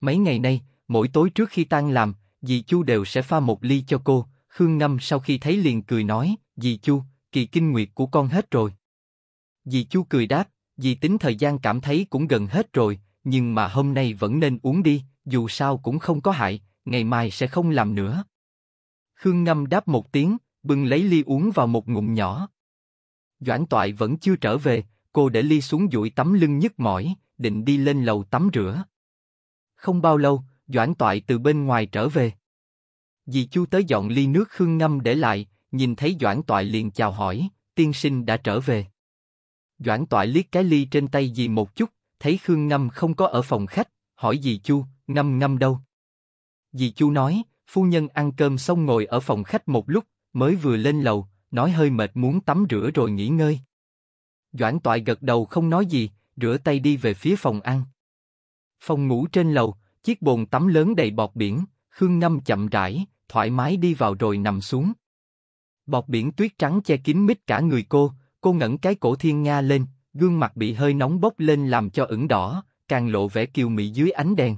Mấy ngày nay, mỗi tối trước khi tan làm, dì Chu đều sẽ pha một ly cho cô, Khương Ngâm sau khi thấy liền cười nói, dì Chu, kỳ kinh nguyệt của con hết rồi. Dì Chu cười đáp, dì tính thời gian cảm thấy cũng gần hết rồi, nhưng mà hôm nay vẫn nên uống đi, dù sao cũng không có hại, ngày mai sẽ không làm nữa. Khương Ngâm đáp một tiếng, bưng lấy ly uống vào một ngụm nhỏ. Doãn Toại vẫn chưa trở về, cô để ly xuống dụi tấm lưng nhức mỏi, định đi lên lầu tắm rửa. Không bao lâu, Doãn Toại từ bên ngoài trở về. Dì Chu tới dọn ly nước khương ngâm để lại, nhìn thấy Doãn Toại liền chào hỏi, tiên sinh đã trở về. Doãn Toại liếc cái ly trên tay dì một chút, thấy khương ngâm không có ở phòng khách, hỏi dì Chu, ngâm ngâm đâu? Dì Chu nói, phu nhân ăn cơm xong ngồi ở phòng khách một lúc, mới vừa lên lầu, nói hơi mệt muốn tắm rửa rồi nghỉ ngơi. Doãn Toại gật đầu không nói gì, rửa tay đi về phía phòng ăn. Phòng ngủ trên lầu, chiếc bồn tắm lớn đầy bọt biển, Khương Ngâm chậm rãi, thoải mái đi vào rồi nằm xuống. Bọt biển tuyết trắng che kín mít cả người cô, cô ngẩng cái cổ thiên nga lên, gương mặt bị hơi nóng bốc lên làm cho ửng đỏ, càng lộ vẻ kiều mỹ dưới ánh đèn.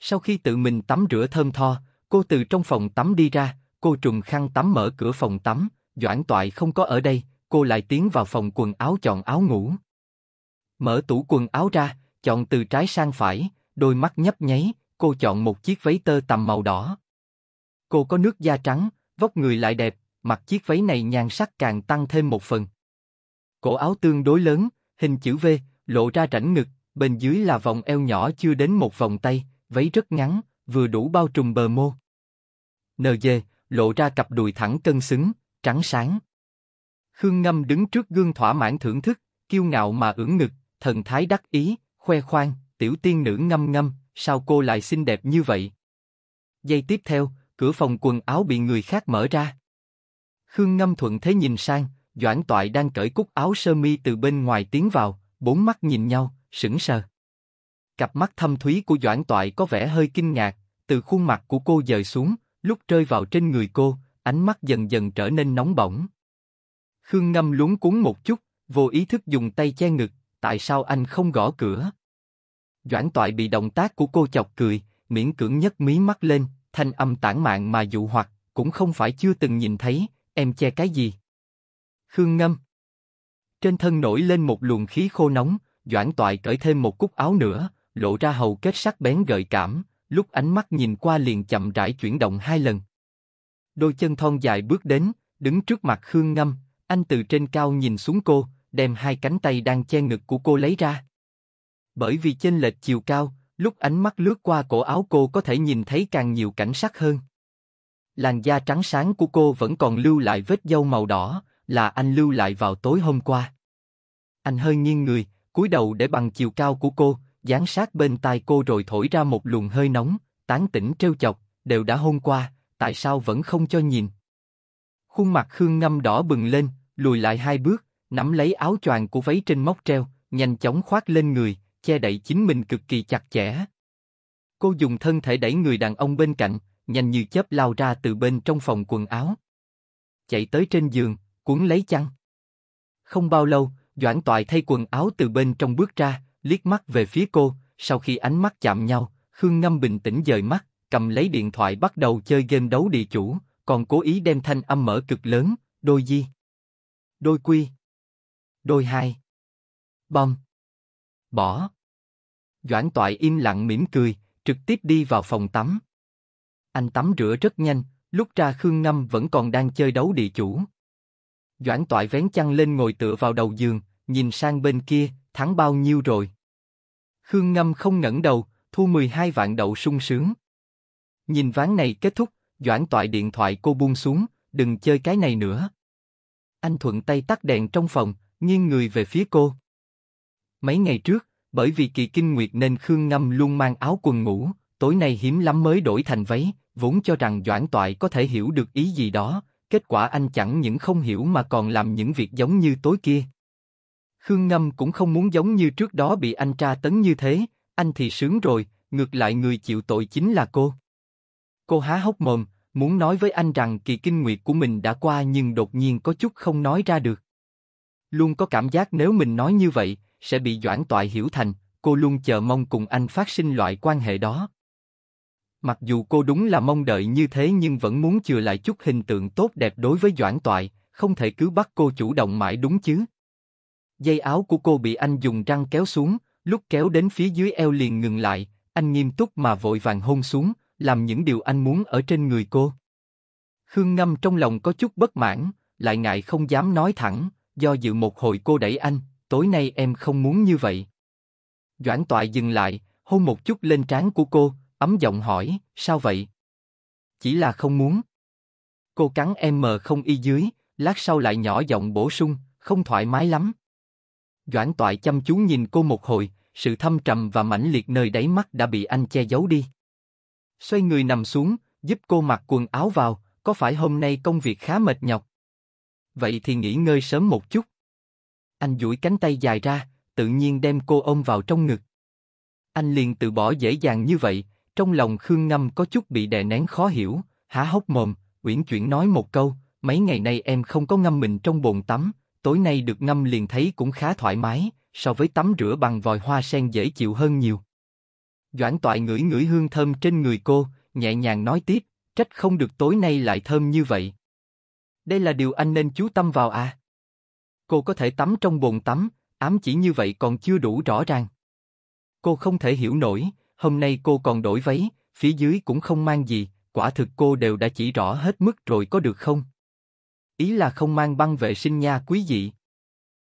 Sau khi tự mình tắm rửa thơm tho, cô từ trong phòng tắm đi ra, cô trùng khăn tắm mở cửa phòng tắm, Doãn Toại không có ở đây, cô lại tiến vào phòng quần áo chọn áo ngủ. Mở tủ quần áo ra, chọn từ trái sang phải, đôi mắt nhấp nháy, cô chọn một chiếc váy tơ tằm màu đỏ. Cô có nước da trắng, vóc người lại đẹp, mặc chiếc váy này nhan sắc càng tăng thêm một phần. Cổ áo tương đối lớn, hình chữ V, lộ ra rảnh ngực, bên dưới là vòng eo nhỏ chưa đến một vòng tay, váy rất ngắn, vừa đủ bao trùm bờ mô. NG, lộ ra cặp đùi thẳng cân xứng, trắng sáng. Khương Ngâm đứng trước gương thỏa mãn thưởng thức, kiêu ngạo mà ưỡn ngực, thần thái đắc ý, khoe khoang, tiểu tiên nữ ngâm ngâm, sao cô lại xinh đẹp như vậy? Giây tiếp theo, cửa phòng quần áo bị người khác mở ra. Khương Ngâm thuận thế nhìn sang, Doãn Toại đang cởi cúc áo sơ mi từ bên ngoài tiến vào, bốn mắt nhìn nhau, sững sờ. Cặp mắt thâm thúy của Doãn Toại có vẻ hơi kinh ngạc, từ khuôn mặt của cô dời xuống, lúc rơi vào trên người cô, ánh mắt dần dần trở nên nóng bỏng. Khương Ngâm luống cuốn một chút, vô ý thức dùng tay che ngực, tại sao anh không gõ cửa? Doãn Toại bị động tác của cô chọc cười, miễn cưỡng nhấc mí mắt lên, thanh âm tản mạn mà dụ hoặc, cũng không phải chưa từng nhìn thấy, em che cái gì? Khương Ngâm Trên thân nổi lên một luồng khí khô nóng, Doãn Toại cởi thêm một cúc áo nữa, lộ ra hầu kết sắc bén gợi cảm, lúc ánh mắt nhìn qua liền chậm rãi chuyển động hai lần. Đôi chân thon dài bước đến, đứng trước mặt Khương Ngâm, anh từ trên cao nhìn xuống cô, đem hai cánh tay đang che ngực của cô lấy ra. Bởi vì chênh lệch chiều cao, lúc ánh mắt lướt qua cổ áo cô có thể nhìn thấy càng nhiều cảnh sắc hơn. Làn da trắng sáng của cô vẫn còn lưu lại vết dâu màu đỏ, là anh lưu lại vào tối hôm qua. Anh hơi nghiêng người, cúi đầu để bằng chiều cao của cô, dán sát bên tai cô rồi thổi ra một luồng hơi nóng, tán tỉnh trêu chọc, đều đã hôm qua, tại sao vẫn không cho nhìn? Khuôn mặt Khương Ngâm đỏ bừng lên, lùi lại hai bước, nắm lấy áo choàng của váy trên móc treo, nhanh chóng khoác lên người, che đậy chính mình cực kỳ chặt chẽ. Cô dùng thân thể đẩy người đàn ông bên cạnh, nhanh như chớp lao ra từ bên trong phòng quần áo. Chạy tới trên giường, cuốn lấy chăn. Không bao lâu, Doãn Toại thay quần áo từ bên trong bước ra, liếc mắt về phía cô, sau khi ánh mắt chạm nhau, Khương Ngâm bình tĩnh dời mắt, cầm lấy điện thoại bắt đầu chơi game đấu địa chủ, còn cố ý đem thanh âm mở cực lớn, đôi di. Đôi quy. Đôi hai. Bom. Bỏ. Doãn toại im lặng mỉm cười, trực tiếp đi vào phòng tắm. Anh tắm rửa rất nhanh, lúc ra Khương Ngâm vẫn còn đang chơi đấu địa chủ. Doãn toại vén chăn lên ngồi tựa vào đầu giường, nhìn sang bên kia, thắng bao nhiêu rồi. Khương Ngâm không ngẩng đầu, thu 12 vạn đậu sung sướng. Nhìn ván này kết thúc, Doãn toại điện thoại cô buông xuống, đừng chơi cái này nữa. Anh thuận tay tắt đèn trong phòng, nghiêng người về phía cô. Mấy ngày trước, bởi vì kỳ kinh nguyệt nên Khương Ngâm luôn mang áo quần ngủ, tối nay hiếm lắm mới đổi thành váy, vốn cho rằng Doãn toại có thể hiểu được ý gì đó, kết quả anh chẳng những không hiểu mà còn làm những việc giống như tối kia. Khương Ngâm cũng không muốn giống như trước đó bị anh tra tấn như thế, anh thì sướng rồi, ngược lại người chịu tội chính là cô. Cô há hốc mồm, muốn nói với anh rằng kỳ kinh nguyệt của mình đã qua nhưng đột nhiên có chút không nói ra được. Luôn có cảm giác nếu mình nói như vậy, sẽ bị Doãn Toại hiểu thành, cô luôn chờ mong cùng anh phát sinh loại quan hệ đó. Mặc dù cô đúng là mong đợi như thế nhưng vẫn muốn chừa lại chút hình tượng tốt đẹp đối với Doãn Toại, không thể cứ bắt cô chủ động mãi đúng chứ. Dây áo của cô bị anh dùng răng kéo xuống, lúc kéo đến phía dưới eo liền ngừng lại, anh nghiêm túc mà vội vàng hôn xuống, làm những điều anh muốn ở trên người cô. Khương Ngâm trong lòng có chút bất mãn, lại ngại không dám nói thẳng, do dự một hồi cô đẩy anh, tối nay em không muốn như vậy. Doãn Toại dừng lại, hôn một chút lên trán của cô, ấm giọng hỏi, sao vậy? Chỉ là không muốn. Cô cắn em mờ không y dưới, lát sau lại nhỏ giọng bổ sung, không thoải mái lắm. Doãn Toại chăm chú nhìn cô một hồi, sự thâm trầm và mãnh liệt nơi đáy mắt đã bị anh che giấu đi xoay người nằm xuống, giúp cô mặc quần áo vào, có phải hôm nay công việc khá mệt nhọc? Vậy thì nghỉ ngơi sớm một chút. Anh duỗi cánh tay dài ra, tự nhiên đem cô ôm vào trong ngực. Anh liền từ bỏ dễ dàng như vậy, trong lòng Khương Ngâm có chút bị đè nén khó hiểu, há hốc mồm, uyển chuyển nói một câu, mấy ngày nay em không có ngâm mình trong bồn tắm, tối nay được ngâm liền thấy cũng khá thoải mái, so với tắm rửa bằng vòi hoa sen dễ chịu hơn nhiều. Doãn toại ngửi ngửi hương thơm trên người cô, nhẹ nhàng nói tiếp, trách không được tối nay lại thơm như vậy. Đây là điều anh nên chú tâm vào à? Cô có thể tắm trong bồn tắm, ám chỉ như vậy còn chưa đủ rõ ràng. Cô không thể hiểu nổi, hôm nay cô còn đổi váy, phía dưới cũng không mang gì, quả thực cô đều đã chỉ rõ hết mức rồi có được không? Ý là không mang băng vệ sinh nha quý vị.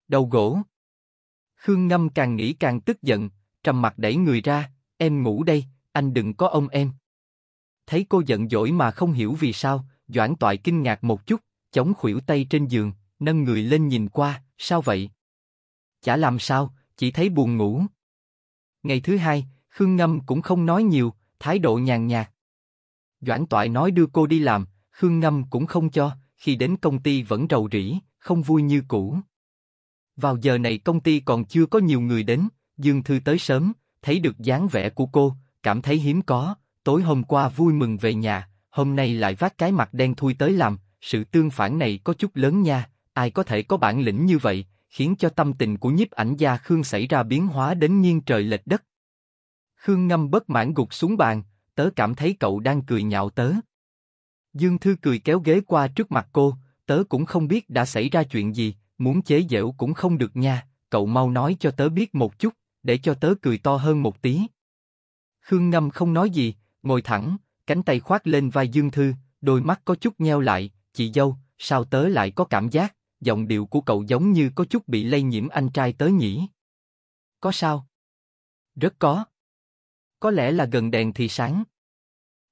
Đầu gỗ. Khương Ngâm càng nghĩ càng tức giận, trầm mặt đẩy người ra, Em ngủ đây, anh đừng có ông em. Thấy cô giận dỗi mà không hiểu vì sao, Doãn Toại kinh ngạc một chút, chống khuỷu tay trên giường, nâng người lên nhìn qua, sao vậy? Chả làm sao, chỉ thấy buồn ngủ. Ngày thứ hai, Khương Ngâm cũng không nói nhiều, thái độ nhàn nhạt. Doãn Toại nói đưa cô đi làm, Khương Ngâm cũng không cho, khi đến công ty vẫn rầu rĩ, không vui như cũ. Vào giờ này công ty còn chưa có nhiều người đến, Dương Thư tới sớm, thấy được dáng vẻ của cô, cảm thấy hiếm có, tối hôm qua vui mừng về nhà, hôm nay lại vác cái mặt đen thui tới làm, sự tương phản này có chút lớn nha, ai có thể có bản lĩnh như vậy, khiến cho tâm tình của nhiếp ảnh gia Khương xảy ra biến hóa đến nhiên trời lệch đất. Khương ngâm bất mãn gục xuống bàn, tớ cảm thấy cậu đang cười nhạo tớ. Dương Thư cười kéo ghế qua trước mặt cô, tớ cũng không biết đã xảy ra chuyện gì, muốn chế giễu cũng không được nha, cậu mau nói cho tớ biết một chút để cho tớ cười to hơn một tí. Khương Ngâm không nói gì, ngồi thẳng, cánh tay khoác lên vai Dương Thư, đôi mắt có chút nheo lại, chị dâu, sao tớ lại có cảm giác, giọng điệu của cậu giống như có chút bị lây nhiễm anh trai tớ nhỉ? Có sao? Rất có. Có lẽ là gần đèn thì sáng.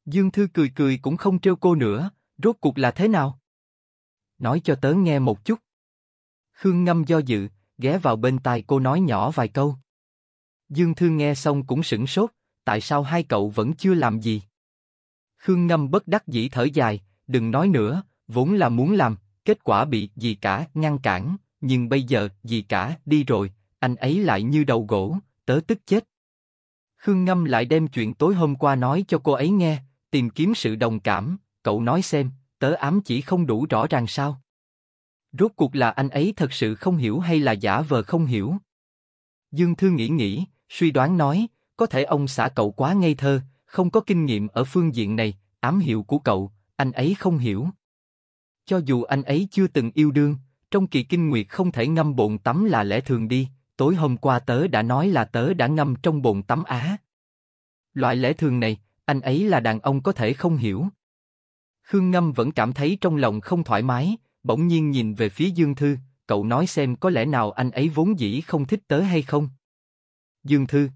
Dương Thư cười cười cũng không trêu cô nữa, rốt cuộc là thế nào? Nói cho tớ nghe một chút. Khương Ngâm do dự, ghé vào bên tai cô nói nhỏ vài câu. Dương Thư nghe xong cũng sững sốt, tại sao hai cậu vẫn chưa làm gì? Khương Ngâm bất đắc dĩ thở dài, đừng nói nữa, vốn là muốn làm, kết quả bị gì cả ngăn cản, nhưng bây giờ gì cả đi rồi, anh ấy lại như đầu gỗ, tớ tức chết. Khương Ngâm lại đem chuyện tối hôm qua nói cho cô ấy nghe, tìm kiếm sự đồng cảm, cậu nói xem, tớ ám chỉ không đủ rõ ràng sao? Rốt cuộc là anh ấy thật sự không hiểu hay là giả vờ không hiểu? Dương Thư nghĩ nghĩ, Suy đoán nói, có thể ông xã cậu quá ngây thơ, không có kinh nghiệm ở phương diện này, ám hiệu của cậu, anh ấy không hiểu. Cho dù anh ấy chưa từng yêu đương, trong kỳ kinh nguyệt không thể ngâm bồn tắm là lẽ thường đi, tối hôm qua tớ đã nói là tớ đã ngâm trong bồn tắm á. Loại lẽ thường này, anh ấy là đàn ông có thể không hiểu. Khương Ngâm vẫn cảm thấy trong lòng không thoải mái, bỗng nhiên nhìn về phía Dương Thư, cậu nói xem có lẽ nào anh ấy vốn dĩ không thích tớ hay không? Dương Thư.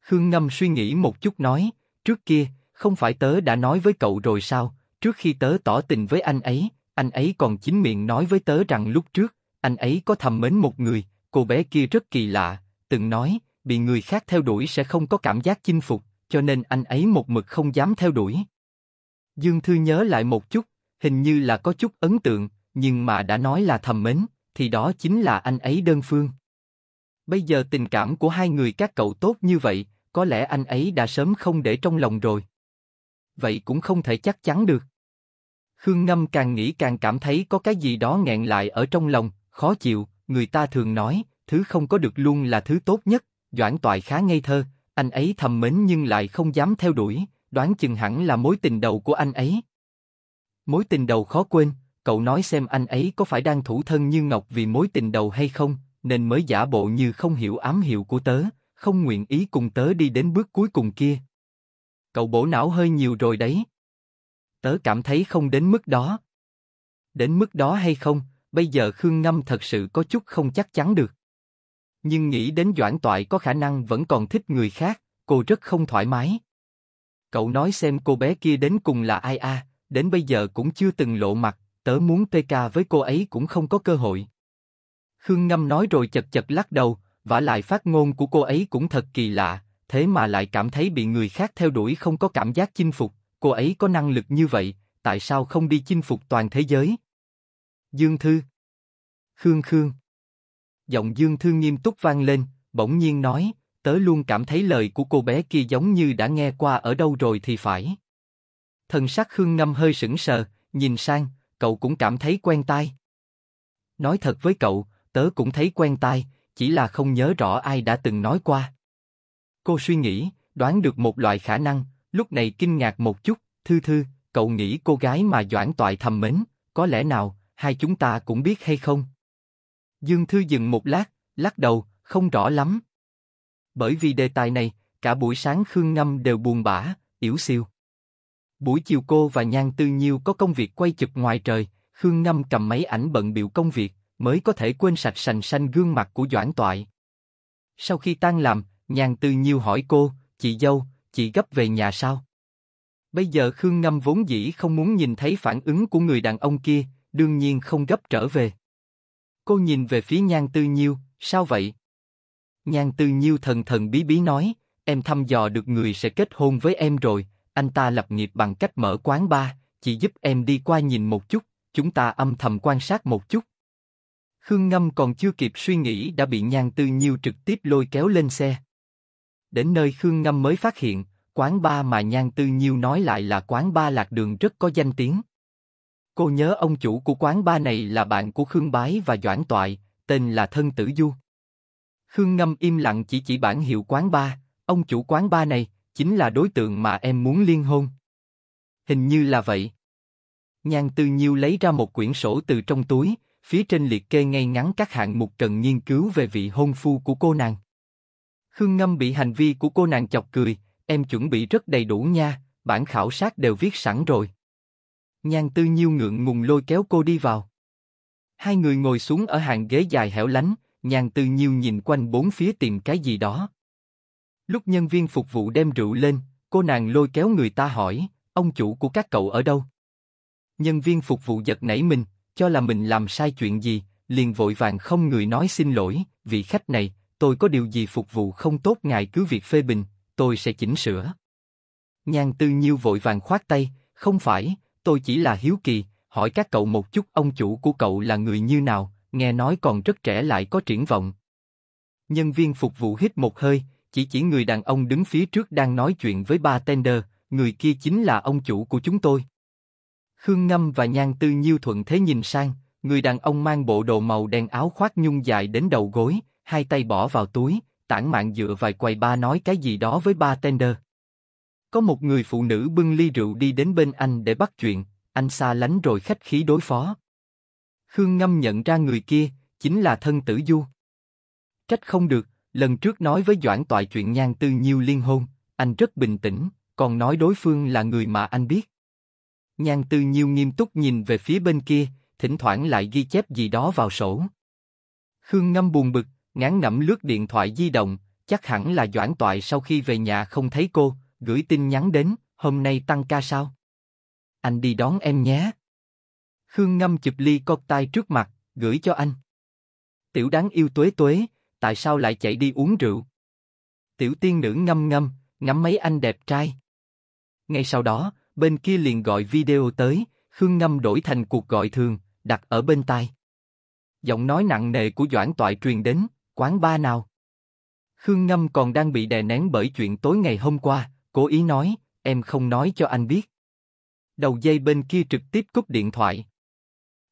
Khương Ngâm suy nghĩ một chút nói, trước kia, không phải tớ đã nói với cậu rồi sao, trước khi tớ tỏ tình với anh ấy, anh ấy còn chính miệng nói với tớ rằng lúc trước, anh ấy có thầm mến một người, cô bé kia rất kỳ lạ, từng nói, bị người khác theo đuổi sẽ không có cảm giác chinh phục, cho nên anh ấy một mực không dám theo đuổi. Dương Thư nhớ lại một chút, hình như là có chút ấn tượng, nhưng mà đã nói là thầm mến, thì đó chính là anh ấy đơn phương. Bây giờ tình cảm của hai người các cậu tốt như vậy, có lẽ anh ấy đã sớm không để trong lòng rồi. Vậy cũng không thể chắc chắn được. Khương Ngâm càng nghĩ càng cảm thấy có cái gì đó nghẹn lại ở trong lòng, khó chịu, người ta thường nói, thứ không có được luôn là thứ tốt nhất, Doãn Toại khá ngây thơ, anh ấy thầm mến nhưng lại không dám theo đuổi, đoán chừng hẳn là mối tình đầu của anh ấy. Mối tình đầu khó quên, cậu nói xem anh ấy có phải đang thủ thân như Ngọc vì mối tình đầu hay không, nên mới giả bộ như không hiểu ám hiệu của tớ, không nguyện ý cùng tớ đi đến bước cuối cùng kia. Cậu bổ não hơi nhiều rồi đấy. Tớ cảm thấy không đến mức đó. Đến mức đó hay không, bây giờ Khương Ngâm thật sự có chút không chắc chắn được. Nhưng nghĩ đến Doãn Toại có khả năng vẫn còn thích người khác, cô rất không thoải mái. Cậu nói xem cô bé kia đến cùng là ai a? đến bây giờ cũng chưa từng lộ mặt, tớ muốn PK với cô ấy cũng không có cơ hội. Khương Ngâm nói rồi chật chật lắc đầu, vả lại phát ngôn của cô ấy cũng thật kỳ lạ, thế mà lại cảm thấy bị người khác theo đuổi không có cảm giác chinh phục, cô ấy có năng lực như vậy, tại sao không đi chinh phục toàn thế giới? Dương Thư Khương Khương Giọng Dương Thư nghiêm túc vang lên, bỗng nhiên nói, tớ luôn cảm thấy lời của cô bé kia giống như đã nghe qua ở đâu rồi thì phải. Thần sắc Khương Ngâm hơi sững sờ, nhìn sang, cậu cũng cảm thấy quen tai. Nói thật với cậu, tớ cũng thấy quen tai, chỉ là không nhớ rõ ai đã từng nói qua. Cô suy nghĩ, đoán được một loại khả năng, lúc này kinh ngạc một chút, thư thư, cậu nghĩ cô gái mà Doãn Toại thầm mến, có lẽ nào, hai chúng ta cũng biết hay không? Dương Thư dừng một lát, lắc đầu, không rõ lắm. Bởi vì đề tài này, cả buổi sáng Khương Ngâm đều buồn bã, yếu siêu. Buổi chiều cô và Nhan Tư Nhiêu có công việc quay chụp ngoài trời, Khương Ngâm cầm máy ảnh bận biểu công việc, mới có thể quên sạch sành sanh gương mặt của Doãn Toại. Sau khi tan làm, nhàn từ nhiều hỏi cô, chị dâu, chị gấp về nhà sao? Bây giờ Khương Ngâm vốn dĩ không muốn nhìn thấy phản ứng của người đàn ông kia, đương nhiên không gấp trở về. Cô nhìn về phía Nhan Tư Nhiêu, sao vậy? Nhan Tư Nhiêu thần thần bí bí nói, em thăm dò được người sẽ kết hôn với em rồi, anh ta lập nghiệp bằng cách mở quán bar, chị giúp em đi qua nhìn một chút, chúng ta âm thầm quan sát một chút. Khương Ngâm còn chưa kịp suy nghĩ đã bị Nhan Tư Nhiêu trực tiếp lôi kéo lên xe. Đến nơi Khương Ngâm mới phát hiện, quán ba mà Nhan Tư Nhiêu nói lại là quán ba lạc đường rất có danh tiếng. Cô nhớ ông chủ của quán ba này là bạn của Khương Bái và Doãn Toại, tên là Thân Tử Du. Khương Ngâm im lặng chỉ chỉ bản hiệu quán ba, ông chủ quán ba này chính là đối tượng mà em muốn liên hôn. Hình như là vậy. Nhan Tư Nhiêu lấy ra một quyển sổ từ trong túi, phía trên liệt kê ngay ngắn các hạng mục cần nghiên cứu về vị hôn phu của cô nàng. Khương Ngâm bị hành vi của cô nàng chọc cười, em chuẩn bị rất đầy đủ nha, bản khảo sát đều viết sẵn rồi. Nhan Tư Nhiêu ngượng ngùng lôi kéo cô đi vào. Hai người ngồi xuống ở hàng ghế dài hẻo lánh, Nhan Tư Nhiêu nhìn quanh bốn phía tìm cái gì đó. Lúc nhân viên phục vụ đem rượu lên, cô nàng lôi kéo người ta hỏi, ông chủ của các cậu ở đâu? Nhân viên phục vụ giật nảy mình, cho là mình làm sai chuyện gì, liền vội vàng không người nói xin lỗi, vị khách này, tôi có điều gì phục vụ không tốt ngài cứ việc phê bình, tôi sẽ chỉnh sửa. Nhan Tư Nhiêu vội vàng khoát tay, không phải, tôi chỉ là hiếu kỳ, hỏi các cậu một chút ông chủ của cậu là người như nào, nghe nói còn rất trẻ lại có triển vọng. Nhân viên phục vụ hít một hơi, chỉ chỉ người đàn ông đứng phía trước đang nói chuyện với bartender, người kia chính là ông chủ của chúng tôi. Khương Ngâm và Nhan Tư Nhiêu thuận thế nhìn sang, người đàn ông mang bộ đồ màu đen áo khoác nhung dài đến đầu gối, hai tay bỏ vào túi, tản mạn dựa vài quầy ba nói cái gì đó với ba tender. Có một người phụ nữ bưng ly rượu đi đến bên anh để bắt chuyện, anh xa lánh rồi khách khí đối phó. Khương Ngâm nhận ra người kia, chính là thân tử du. Trách không được, lần trước nói với Doãn Toại chuyện Nhan Tư Nhiêu liên hôn, anh rất bình tĩnh, còn nói đối phương là người mà anh biết. Nhan Tư Nhiêu nghiêm túc nhìn về phía bên kia, thỉnh thoảng lại ghi chép gì đó vào sổ. Khương Ngâm buồn bực, ngán ngẩm lướt điện thoại di động, chắc hẳn là Doãn Toại sau khi về nhà không thấy cô, gửi tin nhắn đến, hôm nay tăng ca sao? Anh đi đón em nhé. Khương Ngâm chụp ly cocktail trước mặt, gửi cho anh. Tiểu đáng yêu tuế tuế, tại sao lại chạy đi uống rượu? Tiểu tiên nữ ngâm ngâm, ngắm mấy anh đẹp trai. Ngay sau đó, bên kia liền gọi video tới, Khương Ngâm đổi thành cuộc gọi thường, đặt ở bên tai. Giọng nói nặng nề của Doãn Toại truyền đến, quán ba nào? Khương Ngâm còn đang bị đè nén bởi chuyện tối ngày hôm qua, cố ý nói, em không nói cho anh biết. Đầu dây bên kia trực tiếp cúp điện thoại.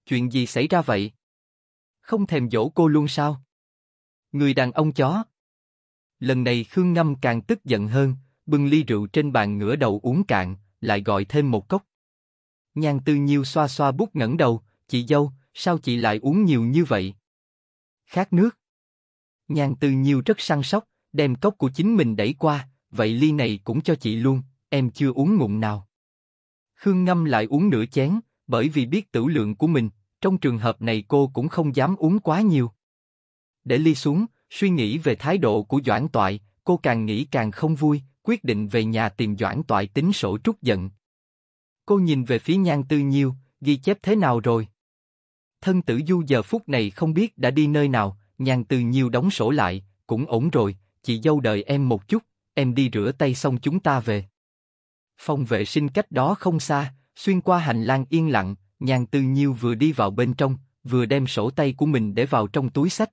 Chuyện gì xảy ra vậy? Không thèm dỗ cô luôn sao? Người đàn ông chó. Lần này Khương Ngâm càng tức giận hơn, bưng ly rượu trên bàn ngửa đầu uống cạn, lại gọi thêm một cốc. Nhan Tư Nhiêu xoa xoa bút ngẩng đầu, chị dâu, sao chị lại uống nhiều như vậy? Khát nước. Nhan Tư Nhiêu rất săn sóc, đem cốc của chính mình đẩy qua, vậy ly này cũng cho chị luôn, em chưa uống ngụm nào. Khương Ngâm lại uống nửa chén, bởi vì biết tử lượng của mình, trong trường hợp này cô cũng không dám uống quá nhiều. Để ly xuống, suy nghĩ về thái độ của Doãn Toại, cô càng nghĩ càng không vui, quyết định về nhà tìm Doãn Toại tính sổ trút giận. Cô nhìn về phía Nhan Tư Nhiêu, ghi chép thế nào rồi? Thân tử du giờ phút này không biết đã đi nơi nào, Nhan Tư Nhiêu đóng sổ lại, cũng ổn rồi, chị dâu đợi em một chút, em đi rửa tay xong chúng ta về. Phòng vệ sinh cách đó không xa, xuyên qua hành lang yên lặng, Nhan Tư Nhiêu vừa đi vào bên trong, vừa đem sổ tay của mình để vào trong túi sách.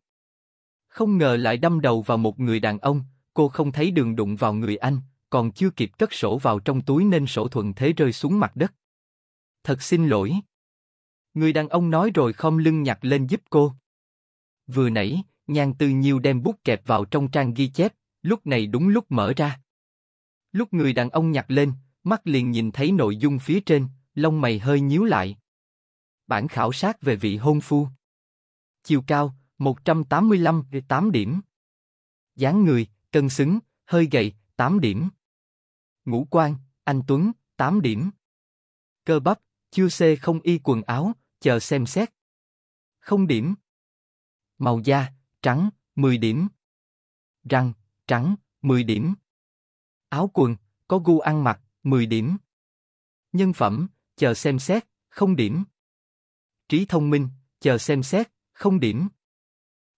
Không ngờ lại đâm đầu vào một người đàn ông, cô không thấy đường đụng vào người anh, còn chưa kịp cất sổ vào trong túi nên sổ thuận thế rơi xuống mặt đất. Thật xin lỗi. Người đàn ông nói rồi không lưng nhặt lên giúp cô. Vừa nãy, nhan từ nhiêu đem bút kẹp vào trong trang ghi chép, lúc này đúng lúc mở ra. Lúc người đàn ông nhặt lên, mắt liền nhìn thấy nội dung phía trên, lông mày hơi nhíu lại. Bản khảo sát về vị hôn phu. Chiều cao, 185-8 điểm. dáng người, cân xứng, hơi gầy, 8 điểm. Ngũ quan, anh Tuấn, 8 điểm. Cơ bắp, chưa xê không y quần áo, chờ xem xét. Không điểm. Màu da, trắng, 10 điểm. Răng, trắng, 10 điểm. Áo quần, có gu ăn mặc, 10 điểm. Nhân phẩm, chờ xem xét, không điểm. Trí thông minh, chờ xem xét, không điểm.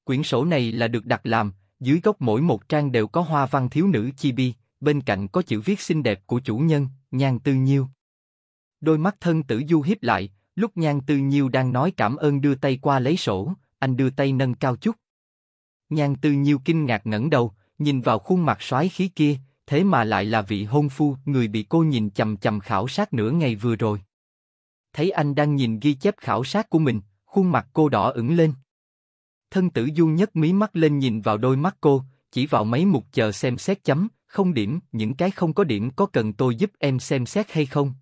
Quyển sổ này là được đặt làm dưới góc mỗi một trang đều có hoa văn thiếu nữ chi bi, bên cạnh có chữ viết xinh đẹp của chủ nhân, Nhan Tư Nhiêu. Đôi mắt thân tử du hiếp lại, lúc Nhan Tư Nhiêu đang nói cảm ơn đưa tay qua lấy sổ, anh đưa tay nâng cao chút. Nhan Tư Nhiêu kinh ngạc ngẩng đầu, nhìn vào khuôn mặt soái khí kia, thế mà lại là vị hôn phu, người bị cô nhìn chầm chầm khảo sát nửa ngày vừa rồi. Thấy anh đang nhìn ghi chép khảo sát của mình, khuôn mặt cô đỏ ửng lên thân tử du nhất mí mắt lên nhìn vào đôi mắt cô, chỉ vào mấy mục chờ xem xét chấm, không điểm, những cái không có điểm có cần tôi giúp em xem xét hay không?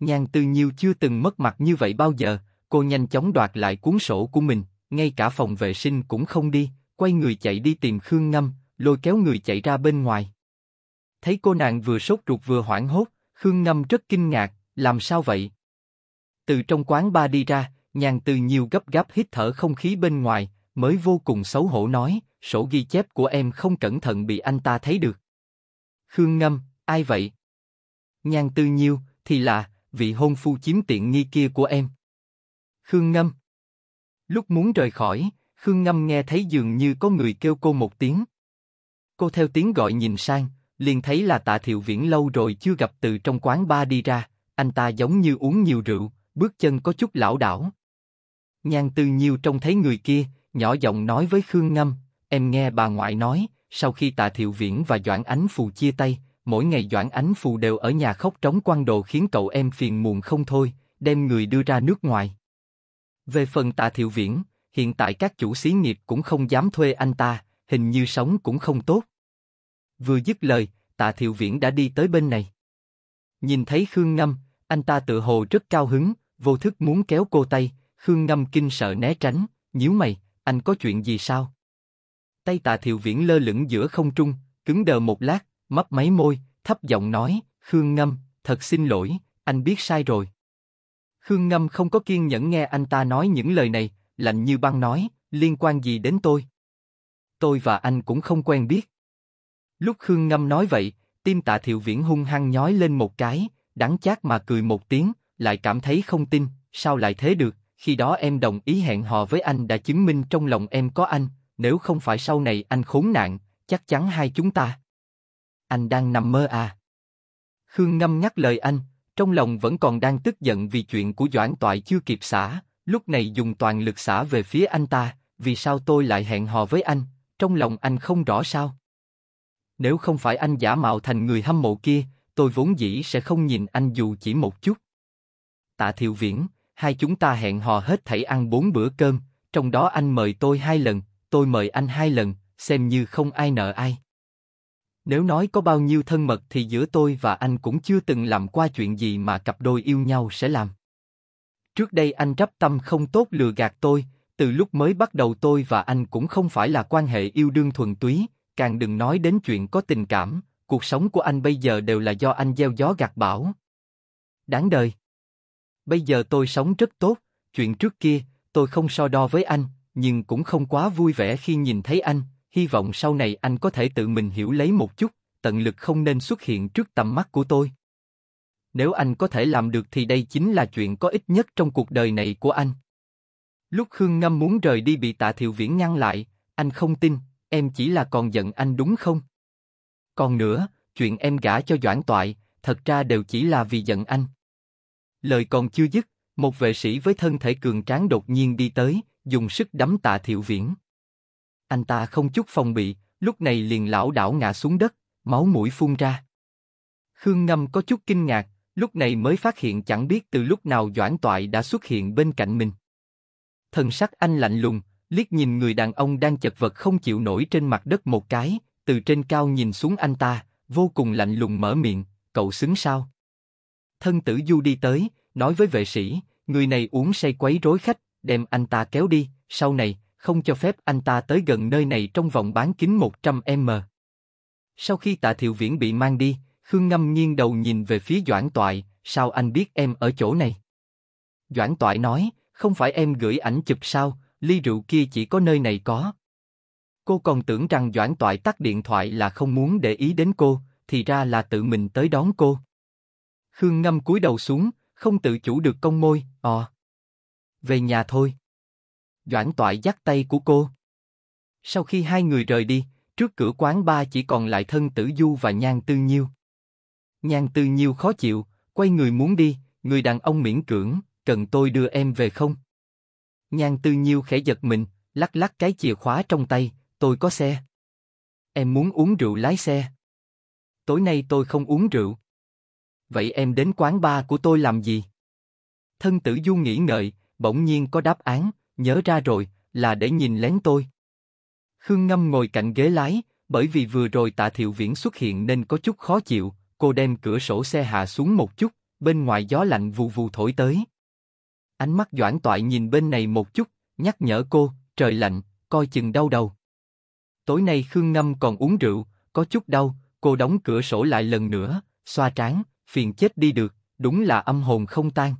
Nhan từ nhiều chưa từng mất mặt như vậy bao giờ, cô nhanh chóng đoạt lại cuốn sổ của mình, ngay cả phòng vệ sinh cũng không đi, quay người chạy đi tìm Khương Ngâm, lôi kéo người chạy ra bên ngoài. Thấy cô nàng vừa sốt ruột vừa hoảng hốt, Khương Ngâm rất kinh ngạc, làm sao vậy? Từ trong quán ba đi ra, Nhàn từ nhiều gấp gáp hít thở không khí bên ngoài, mới vô cùng xấu hổ nói, sổ ghi chép của em không cẩn thận bị anh ta thấy được. Khương Ngâm, ai vậy? Nhàn Tư Nhiêu, thì là, vị hôn phu chiếm tiện nghi kia của em. Khương Ngâm Lúc muốn rời khỏi, Khương Ngâm nghe thấy dường như có người kêu cô một tiếng. Cô theo tiếng gọi nhìn sang, liền thấy là tạ thiệu viễn lâu rồi chưa gặp từ trong quán ba đi ra, anh ta giống như uống nhiều rượu, bước chân có chút lão đảo. Nhan Tư Nhiêu trông thấy người kia, nhỏ giọng nói với Khương Ngâm, em nghe bà ngoại nói, sau khi Tạ Thiệu Viễn và Doãn Ánh Phù chia tay, mỗi ngày Doãn Ánh Phù đều ở nhà khóc trống quan đồ khiến cậu em phiền muộn không thôi, đem người đưa ra nước ngoài. Về phần Tạ Thiệu Viễn, hiện tại các chủ xí nghiệp cũng không dám thuê anh ta, hình như sống cũng không tốt. Vừa dứt lời, Tạ Thiệu Viễn đã đi tới bên này. Nhìn thấy Khương Ngâm, anh ta tự hồ rất cao hứng, vô thức muốn kéo cô tay, Khương Ngâm kinh sợ né tránh, nhíu mày, anh có chuyện gì sao? Tay Tạ Thiệu Viễn lơ lửng giữa không trung, cứng đờ một lát, mấp máy môi, thấp giọng nói, Khương Ngâm, thật xin lỗi, anh biết sai rồi. Khương Ngâm không có kiên nhẫn nghe anh ta nói những lời này, lạnh như băng nói, liên quan gì đến tôi? Tôi và anh cũng không quen biết. Lúc Khương Ngâm nói vậy, tim tạ thiệu viễn hung hăng nhói lên một cái, đắng chát mà cười một tiếng, lại cảm thấy không tin, sao lại thế được? khi đó em đồng ý hẹn hò với anh đã chứng minh trong lòng em có anh, nếu không phải sau này anh khốn nạn, chắc chắn hai chúng ta. Anh đang nằm mơ à? Khương ngâm nhắc lời anh, trong lòng vẫn còn đang tức giận vì chuyện của Doãn Toại chưa kịp xả, lúc này dùng toàn lực xả về phía anh ta, vì sao tôi lại hẹn hò với anh, trong lòng anh không rõ sao. Nếu không phải anh giả mạo thành người hâm mộ kia, tôi vốn dĩ sẽ không nhìn anh dù chỉ một chút. Tạ Thiệu Viễn, hai chúng ta hẹn hò hết thảy ăn bốn bữa cơm, trong đó anh mời tôi hai lần, tôi mời anh hai lần, xem như không ai nợ ai. Nếu nói có bao nhiêu thân mật thì giữa tôi và anh cũng chưa từng làm qua chuyện gì mà cặp đôi yêu nhau sẽ làm. Trước đây anh rắp tâm không tốt lừa gạt tôi, từ lúc mới bắt đầu tôi và anh cũng không phải là quan hệ yêu đương thuần túy, càng đừng nói đến chuyện có tình cảm, cuộc sống của anh bây giờ đều là do anh gieo gió gặt bão. Đáng đời. Bây giờ tôi sống rất tốt, chuyện trước kia, tôi không so đo với anh, nhưng cũng không quá vui vẻ khi nhìn thấy anh, hy vọng sau này anh có thể tự mình hiểu lấy một chút, tận lực không nên xuất hiện trước tầm mắt của tôi. Nếu anh có thể làm được thì đây chính là chuyện có ích nhất trong cuộc đời này của anh. Lúc Khương Ngâm muốn rời đi bị Tạ Thiệu Viễn ngăn lại, anh không tin, em chỉ là còn giận anh đúng không? Còn nữa, chuyện em gả cho Doãn Toại, thật ra đều chỉ là vì giận anh. Lời còn chưa dứt, một vệ sĩ với thân thể cường tráng đột nhiên đi tới, dùng sức đấm Tạ Thiệu Viễn. Anh ta không chút phòng bị, lúc này liền lão đảo ngã xuống đất, máu mũi phun ra. Khương Ngâm có chút kinh ngạc, lúc này mới phát hiện chẳng biết từ lúc nào Doãn Toại đã xuất hiện bên cạnh mình. Thần sắc anh lạnh lùng, liếc nhìn người đàn ông đang chật vật không chịu nổi trên mặt đất một cái, từ trên cao nhìn xuống anh ta, vô cùng lạnh lùng mở miệng, cậu xứng sao? Thân tử du đi tới, nói với vệ sĩ, người này uống say quấy rối khách, đem anh ta kéo đi, sau này, không cho phép anh ta tới gần nơi này trong vòng bán kính 100m. Sau khi tạ thiệu viễn bị mang đi, Khương ngâm nghiêng đầu nhìn về phía Doãn Toại, sao anh biết em ở chỗ này? Doãn Toại nói, không phải em gửi ảnh chụp sao, ly rượu kia chỉ có nơi này có. Cô còn tưởng rằng Doãn Toại tắt điện thoại là không muốn để ý đến cô, thì ra là tự mình tới đón cô. Khương Ngâm cúi đầu xuống, không tự chủ được cong môi, ọ. Ờ, về nhà thôi. Doãn Toại dắt tay của cô. Sau khi hai người rời đi, trước cửa quán ba chỉ còn lại thân Tử Du và Nhan Tư Nhiêu. Nhan Tư Nhiêu khó chịu, quay người muốn đi, người đàn ông miễn cưỡng, cần tôi đưa em về không? Nhan Tư Nhiêu khẽ giật mình, lắc lắc cái chìa khóa trong tay, tôi có xe. Em muốn uống rượu lái xe. Tối nay tôi không uống rượu vậy em đến quán bar của tôi làm gì? Thân tử du nghĩ ngợi, bỗng nhiên có đáp án, nhớ ra rồi, là để nhìn lén tôi. Khương Ngâm ngồi cạnh ghế lái, bởi vì vừa rồi Tạ Thiệu Viễn xuất hiện nên có chút khó chịu, cô đem cửa sổ xe hạ xuống một chút, bên ngoài gió lạnh vù vù thổi tới. Ánh mắt doãn toại nhìn bên này một chút, nhắc nhở cô, trời lạnh, coi chừng đau đầu. Tối nay Khương Ngâm còn uống rượu, có chút đau, cô đóng cửa sổ lại lần nữa, xoa trán, phiền chết đi được, đúng là âm hồn không tan.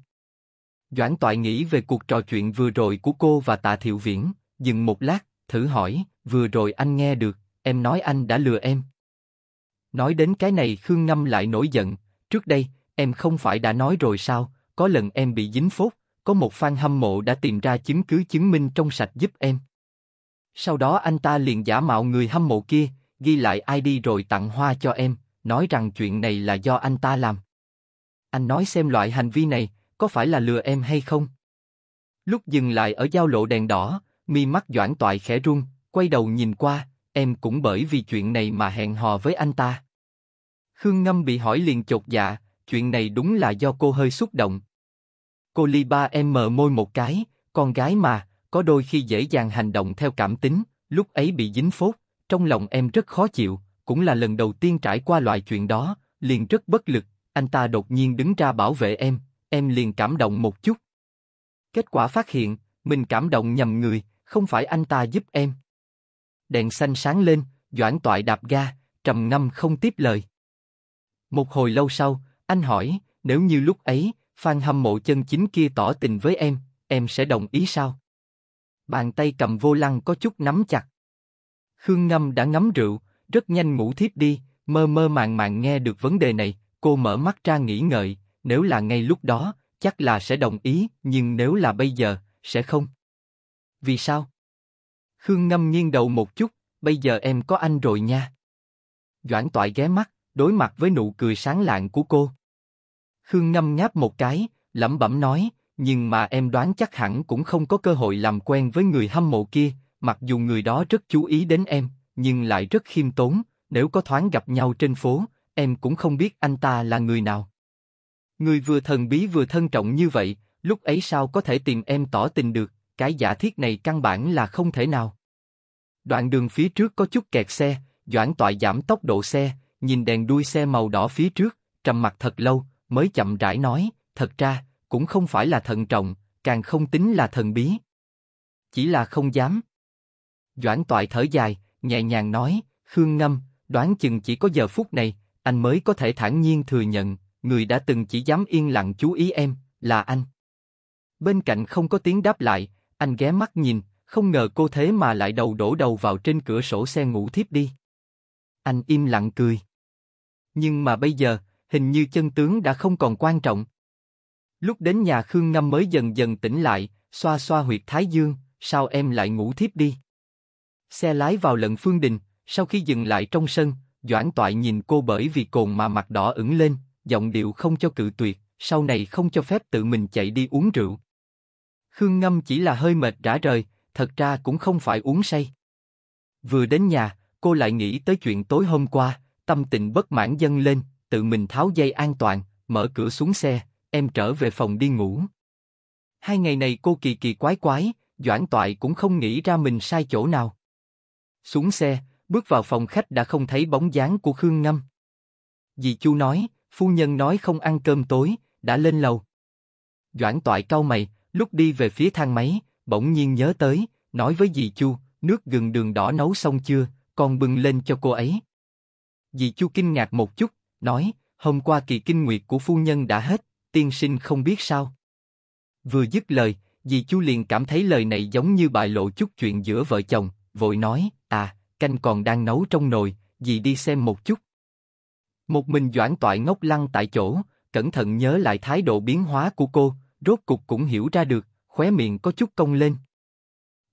Doãn Toại nghĩ về cuộc trò chuyện vừa rồi của cô và Tạ Thiệu Viễn, dừng một lát, thử hỏi, vừa rồi anh nghe được, em nói anh đã lừa em. Nói đến cái này Khương Ngâm lại nổi giận, trước đây, em không phải đã nói rồi sao, có lần em bị dính phốt, có một fan hâm mộ đã tìm ra chứng cứ chứng minh trong sạch giúp em. Sau đó anh ta liền giả mạo người hâm mộ kia, ghi lại ID rồi tặng hoa cho em, nói rằng chuyện này là do anh ta làm. Anh nói xem loại hành vi này có phải là lừa em hay không? Lúc dừng lại ở giao lộ đèn đỏ, mi mắt Doãn Toại khẽ run, quay đầu nhìn qua, em cũng bởi vì chuyện này mà hẹn hò với anh ta. Khương Ngâm bị hỏi liền chột dạ, chuyện này đúng là do cô hơi xúc động. Cô Ly Ba em mờ môi một cái, con gái mà, có đôi khi dễ dàng hành động theo cảm tính, lúc ấy bị dính phốt, trong lòng em rất khó chịu, cũng là lần đầu tiên trải qua loại chuyện đó, liền rất bất lực, anh ta đột nhiên đứng ra bảo vệ em, em liền cảm động một chút. Kết quả phát hiện, mình cảm động nhầm người, không phải anh ta giúp em. Đèn xanh sáng lên, Doãn Toại đạp ga, trầm ngâm không tiếp lời. Một hồi lâu sau, anh hỏi, nếu như lúc ấy, Phan hâm mộ chân chính kia tỏ tình với em, em sẽ đồng ý sao? Bàn tay cầm vô lăng có chút nắm chặt. Khương Ngâm đã ngắm rượu, rất nhanh ngủ thiếp đi, mơ mơ màng màng nghe được vấn đề này, cô mở mắt ra nghĩ ngợi, nếu là ngay lúc đó, chắc là sẽ đồng ý, nhưng nếu là bây giờ, sẽ không. Vì sao? Khương ngâm nghiêng đầu một chút, bây giờ em có anh rồi nha. Doãn Toại ghé mắt, đối mặt với nụ cười sáng lạng của cô. Khương ngâm ngáp một cái, lẩm bẩm nói, nhưng mà em đoán chắc hẳn cũng không có cơ hội làm quen với người hâm mộ kia, mặc dù người đó rất chú ý đến em nhưng lại rất khiêm tốn, nếu có thoáng gặp nhau trên phố, em cũng không biết anh ta là người nào. Người vừa thần bí vừa thân trọng như vậy, lúc ấy sao có thể tìm em tỏ tình được, cái giả thiết này căn bản là không thể nào. Đoạn đường phía trước có chút kẹt xe, Doãn Toại giảm tốc độ xe, nhìn đèn đuôi xe màu đỏ phía trước, trầm mặt thật lâu, mới chậm rãi nói, thật ra, cũng không phải là thận trọng, càng không tính là thần bí. Chỉ là không dám. Doãn Toại thở dài, nhẹ nhàng nói, Khương Ngâm, đoán chừng chỉ có giờ phút này, anh mới có thể thản nhiên thừa nhận, người đã từng chỉ dám yên lặng chú ý em, là anh. Bên cạnh không có tiếng đáp lại, anh ghé mắt nhìn, không ngờ cô thế mà lại đầu đổ đầu vào trên cửa sổ xe ngủ thiếp đi. Anh im lặng cười. Nhưng mà bây giờ, hình như chân tướng đã không còn quan trọng. Lúc đến nhà Khương Ngâm mới dần dần tỉnh lại, xoa xoa huyệt thái dương, sao em lại ngủ thiếp đi? Xe lái vào lận phương đình, sau khi dừng lại trong sân, Doãn Toại nhìn cô bởi vì cồn mà mặt đỏ ửng lên, giọng điệu không cho cự tuyệt, sau này không cho phép tự mình chạy đi uống rượu. Khương Ngâm chỉ là hơi mệt rã rời, thật ra cũng không phải uống say. Vừa đến nhà, cô lại nghĩ tới chuyện tối hôm qua, tâm tình bất mãn dâng lên, tự mình tháo dây an toàn, mở cửa xuống xe, em trở về phòng đi ngủ. Hai ngày này cô kỳ kỳ quái quái, Doãn Toại cũng không nghĩ ra mình sai chỗ nào. Xuống xe, bước vào phòng khách đã không thấy bóng dáng của Khương Ngâm. Dì Chu nói, phu nhân nói không ăn cơm tối, đã lên lầu. Doãn toại cau mày, lúc đi về phía thang máy, bỗng nhiên nhớ tới, nói với dì Chu, nước gừng đường đỏ nấu xong chưa, con bưng lên cho cô ấy. Dì Chu kinh ngạc một chút, nói, hôm qua kỳ kinh nguyệt của phu nhân đã hết, tiên sinh không biết sao. Vừa dứt lời, dì Chu liền cảm thấy lời này giống như bại lộ chút chuyện giữa vợ chồng, vội nói, à, canh còn đang nấu trong nồi, dì đi xem một chút. Một mình Doãn Toại ngốc lăng tại chỗ, cẩn thận nhớ lại thái độ biến hóa của cô, rốt cục cũng hiểu ra được, khóe miệng có chút cong lên.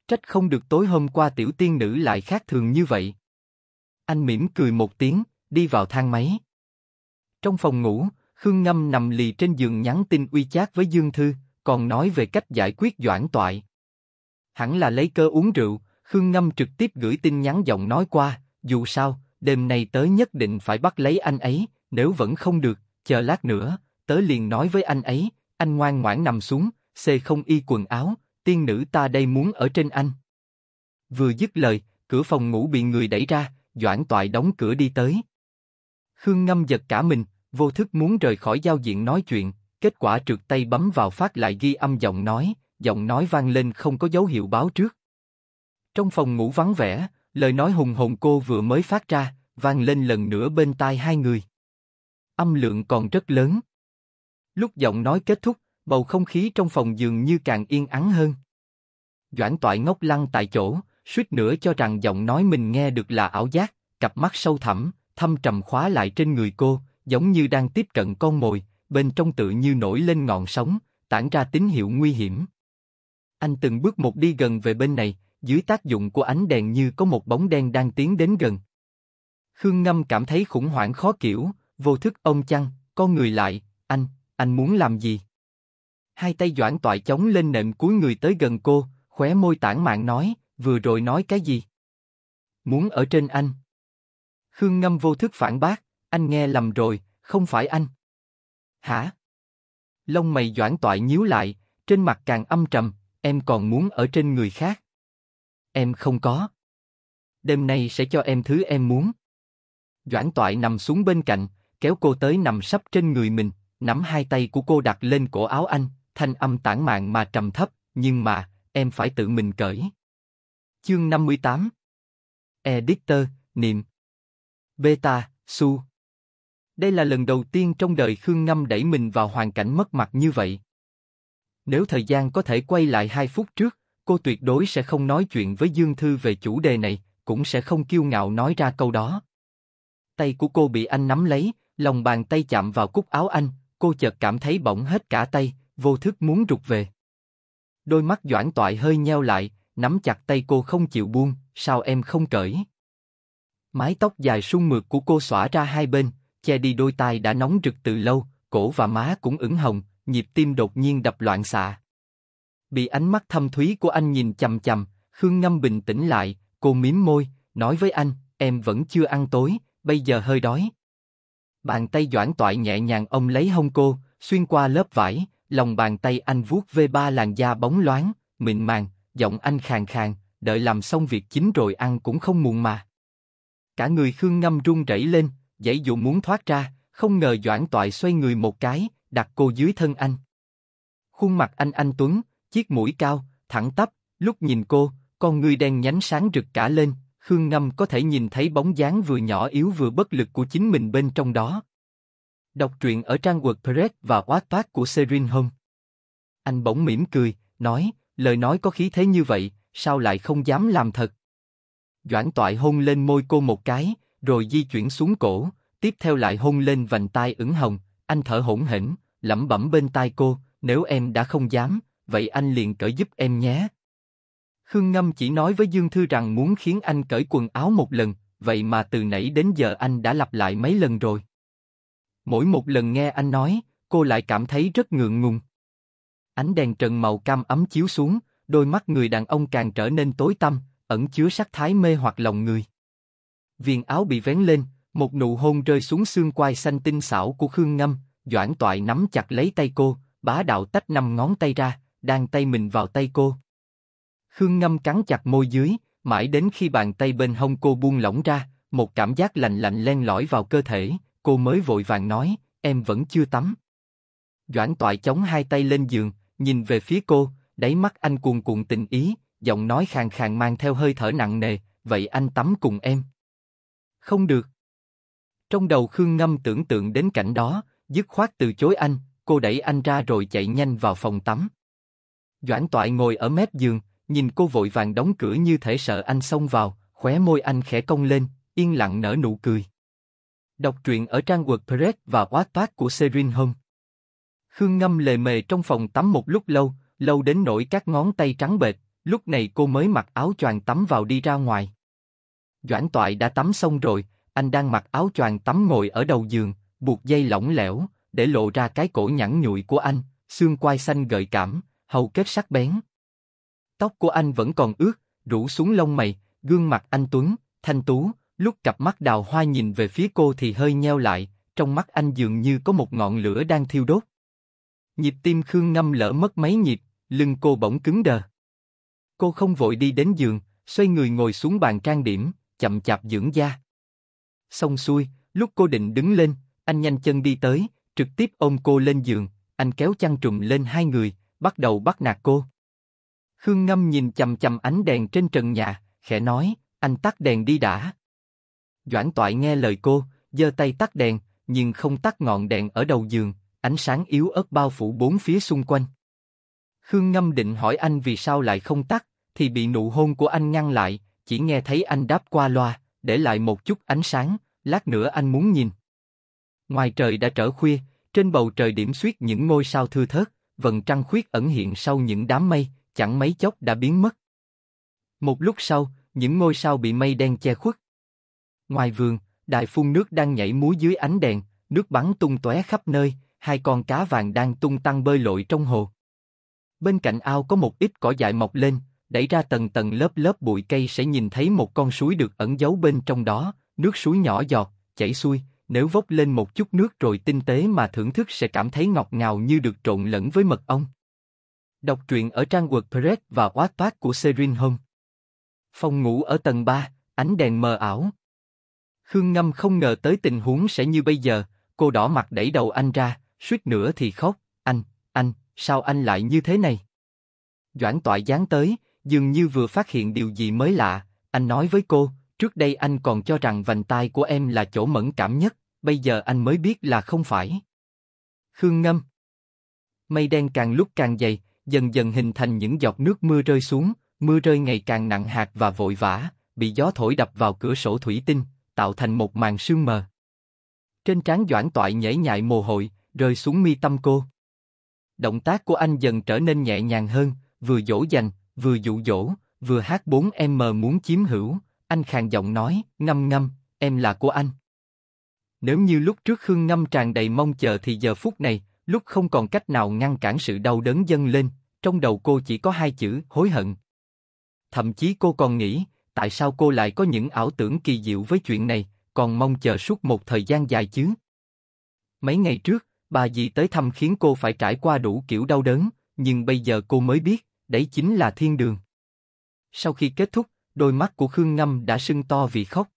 Trách không được tối hôm qua tiểu tiên nữ lại khác thường như vậy. Anh mỉm cười một tiếng, đi vào thang máy. Trong phòng ngủ, Khương Ngâm nằm lì trên giường nhắn tin uy chát với Dương Thư, còn nói về cách giải quyết doãn toại. Hẳn là lấy cơ uống rượu, Khương Ngâm trực tiếp gửi tin nhắn giọng nói qua, dù sao, đêm nay tớ nhất định phải bắt lấy anh ấy, nếu vẫn không được, chờ lát nữa, tớ liền nói với anh ấy, anh ngoan ngoãn nằm xuống, xê không y quần áo, tiên nữ ta đây muốn ở trên anh. Vừa dứt lời, cửa phòng ngủ bị người đẩy ra, Doãn Toại đóng cửa đi tới. Khương Ngâm giật cả mình, vô thức muốn rời khỏi giao diện nói chuyện, kết quả trượt tay bấm vào phát lại ghi âm giọng nói, giọng nói vang lên không có dấu hiệu báo trước. Trong phòng ngủ vắng vẻ, lời nói hùng hồn cô vừa mới phát ra, vang lên lần nữa bên tai hai người. Âm lượng còn rất lớn. Lúc giọng nói kết thúc, bầu không khí trong phòng dường như càng yên ắng hơn. Doãn toại ngốc lăng tại chỗ, suýt nữa cho rằng giọng nói mình nghe được là ảo giác, cặp mắt sâu thẳm, thâm trầm khóa lại trên người cô, giống như đang tiếp cận con mồi, bên trong tự như nổi lên ngọn sóng, tản ra tín hiệu nguy hiểm. Anh từng bước một đi gần về bên này, dưới tác dụng của ánh đèn như có một bóng đen đang tiến đến gần. Khương Ngâm cảm thấy khủng hoảng khó kiểu, vô thức ông chăng, con người lại, anh, anh muốn làm gì? Hai tay doãn toại chống lên nệm cuối người tới gần cô, khóe môi tản mạn nói, vừa rồi nói cái gì? Muốn ở trên anh. Khương Ngâm vô thức phản bác, anh nghe lầm rồi, không phải anh. Hả? Lông mày doãn toại nhíu lại, trên mặt càng âm trầm, em còn muốn ở trên người khác. Em không có. Đêm nay sẽ cho em thứ em muốn. Doãn Toại nằm xuống bên cạnh, kéo cô tới nằm sắp trên người mình, nắm hai tay của cô đặt lên cổ áo anh, thanh âm tản mạn mà trầm thấp, nhưng mà, em phải tự mình cởi. Chương 58 Editor, Niệm Beta, Su Đây là lần đầu tiên trong đời Khương Ngâm đẩy mình vào hoàn cảnh mất mặt như vậy. Nếu thời gian có thể quay lại hai phút trước, cô tuyệt đối sẽ không nói chuyện với Dương Thư về chủ đề này, cũng sẽ không kiêu ngạo nói ra câu đó. Tay của cô bị anh nắm lấy, lòng bàn tay chạm vào cúc áo anh, cô chợt cảm thấy bỗng hết cả tay, vô thức muốn rụt về. Đôi mắt Doãn Toại hơi nheo lại, nắm chặt tay cô không chịu buông, sao em không cởi? Mái tóc dài sung mượt của cô xõa ra hai bên, che đi đôi tai đã nóng rực từ lâu, cổ và má cũng ửng hồng, nhịp tim đột nhiên đập loạn xạ bị ánh mắt thâm thúy của anh nhìn chầm chầm, Khương Ngâm bình tĩnh lại, cô mím môi, nói với anh, em vẫn chưa ăn tối, bây giờ hơi đói. Bàn tay doãn toại nhẹ nhàng ông lấy hông cô, xuyên qua lớp vải, lòng bàn tay anh vuốt về ba làn da bóng loáng, mịn màng, giọng anh khàn khàn, đợi làm xong việc chính rồi ăn cũng không muộn mà. Cả người Khương Ngâm run rẩy lên, dãy dụ muốn thoát ra, không ngờ doãn toại xoay người một cái, đặt cô dưới thân anh. Khuôn mặt anh anh tuấn, chiếc mũi cao, thẳng tắp, lúc nhìn cô, con người đen nhánh sáng rực cả lên, Khương Ngâm có thể nhìn thấy bóng dáng vừa nhỏ yếu vừa bất lực của chính mình bên trong đó. Đọc truyện ở trang WordPress và WhatsApp của Serin Home. Anh bỗng mỉm cười, nói, lời nói có khí thế như vậy, sao lại không dám làm thật? Doãn toại hôn lên môi cô một cái, rồi di chuyển xuống cổ, tiếp theo lại hôn lên vành tai ửng hồng, anh thở hổn hển, lẩm bẩm bên tai cô, nếu em đã không dám, vậy anh liền cởi giúp em nhé. Khương Ngâm chỉ nói với Dương Thư rằng muốn khiến anh cởi quần áo một lần, vậy mà từ nãy đến giờ anh đã lặp lại mấy lần rồi. Mỗi một lần nghe anh nói, cô lại cảm thấy rất ngượng ngùng. Ánh đèn trần màu cam ấm chiếu xuống, đôi mắt người đàn ông càng trở nên tối tăm, ẩn chứa sắc thái mê hoặc lòng người. Viền áo bị vén lên, một nụ hôn rơi xuống xương quai xanh tinh xảo của Khương Ngâm, Doãn Toại nắm chặt lấy tay cô, bá đạo tách năm ngón tay ra, đang tay mình vào tay cô. Khương Ngâm cắn chặt môi dưới, mãi đến khi bàn tay bên hông cô buông lỏng ra, một cảm giác lạnh lạnh len lỏi vào cơ thể, cô mới vội vàng nói, em vẫn chưa tắm. Doãn Toại chống hai tay lên giường, nhìn về phía cô, đáy mắt anh cuồn cuộn tình ý, giọng nói khàn khàn mang theo hơi thở nặng nề, vậy anh tắm cùng em. Không được. Trong đầu Khương Ngâm tưởng tượng đến cảnh đó, dứt khoát từ chối anh, cô đẩy anh ra rồi chạy nhanh vào phòng tắm. Doãn Toại ngồi ở mép giường, nhìn cô vội vàng đóng cửa như thể sợ anh xông vào, khóe môi anh khẽ cong lên, yên lặng nở nụ cười. Đọc truyện ở trang WordPress và Wattpad của Serin Home. Khương ngâm lề mề trong phòng tắm một lúc lâu, lâu đến nỗi các ngón tay trắng bệt. lúc này cô mới mặc áo choàng tắm vào đi ra ngoài. Doãn Toại đã tắm xong rồi, anh đang mặc áo choàng tắm ngồi ở đầu giường, buộc dây lỏng lẻo, để lộ ra cái cổ nhẵn nhụi của anh, xương quai xanh gợi cảm, hầu kết sắc bén. Tóc của anh vẫn còn ướt, rủ xuống lông mày, gương mặt anh tuấn, thanh tú, lúc cặp mắt đào hoa nhìn về phía cô thì hơi nheo lại, trong mắt anh dường như có một ngọn lửa đang thiêu đốt. Nhịp tim Khương Ngâm lỡ mất mấy nhịp, lưng cô bỗng cứng đờ. Cô không vội đi đến giường, xoay người ngồi xuống bàn trang điểm, chậm chạp dưỡng da. Xong xuôi, lúc cô định đứng lên, anh nhanh chân đi tới, trực tiếp ôm cô lên giường, anh kéo chăn trùm lên hai người, bắt đầu bắt nạt cô. Khương Ngâm nhìn chầm chầm ánh đèn trên trần nhà, khẽ nói, anh tắt đèn đi đã. Doãn Toại nghe lời cô, giơ tay tắt đèn, nhưng không tắt ngọn đèn ở đầu giường, ánh sáng yếu ớt bao phủ bốn phía xung quanh. Khương Ngâm định hỏi anh vì sao lại không tắt, thì bị nụ hôn của anh ngăn lại, chỉ nghe thấy anh đáp qua loa, để lại một chút ánh sáng, lát nữa anh muốn nhìn. Ngoài trời đã trở khuya, trên bầu trời điểm xuyết những ngôi sao thưa thớt, vầng trăng khuyết ẩn hiện sau những đám mây, chẳng mấy chốc đã biến mất. Một lúc sau, những ngôi sao bị mây đen che khuất. Ngoài vườn, đại phun nước đang nhảy múa dưới ánh đèn, nước bắn tung tóe khắp nơi, hai con cá vàng đang tung tăng bơi lội trong hồ. Bên cạnh ao có một ít cỏ dại mọc lên, đẩy ra tầng tầng lớp lớp bụi cây sẽ nhìn thấy một con suối được ẩn giấu bên trong đó, nước suối nhỏ giọt, chảy xuôi, nếu vốc lên một chút nước rồi tinh tế mà thưởng thức sẽ cảm thấy ngọt ngào như được trộn lẫn với mật ong. Đọc truyện ở trang WordPress và WhatsApp của Serin Home. Phòng ngủ ở tầng 3, ánh đèn mờ ảo. Khương Ngâm không ngờ tới tình huống sẽ như bây giờ, cô đỏ mặt đẩy đầu anh ra, suýt nữa thì khóc, anh, anh, sao anh lại như thế này? Doãn tọa dán tới, dường như vừa phát hiện điều gì mới lạ, anh nói với cô, Trước đây anh còn cho rằng vành tai của em là chỗ mẫn cảm nhất, bây giờ anh mới biết là không phải. Khương Ngâm Mây đen càng lúc càng dày, dần dần hình thành những giọt nước mưa rơi xuống, mưa rơi ngày càng nặng hạt và vội vã, bị gió thổi đập vào cửa sổ thủy tinh, tạo thành một màn sương mờ. Trên trán Doãn Toại nhảy nhại mồ hôi, rơi xuống mi tâm cô. Động tác của anh dần trở nên nhẹ nhàng hơn, vừa dỗ dành, vừa dụ dỗ, vừa hát 4M muốn chiếm hữu, anh khàn giọng nói, ngâm ngâm, em là của anh. Nếu như lúc trước Khương Ngâm tràn đầy mong chờ thì giờ phút này, lúc không còn cách nào ngăn cản sự đau đớn dâng lên, trong đầu cô chỉ có hai chữ hối hận. Thậm chí cô còn nghĩ, tại sao cô lại có những ảo tưởng kỳ diệu với chuyện này, còn mong chờ suốt một thời gian dài chứ. Mấy ngày trước, bà dì tới thăm khiến cô phải trải qua đủ kiểu đau đớn, nhưng bây giờ cô mới biết, đấy chính là thiên đường. Sau khi kết thúc, Đôi mắt của Khương Ngâm đã sưng to vì khóc.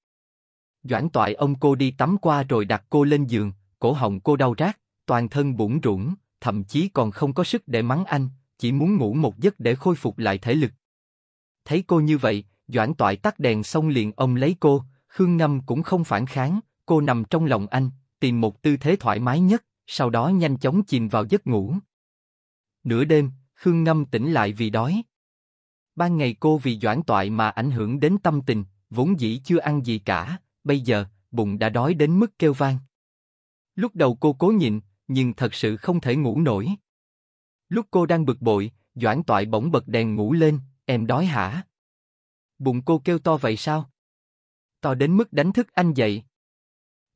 Doãn toại ông cô đi tắm qua rồi đặt cô lên giường, cổ họng cô đau rát, toàn thân bủn rủn, thậm chí còn không có sức để mắng anh, chỉ muốn ngủ một giấc để khôi phục lại thể lực. Thấy cô như vậy, Doãn toại tắt đèn xong liền ông lấy cô, Khương Ngâm cũng không phản kháng, cô nằm trong lòng anh, tìm một tư thế thoải mái nhất, sau đó nhanh chóng chìm vào giấc ngủ. Nửa đêm, Khương Ngâm tỉnh lại vì đói, Ban ngày cô vì doãn toại mà ảnh hưởng đến tâm tình, vốn dĩ chưa ăn gì cả, bây giờ, bụng đã đói đến mức kêu vang. Lúc đầu cô cố nhịn, nhưng thật sự không thể ngủ nổi. Lúc cô đang bực bội, doãn toại bỗng bật đèn ngủ lên, em đói hả? Bụng cô kêu to vậy sao? To đến mức đánh thức anh dậy.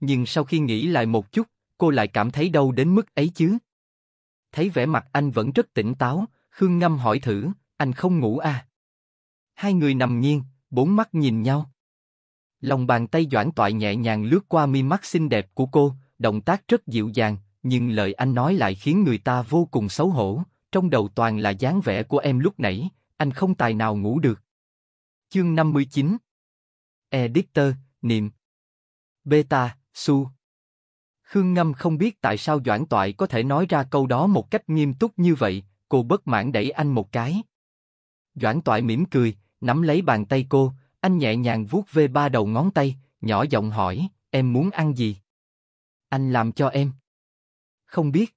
Nhưng sau khi nghĩ lại một chút, cô lại cảm thấy đau đến mức ấy chứ. Thấy vẻ mặt anh vẫn rất tỉnh táo, Khương Ngâm hỏi thử, anh không ngủ à? hai người nằm nghiêng, bốn mắt nhìn nhau. Lòng bàn tay doãn toại nhẹ nhàng lướt qua mi mắt xinh đẹp của cô, động tác rất dịu dàng, nhưng lời anh nói lại khiến người ta vô cùng xấu hổ, trong đầu toàn là dáng vẻ của em lúc nãy, anh không tài nào ngủ được. Chương 59 Editor, Niệm Beta, Su Khương Ngâm không biết tại sao Doãn Toại có thể nói ra câu đó một cách nghiêm túc như vậy, cô bất mãn đẩy anh một cái. Doãn Toại mỉm cười, nắm lấy bàn tay cô, anh nhẹ nhàng vuốt ve ba đầu ngón tay, nhỏ giọng hỏi, em muốn ăn gì? Anh làm cho em. Không biết.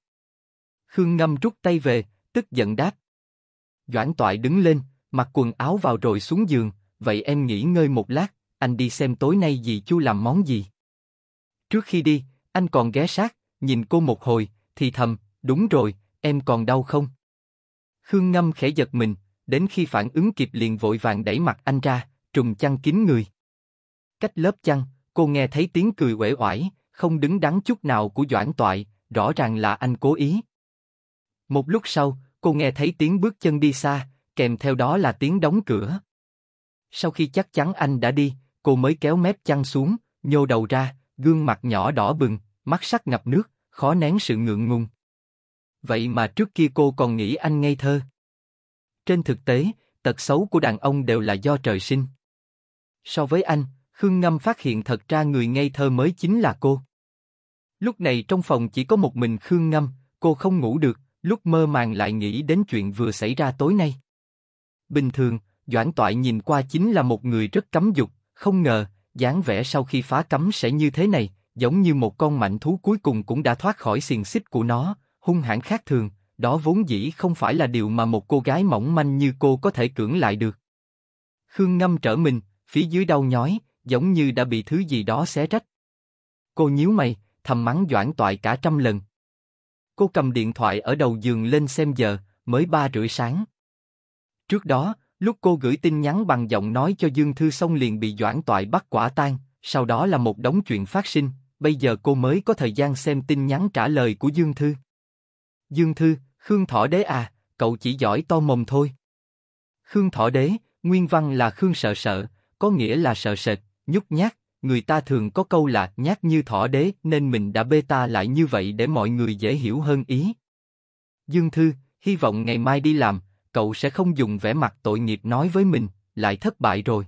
Khương Ngâm rút tay về, tức giận đáp. Doãn Toại đứng lên, mặc quần áo vào rồi xuống giường, vậy em nghỉ ngơi một lát, anh đi xem tối nay dì Chu làm món gì. Trước khi đi, anh còn ghé sát, nhìn cô một hồi, thì thầm, đúng rồi, em còn đau không? Khương Ngâm khẽ giật mình, đến khi phản ứng kịp liền vội vàng đẩy mặt anh ra, trùng chăn kín người. Cách lớp chăn, cô nghe thấy tiếng cười uể oải, không đứng đắn chút nào của Doãn Toại, rõ ràng là anh cố ý. Một lúc sau, cô nghe thấy tiếng bước chân đi xa, kèm theo đó là tiếng đóng cửa. Sau khi chắc chắn anh đã đi, cô mới kéo mép chăn xuống, nhô đầu ra, gương mặt nhỏ đỏ bừng, mắt sắc ngập nước, khó nén sự ngượng ngùng. Vậy mà trước kia cô còn nghĩ anh ngây thơ. Trên thực tế, tật xấu của đàn ông đều là do trời sinh. So với anh, Khương Ngâm phát hiện thật ra người ngây thơ mới chính là cô. Lúc này trong phòng chỉ có một mình Khương Ngâm, cô không ngủ được, lúc mơ màng lại nghĩ đến chuyện vừa xảy ra tối nay. Bình thường, Doãn Toại nhìn qua chính là một người rất cấm dục, không ngờ, dáng vẻ sau khi phá cấm sẽ như thế này, giống như một con mạnh thú cuối cùng cũng đã thoát khỏi xiềng xích của nó, hung hãn khác thường, đó vốn dĩ không phải là điều mà một cô gái mỏng manh như cô có thể cưỡng lại được. Khương Ngâm trở mình, phía dưới đau nhói, giống như đã bị thứ gì đó xé rách. Cô nhíu mày, thầm mắng doãn toại cả trăm lần. Cô cầm điện thoại ở đầu giường lên xem giờ, mới ba rưỡi sáng. Trước đó, lúc cô gửi tin nhắn bằng giọng nói cho Dương Thư xong liền bị doãn toại bắt quả tang, sau đó là một đống chuyện phát sinh, bây giờ cô mới có thời gian xem tin nhắn trả lời của Dương Thư. Dương Thư, Khương Thọ Đế à, cậu chỉ giỏi to mồm thôi. Khương Thọ Đế, nguyên văn là Khương sợ sợ, có nghĩa là sợ sệt, nhút nhát, người ta thường có câu là nhát như thọ đế nên mình đã bê ta lại như vậy để mọi người dễ hiểu hơn ý. Dương Thư, hy vọng ngày mai đi làm, cậu sẽ không dùng vẻ mặt tội nghiệp nói với mình, lại thất bại rồi.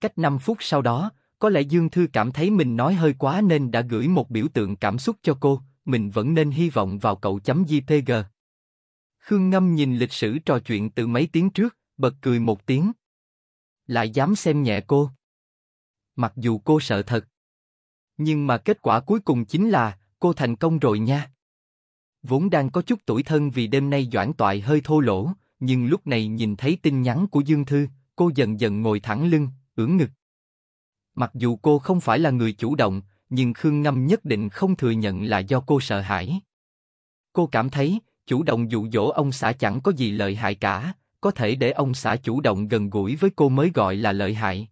Cách 5 phút sau đó, có lẽ Dương Thư cảm thấy mình nói hơi quá nên đã gửi một biểu tượng cảm xúc cho cô, mình vẫn nên hy vọng vào cậu chấm JPG. Khương Ngâm nhìn lịch sử trò chuyện từ mấy tiếng trước, bật cười một tiếng. Lại dám xem nhẹ cô. Mặc dù cô sợ thật. Nhưng mà kết quả cuối cùng chính là, cô thành công rồi nha. Vốn đang có chút tuổi thân vì đêm nay doãn toại hơi thô lỗ, nhưng lúc này nhìn thấy tin nhắn của Dương Thư, cô dần dần ngồi thẳng lưng, ưỡn ngực. Mặc dù cô không phải là người chủ động, nhưng Khương Ngâm nhất định không thừa nhận là do cô sợ hãi. Cô cảm thấy, chủ động dụ dỗ ông xã chẳng có gì lợi hại cả, có thể để ông xã chủ động gần gũi với cô mới gọi là lợi hại.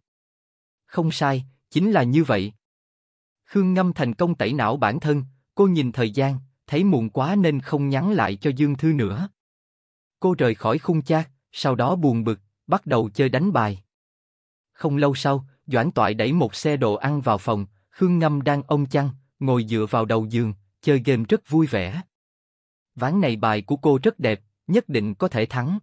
Không sai, chính là như vậy. Khương Ngâm thành công tẩy não bản thân, cô nhìn thời gian, thấy muộn quá nên không nhắn lại cho Dương Thư nữa. Cô rời khỏi khung chat, sau đó buồn bực, bắt đầu chơi đánh bài. Không lâu sau, Doãn Toại đẩy một xe đồ ăn vào phòng, Khương Ngâm đang ông chăn, ngồi dựa vào đầu giường, chơi game rất vui vẻ. Ván này bài của cô rất đẹp, nhất định có thể thắng.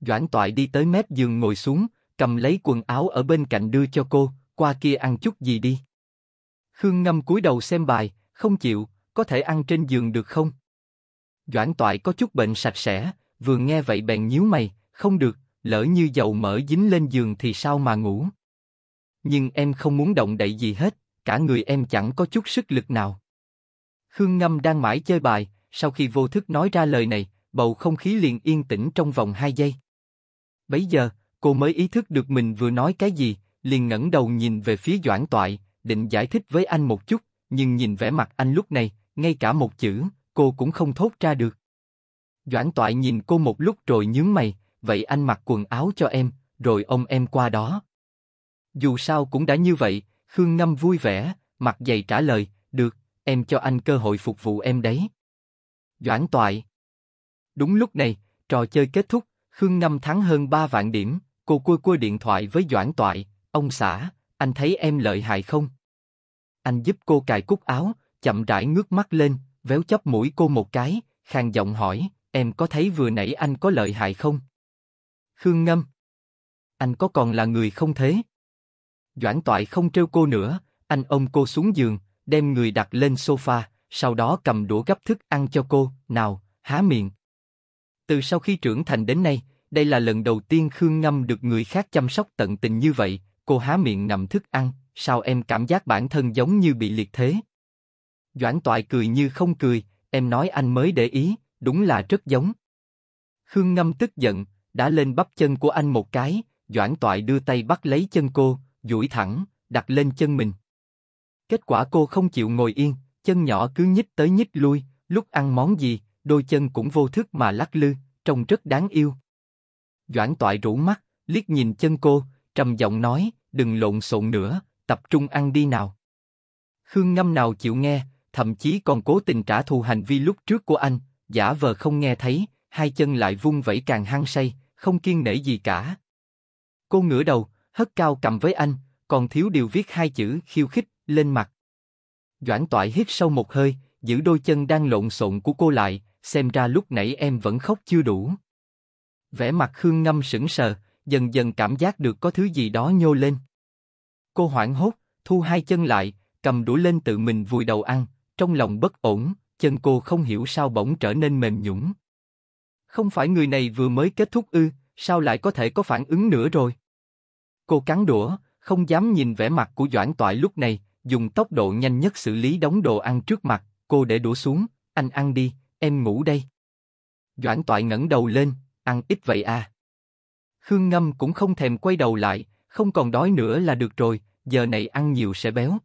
Doãn Toại đi tới mép giường ngồi xuống, cầm lấy quần áo ở bên cạnh đưa cho cô, qua kia ăn chút gì đi. Khương Ngâm cúi đầu xem bài, không chịu, có thể ăn trên giường được không? Doãn Toại có chút bệnh sạch sẽ, vừa nghe vậy bèn nhíu mày, không được, lỡ như dầu mỡ dính lên giường thì sao mà ngủ? Nhưng em không muốn động đậy gì hết, cả người em chẳng có chút sức lực nào. Khương Ngâm đang mãi chơi bài, sau khi vô thức nói ra lời này, bầu không khí liền yên tĩnh trong vòng 2 giây. Bấy giờ, cô mới ý thức được mình vừa nói cái gì, liền ngẩng đầu nhìn về phía Doãn Toại, định giải thích với anh một chút, nhưng nhìn vẻ mặt anh lúc này, ngay cả một chữ, cô cũng không thốt ra được. Doãn Toại nhìn cô một lúc rồi nhướng mày, vậy anh mặc quần áo cho em, rồi ông em qua đó. Dù sao cũng đã như vậy, Khương Ngâm vui vẻ, mặt dày trả lời, được, em cho anh cơ hội phục vụ em đấy. Doãn Toại. Đúng lúc này, trò chơi kết thúc, Khương Năm thắng hơn 3 vạn điểm, cô cua cua điện thoại với Doãn Toại, ông xã, anh thấy em lợi hại không? Anh giúp cô cài cúc áo, chậm rãi ngước mắt lên, véo chóp mũi cô một cái, khàn giọng hỏi, em có thấy vừa nãy anh có lợi hại không? Khương Ngâm. Anh có còn là người không thế? Doãn Toại không trêu cô nữa, anh ôm cô xuống giường, đem người đặt lên sofa, sau đó cầm đũa gấp thức ăn cho cô, nào, há miệng. Từ sau khi trưởng thành đến nay, đây là lần đầu tiên Khương Ngâm được người khác chăm sóc tận tình như vậy, cô há miệng nằm thức ăn, sao em cảm giác bản thân giống như bị liệt thế? Doãn Toại cười như không cười, em nói anh mới để ý, đúng là rất giống. Khương Ngâm tức giận, đã lên bắp chân của anh một cái, Doãn Toại đưa tay bắt lấy chân cô, duỗi thẳng, đặt lên chân mình. Kết quả cô không chịu ngồi yên, chân nhỏ cứ nhích tới nhích lui, lúc ăn món gì, đôi chân cũng vô thức mà lắc lư, trông rất đáng yêu. Doãn Toại rũ mắt, liếc nhìn chân cô, trầm giọng nói, đừng lộn xộn nữa, tập trung ăn đi nào. Khương Ngâm nào chịu nghe, thậm chí còn cố tình trả thù hành vi lúc trước của anh, giả vờ không nghe thấy, hai chân lại vung vẩy càng hăng say, không kiên nể gì cả. Cô ngửa đầu, hất cao cầm với anh, còn thiếu điều viết hai chữ khiêu khích lên mặt. Doãn Toại hít sâu một hơi, giữ đôi chân đang lộn xộn của cô lại, xem ra lúc nãy em vẫn khóc chưa đủ. Vẻ mặt Khương Ngâm sững sờ, dần dần cảm giác được có thứ gì đó nhô lên. Cô hoảng hốt, thu hai chân lại, cầm đũa lên tự mình vùi đầu ăn, trong lòng bất ổn, chân cô không hiểu sao bỗng trở nên mềm nhũn. Không phải người này vừa mới kết thúc ư, sao lại có thể có phản ứng nữa rồi? Cô cắn đũa, không dám nhìn vẻ mặt của Doãn Toại lúc này, dùng tốc độ nhanh nhất xử lý đống đồ ăn trước mặt, cô để đũa xuống, anh ăn đi, em ngủ đây. Doãn toại ngẩng đầu lên, ăn ít vậy à. Khương Ngâm cũng không thèm quay đầu lại, không còn đói nữa là được rồi, giờ này ăn nhiều sẽ béo.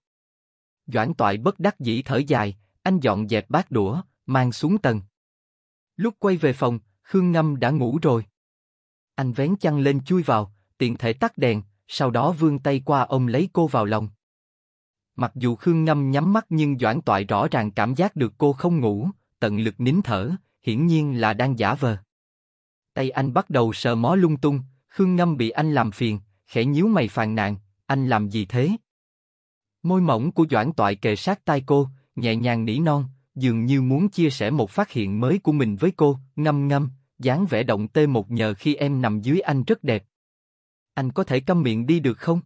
Doãn toại bất đắc dĩ thở dài, anh dọn dẹp bát đũa, mang xuống tầng. Lúc quay về phòng, Khương Ngâm đã ngủ rồi. Anh vén chăn lên chui vào, tiện thể tắt đèn, sau đó vươn tay qua ông lấy cô vào lòng. Mặc dù Khương Ngâm nhắm mắt nhưng Doãn Toại rõ ràng cảm giác được cô không ngủ, tận lực nín thở, hiển nhiên là đang giả vờ. Tay anh bắt đầu sờ mó lung tung, Khương Ngâm bị anh làm phiền, khẽ nhíu mày phàn nàn, anh làm gì thế? Môi mỏng của Doãn Toại kề sát tai cô, nhẹ nhàng nỉ non, dường như muốn chia sẻ một phát hiện mới của mình với cô, ngâm ngâm, dáng vẻ động tê một nhờ khi em nằm dưới anh rất đẹp. Anh có thể câm miệng đi được không?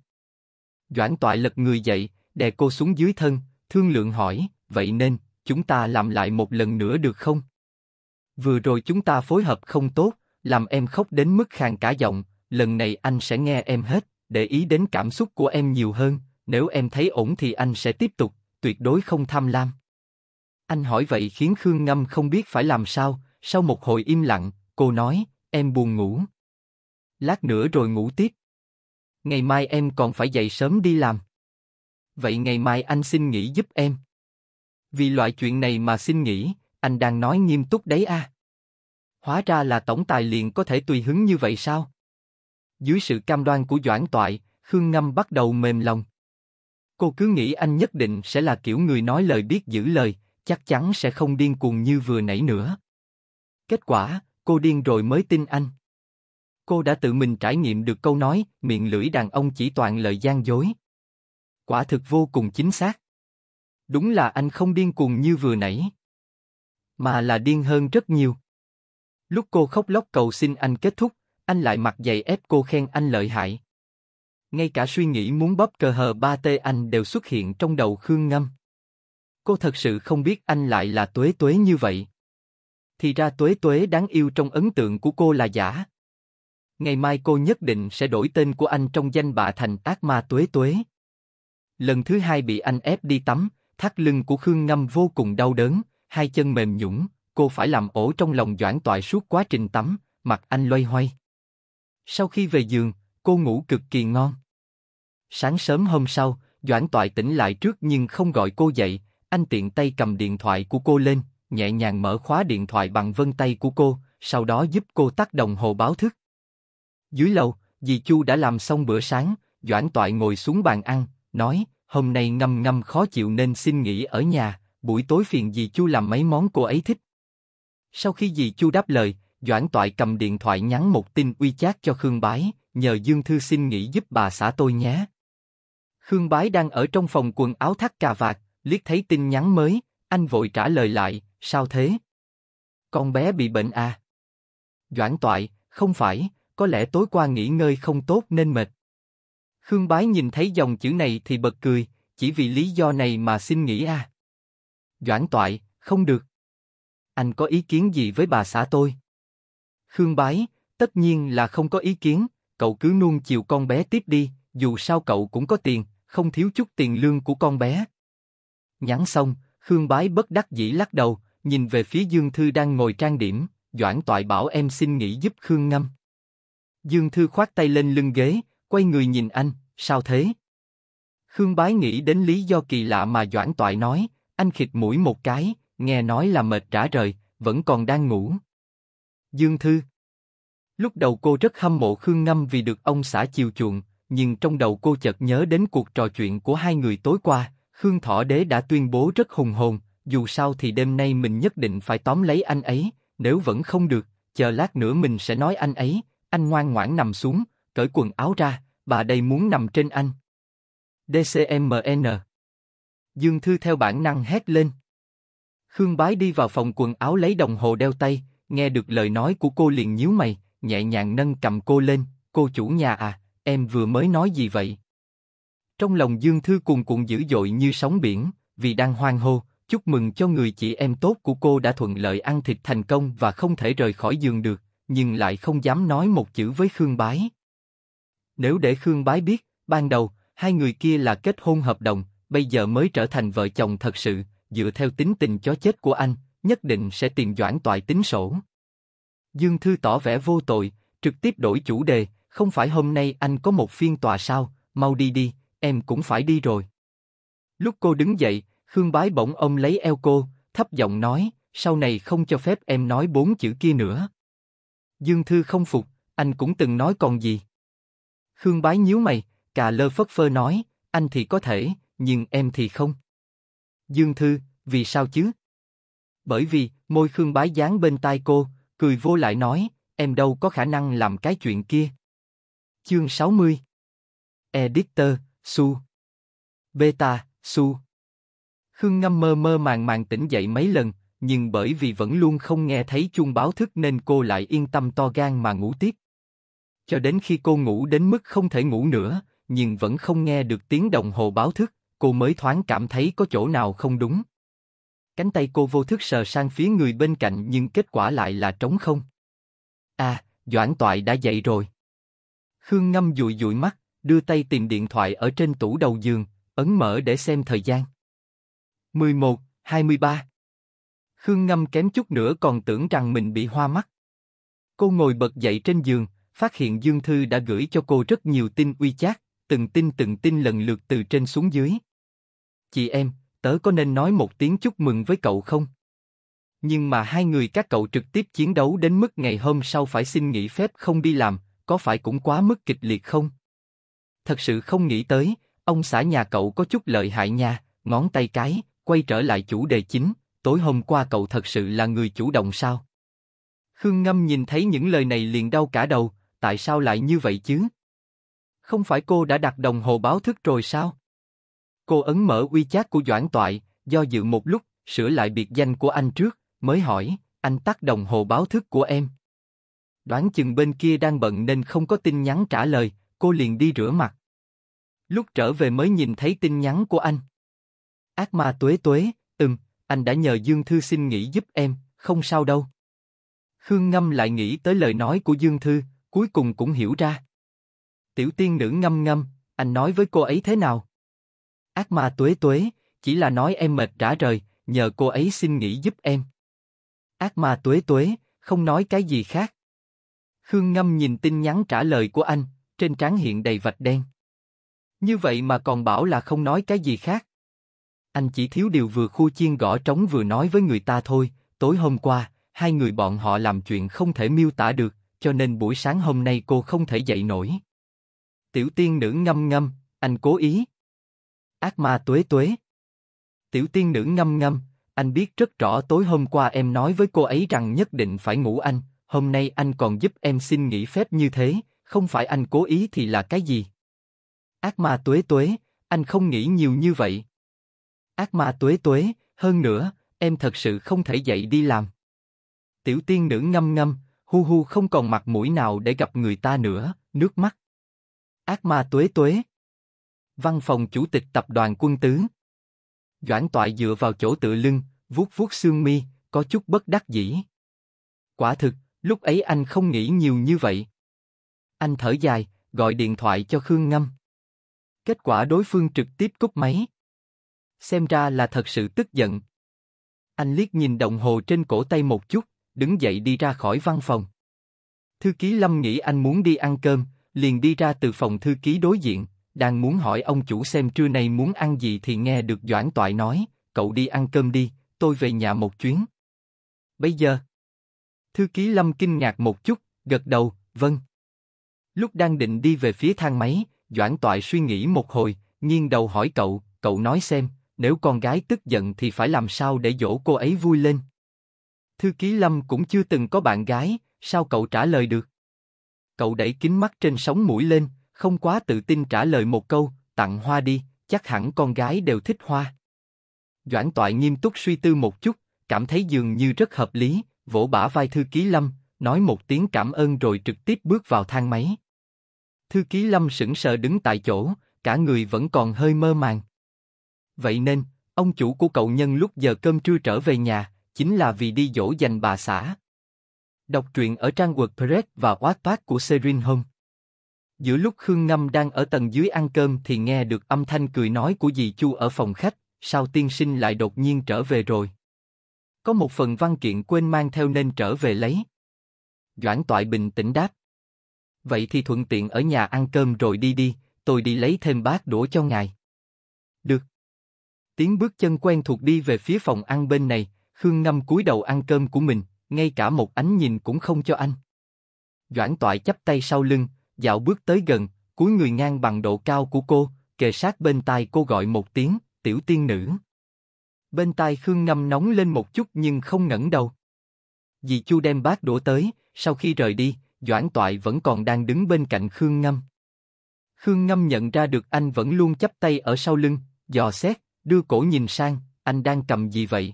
Doãn Toại lật người dậy, đè cô xuống dưới thân, thương lượng hỏi, vậy nên, chúng ta làm lại một lần nữa được không? Vừa rồi chúng ta phối hợp không tốt, làm em khóc đến mức khàn cả giọng, lần này anh sẽ nghe em hết, để ý đến cảm xúc của em nhiều hơn, nếu em thấy ổn thì anh sẽ tiếp tục, tuyệt đối không tham lam. Anh hỏi vậy khiến Khương Ngâm không biết phải làm sao, sau một hồi im lặng, cô nói, em buồn ngủ. Lát nữa rồi ngủ tiếp. Ngày mai em còn phải dậy sớm đi làm vậy ngày mai anh xin nghỉ giúp em. Vì loại chuyện này mà xin nghỉ, anh đang nói nghiêm túc đấy à. Hóa ra là tổng tài liền có thể tùy hứng như vậy sao? Dưới sự cam đoan của Doãn Toại, Khương Ngâm bắt đầu mềm lòng. Cô cứ nghĩ anh nhất định sẽ là kiểu người nói lời biết giữ lời, chắc chắn sẽ không điên cuồng như vừa nãy nữa. Kết quả, cô điên rồi mới tin anh. Cô đã tự mình trải nghiệm được câu nói, miệng lưỡi đàn ông chỉ toàn lời gian dối. Quả thực vô cùng chính xác. Đúng là anh không điên cuồng như vừa nãy. Mà là điên hơn rất nhiều. Lúc cô khóc lóc cầu xin anh kết thúc, anh lại mặt dày ép cô khen anh lợi hại. Ngay cả suy nghĩ muốn bóp cờ hờ ba tê anh đều xuất hiện trong đầu Khương Ngâm. Cô thật sự không biết anh lại là tuế tuế như vậy. Thì ra tuế tuế đáng yêu trong ấn tượng của cô là giả. Ngày mai cô nhất định sẽ đổi tên của anh trong danh bạ thành ác ma tuế tuế. Lần thứ hai bị anh ép đi tắm, thắt lưng của Khương Ngâm vô cùng đau đớn, hai chân mềm nhũn, cô phải làm ổ trong lòng Doãn Toại suốt quá trình tắm, mặt anh loay hoay. Sau khi về giường, cô ngủ cực kỳ ngon. Sáng sớm hôm sau, Doãn Toại tỉnh lại trước nhưng không gọi cô dậy, anh tiện tay cầm điện thoại của cô lên, nhẹ nhàng mở khóa điện thoại bằng vân tay của cô, sau đó giúp cô tắt đồng hồ báo thức. Dưới lầu, dì Chu đã làm xong bữa sáng, Doãn Toại ngồi xuống bàn ăn, nói, hôm nay ngâm ngâm khó chịu nên xin nghỉ ở nhà, buổi tối phiền dì Chu làm mấy món cô ấy thích. Sau khi dì Chu đáp lời, Doãn Toại cầm điện thoại nhắn một tin uy chát cho Khương Bái, nhờ Dương Thư xin nghỉ giúp bà xã tôi nhé. Khương Bái đang ở trong phòng quần áo thắt cà vạt, liếc thấy tin nhắn mới, anh vội trả lời lại, sao thế? Con bé bị bệnh à? Doãn Toại, không phải, có lẽ tối qua nghỉ ngơi không tốt nên mệt. Khương Bái nhìn thấy dòng chữ này thì bật cười, chỉ vì lý do này mà xin nghỉ à? Doãn Toại, không được. Anh có ý kiến gì với bà xã tôi? Khương Bái, tất nhiên là không có ý kiến, cậu cứ nuông chiều con bé tiếp đi, dù sao cậu cũng có tiền, không thiếu chút tiền lương của con bé. Nhắn xong, Khương Bái bất đắc dĩ lắc đầu, nhìn về phía Dương Thư đang ngồi trang điểm, Doãn Toại bảo em xin nghỉ giúp Khương Ngâm. Dương Thư khoát tay lên lưng ghế, quay người nhìn anh, sao thế? Khương Bái nghĩ đến lý do kỳ lạ mà Doãn Toại nói, anh khịt mũi một cái, nghe nói là mệt rã rời, vẫn còn đang ngủ. Dương Thư Lúc đầu cô rất hâm mộ Khương Ngâm vì được ông xã chiều chuộng, nhưng trong đầu cô chợt nhớ đến cuộc trò chuyện của hai người tối qua, Khương Thỏ Đế đã tuyên bố rất hùng hồn, dù sao thì đêm nay mình nhất định phải tóm lấy anh ấy, nếu vẫn không được, chờ lát nữa mình sẽ nói anh ấy, anh ngoan ngoãn nằm xuống, cởi quần áo ra, bà đây muốn nằm trên anh. DCMN Dương Thư theo bản năng hét lên. Khương Bái đi vào phòng quần áo lấy đồng hồ đeo tay, nghe được lời nói của cô liền nhíu mày, nhẹ nhàng nâng cầm cô lên, cô chủ nhà à, em vừa mới nói gì vậy? Trong lòng Dương Thư cuồn cuộn dữ dội như sóng biển, vì đang hoang hô, chúc mừng cho người chị em tốt của cô đã thuận lợi ăn thịt thành công và không thể rời khỏi giường được, nhưng lại không dám nói một chữ với Khương Bái. Nếu để Khương Bái biết, ban đầu, hai người kia là kết hôn hợp đồng, bây giờ mới trở thành vợ chồng thật sự, dựa theo tính tình chó chết của anh, nhất định sẽ tiền doãn toại tính sổ. Dương Thư tỏ vẻ vô tội, trực tiếp đổi chủ đề, không phải hôm nay anh có một phiên tòa sao, mau đi đi, em cũng phải đi rồi. Lúc cô đứng dậy, Khương Bái bỗng ông lấy eo cô, thấp giọng nói, sau này không cho phép em nói bốn chữ kia nữa. Dương Thư không phục, anh cũng từng nói còn gì. Khương Bái nhíu mày, cà lơ phất phơ nói, anh thì có thể, nhưng em thì không. Dương Thư, vì sao chứ? Bởi vì, môi Khương Bái dán bên tai cô, cười vô lại nói, em đâu có khả năng làm cái chuyện kia. Chương 60 Editor, Su Beta, Su Khương Ngâm mơ mơ màng màng tỉnh dậy mấy lần, nhưng bởi vì vẫn luôn không nghe thấy chuông báo thức nên cô lại yên tâm to gan mà ngủ tiếp cho đến khi cô ngủ đến mức không thể ngủ nữa, nhưng vẫn không nghe được tiếng đồng hồ báo thức, cô mới thoáng cảm thấy có chỗ nào không đúng. Cánh tay cô vô thức sờ sang phía người bên cạnh nhưng kết quả lại là trống không. À, Doãn Toại đã dậy rồi. Khương Ngâm dụi dụi mắt, đưa tay tìm điện thoại ở trên tủ đầu giường, ấn mở để xem thời gian. 11, 23 Khương Ngâm kém chút nữa còn tưởng rằng mình bị hoa mắt. Cô ngồi bật dậy trên giường, phát hiện Dương Thư đã gửi cho cô rất nhiều tin uy chát, từng tin từng tin lần lượt từ trên xuống dưới. Chị em, tớ có nên nói một tiếng chúc mừng với cậu không? Nhưng mà hai người các cậu trực tiếp chiến đấu đến mức ngày hôm sau phải xin nghỉ phép không đi làm, có phải cũng quá mức kịch liệt không? Thật sự không nghĩ tới, ông xã nhà cậu có chút lợi hại nha, ngón tay cái, quay trở lại chủ đề chính, tối hôm qua cậu thật sự là người chủ động sao? Khương Ngâm nhìn thấy những lời này liền đau cả đầu, tại sao lại như vậy chứ? Không phải cô đã đặt đồng hồ báo thức rồi sao? Cô ấn mở WeChat của Doãn Toại, do dự một lúc, sửa lại biệt danh của anh trước, mới hỏi, anh tắt đồng hồ báo thức của em. Đoán chừng bên kia đang bận nên không có tin nhắn trả lời, cô liền đi rửa mặt. Lúc trở về mới nhìn thấy tin nhắn của anh. Ác ma tuế tuế, ừm, anh đã nhờ Dương Thư xin nghỉ giúp em, không sao đâu. Khương Ngâm lại nghĩ tới lời nói của Dương Thư, cuối cùng cũng hiểu ra. Tiểu tiên nữ ngâm ngâm, anh nói với cô ấy thế nào? Ác ma tuế tuế, chỉ là nói em mệt rã rời, nhờ cô ấy xin nghỉ giúp em. Ác ma tuế tuế, không nói cái gì khác. Khương Ngâm nhìn tin nhắn trả lời của anh, trên trán hiện đầy vạch đen. Như vậy mà còn bảo là không nói cái gì khác. Anh chỉ thiếu điều vừa khu chiên gõ trống vừa nói với người ta thôi, tối hôm qua, hai người bọn họ làm chuyện không thể miêu tả được, cho nên buổi sáng hôm nay cô không thể dậy nổi. Tiểu tiên nữ ngâm ngâm, anh cố ý. Ác ma tuế tuế. Tiểu tiên nữ ngâm ngâm, anh biết rất rõ tối hôm qua em nói với cô ấy rằng nhất định phải ngủ anh, hôm nay anh còn giúp em xin nghỉ phép như thế, không phải anh cố ý thì là cái gì? Ác ma tuế tuế, anh không nghĩ nhiều như vậy. Ác ma tuế tuế, hơn nữa, em thật sự không thể dậy đi làm. Tiểu tiên nữ ngâm ngâm, hu hu không còn mặt mũi nào để gặp người ta nữa, nước mắt. Ác ma tuế tuế. Văn phòng chủ tịch tập đoàn quân tứ. Doãn toại dựa vào chỗ tự lưng, vuốt vuốt xương mi, có chút bất đắc dĩ. Quả thực, lúc ấy anh không nghĩ nhiều như vậy. Anh thở dài, gọi điện thoại cho Khương Ngâm. Kết quả đối phương trực tiếp cúp máy. Xem ra là thật sự tức giận. Anh liếc nhìn đồng hồ trên cổ tay một chút, đứng dậy đi ra khỏi văn phòng. Thư ký Lâm nghĩ anh muốn đi ăn cơm, liền đi ra từ phòng thư ký đối diện, đang muốn hỏi ông chủ xem trưa nay muốn ăn gì thì nghe được Doãn Toại nói, cậu đi ăn cơm đi, tôi về nhà một chuyến. Bây giờ, thư ký Lâm kinh ngạc một chút, gật đầu, vâng. Lúc đang định đi về phía thang máy, Doãn Toại suy nghĩ một hồi, nghiêng đầu hỏi cậu, cậu nói xem, nếu con gái tức giận thì phải làm sao để dỗ cô ấy vui lên? Thư ký Lâm cũng chưa từng có bạn gái, sao cậu trả lời được? Cậu đẩy kính mắt trên sóng mũi lên, không quá tự tin trả lời một câu, tặng hoa đi, chắc hẳn con gái đều thích hoa. Doãn Toại nghiêm túc suy tư một chút, cảm thấy dường như rất hợp lý, vỗ bả vai thư ký Lâm, nói một tiếng cảm ơn rồi trực tiếp bước vào thang máy. Thư ký Lâm sững sờ đứng tại chỗ, cả người vẫn còn hơi mơ màng. Vậy nên, ông chủ của cậu nhân lúc giờ cơm trưa trở về nhà, chính là vì đi dỗ dành bà xã. Đọc truyện ở trang web Press và WhatsApp của Serin Home. Giữa lúc Khương Ngâm đang ở tầng dưới ăn cơm thì nghe được âm thanh cười nói của dì Chu ở phòng khách, sao tiên sinh lại đột nhiên trở về rồi. Có một phần văn kiện quên mang theo nên trở về lấy. Doãn Toại bình tĩnh đáp. Vậy thì thuận tiện ở nhà ăn cơm rồi đi đi, tôi đi lấy thêm bát đũa cho ngài. Được. Tiếng bước chân quen thuộc đi về phía phòng ăn bên này, Khương Ngâm cúi đầu ăn cơm của mình, ngay cả một ánh nhìn cũng không cho anh. Doãn Toại chắp tay sau lưng, dạo bước tới gần, cúi người ngang bằng độ cao của cô, kề sát bên tai cô gọi một tiếng, tiểu tiên nữ. Bên tai Khương Ngâm nóng lên một chút nhưng không ngẩng đầu. Dì Chu đem bát đũa tới, sau khi rời đi, Doãn Toại vẫn còn đang đứng bên cạnh Khương Ngâm. Khương Ngâm nhận ra được anh vẫn luôn chắp tay ở sau lưng, dò xét, đưa cổ nhìn sang, anh đang cầm gì vậy?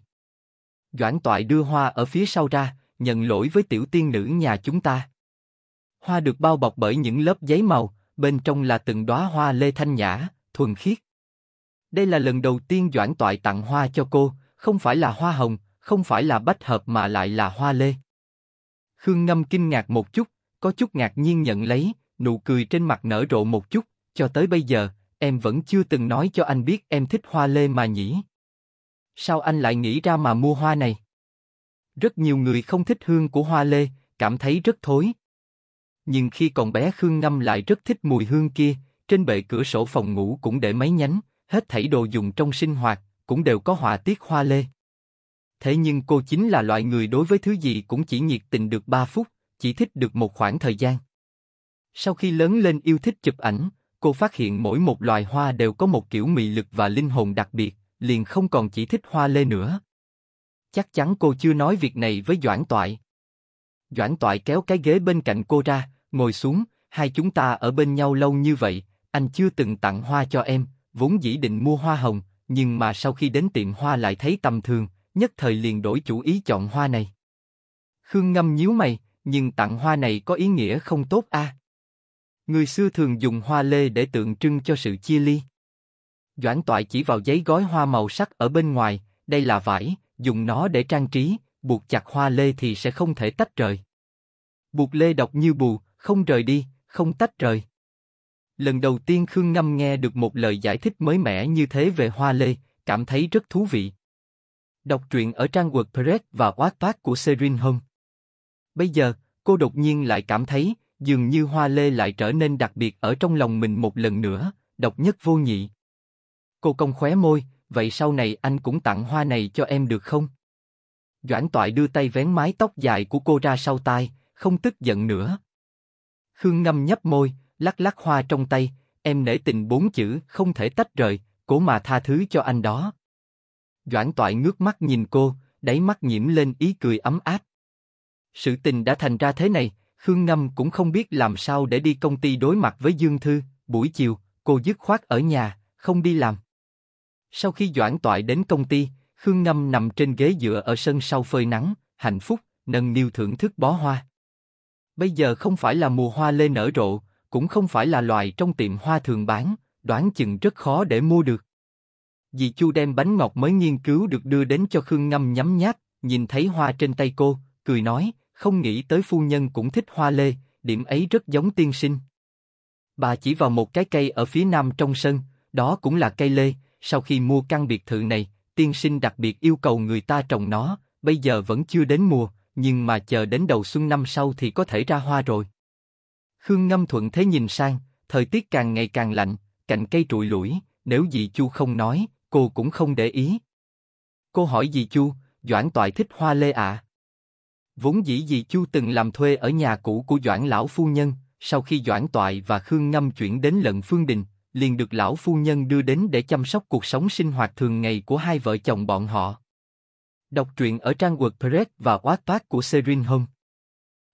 Doãn Toại đưa hoa ở phía sau ra, nhận lỗi với tiểu tiên nữ nhà chúng ta. Hoa được bao bọc bởi những lớp giấy màu, bên trong là từng đóa hoa lê thanh nhã, thuần khiết. Đây là lần đầu tiên Doãn Toại tặng hoa cho cô, không phải là hoa hồng, không phải là bách hợp mà lại là hoa lê. Khương Ngâm kinh ngạc một chút, có chút ngạc nhiên nhận lấy, nụ cười trên mặt nở rộ một chút, cho tới bây giờ, em vẫn chưa từng nói cho anh biết em thích hoa lê mà nhỉ. Sao anh lại nghĩ ra mà mua hoa này? Rất nhiều người không thích hương của hoa lê, cảm thấy rất thối. Nhưng khi còn bé Khương Ngâm lại rất thích mùi hương kia, trên bệ cửa sổ phòng ngủ cũng để mấy nhánh, hết thảy đồ dùng trong sinh hoạt, cũng đều có họa tiết hoa lê. Thế nhưng cô chính là loại người đối với thứ gì cũng chỉ nhiệt tình được 3 phút, chỉ thích được một khoảng thời gian. Sau khi lớn lên yêu thích chụp ảnh, cô phát hiện mỗi một loài hoa đều có một kiểu mị lực và linh hồn đặc biệt, liền không còn chỉ thích hoa lê nữa. Chắc chắn cô chưa nói việc này với Doãn Toại. Doãn Toại kéo cái ghế bên cạnh cô ra, ngồi xuống, hai chúng ta ở bên nhau lâu như vậy, anh chưa từng tặng hoa cho em, vốn dĩ định mua hoa hồng, nhưng mà sau khi đến tiệm hoa lại thấy tầm thường, nhất thời liền đổi chủ ý chọn hoa này. Khương Ngâm nhíu mày, nhưng tặng hoa này có ý nghĩa không tốt a. À? Người xưa thường dùng hoa lê để tượng trưng cho sự chia ly. Doãn Toại chỉ vào giấy gói hoa màu sắc ở bên ngoài, đây là vải, dùng nó để trang trí, buộc chặt hoa lê thì sẽ không thể tách rời. Buộc lê đọc như bù, không rời đi, không tách rời. Lần đầu tiên Khương Ngâm nghe được một lời giải thích mới mẻ như thế về hoa lê, cảm thấy rất thú vị. Đọc truyện ở trang WordPress và WhatsApp của Serin Home. Bây giờ, cô đột nhiên lại cảm thấy, dường như hoa lê lại trở nên đặc biệt ở trong lòng mình một lần nữa, độc nhất vô nhị. Cô công khóe môi, vậy sau này anh cũng tặng hoa này cho em được không? Doãn Toại đưa tay vén mái tóc dài của cô ra sau tai, không tức giận nữa. Khương Ngâm nhấp môi, lắc lắc hoa trong tay, em nể tình bốn chữ không thể tách rời, cố mà tha thứ cho anh đó. Doãn Toại ngước mắt nhìn cô, đáy mắt nhiễm lên ý cười ấm áp. Sự tình đã thành ra thế này, Khương Ngâm cũng không biết làm sao để đi công ty đối mặt với Dương Thư. Buổi chiều, cô dứt khoát ở nhà, không đi làm. Sau khi doãn toại đến công ty, Khương Ngâm nằm trên ghế dựa ở sân sau phơi nắng, hạnh phúc, nâng niu thưởng thức bó hoa. Bây giờ không phải là mùa hoa lê nở rộ, cũng không phải là loài trong tiệm hoa thường bán, đoán chừng rất khó để mua được. Dì Chu đem bánh ngọt mới nghiên cứu được đưa đến cho Khương Ngâm nhấm nháp, nhìn thấy hoa trên tay cô, cười nói, không nghĩ tới phu nhân cũng thích hoa lê, điểm ấy rất giống tiên sinh. Bà chỉ vào một cái cây ở phía nam trong sân, đó cũng là cây lê, sau khi mua căn biệt thự này, tiên sinh đặc biệt yêu cầu người ta trồng nó, bây giờ vẫn chưa đến mùa, nhưng mà chờ đến đầu xuân năm sau thì có thể ra hoa rồi. Khương Ngâm Thuận thế nhìn sang, thời tiết càng ngày càng lạnh, cạnh cây trụi lủi, nếu dì Chu không nói, cô cũng không để ý. Cô hỏi dì Chu, Doãn Toại thích hoa lê ạ? Vốn dĩ dì Chu từng làm thuê ở nhà cũ của Doãn Lão Phu Nhân, sau khi Doãn Toại và Khương Ngâm chuyển đến lận Phương Đình, liền được lão phu nhân đưa đến để chăm sóc cuộc sống sinh hoạt thường ngày của hai vợ chồng bọn họ. Đọc truyện ở trang WordPress và WhatsApp của Serin Home.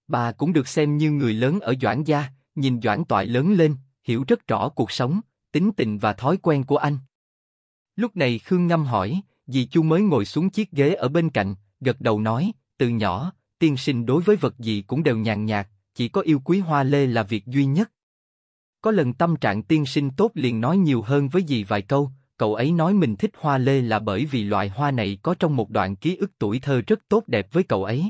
Bà cũng được xem như người lớn ở Doãn Gia, nhìn Doãn Toại lớn lên, hiểu rất rõ cuộc sống, tính tình và thói quen của anh. Lúc này Khương Ngâm hỏi, dì Chu mới ngồi xuống chiếc ghế ở bên cạnh, gật đầu nói, từ nhỏ, tiên sinh đối với vật gì cũng đều nhàn nhạt, chỉ có yêu quý hoa lê là việc duy nhất. Có lần tâm trạng tiên sinh tốt liền nói nhiều hơn với dì vài câu, cậu ấy nói mình thích hoa lê là bởi vì loại hoa này có trong một đoạn ký ức tuổi thơ rất tốt đẹp với cậu ấy.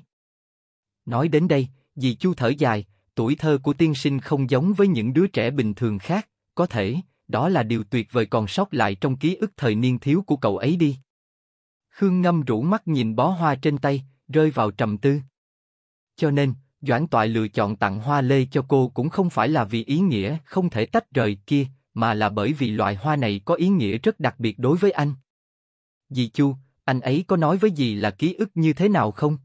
Nói đến đây, dì Chu thở dài, tuổi thơ của tiên sinh không giống với những đứa trẻ bình thường khác, có thể, đó là điều tuyệt vời còn sót lại trong ký ức thời niên thiếu của cậu ấy đi. Khương Ngâm rũ mắt nhìn bó hoa trên tay, rơi vào trầm tư. Cho nên, Doãn Toại lựa chọn tặng hoa lê cho cô cũng không phải là vì ý nghĩa không thể tách rời kia, mà là bởi vì loại hoa này có ý nghĩa rất đặc biệt đối với anh. Dì Chu, anh ấy có nói với dì là ký ức như thế nào không?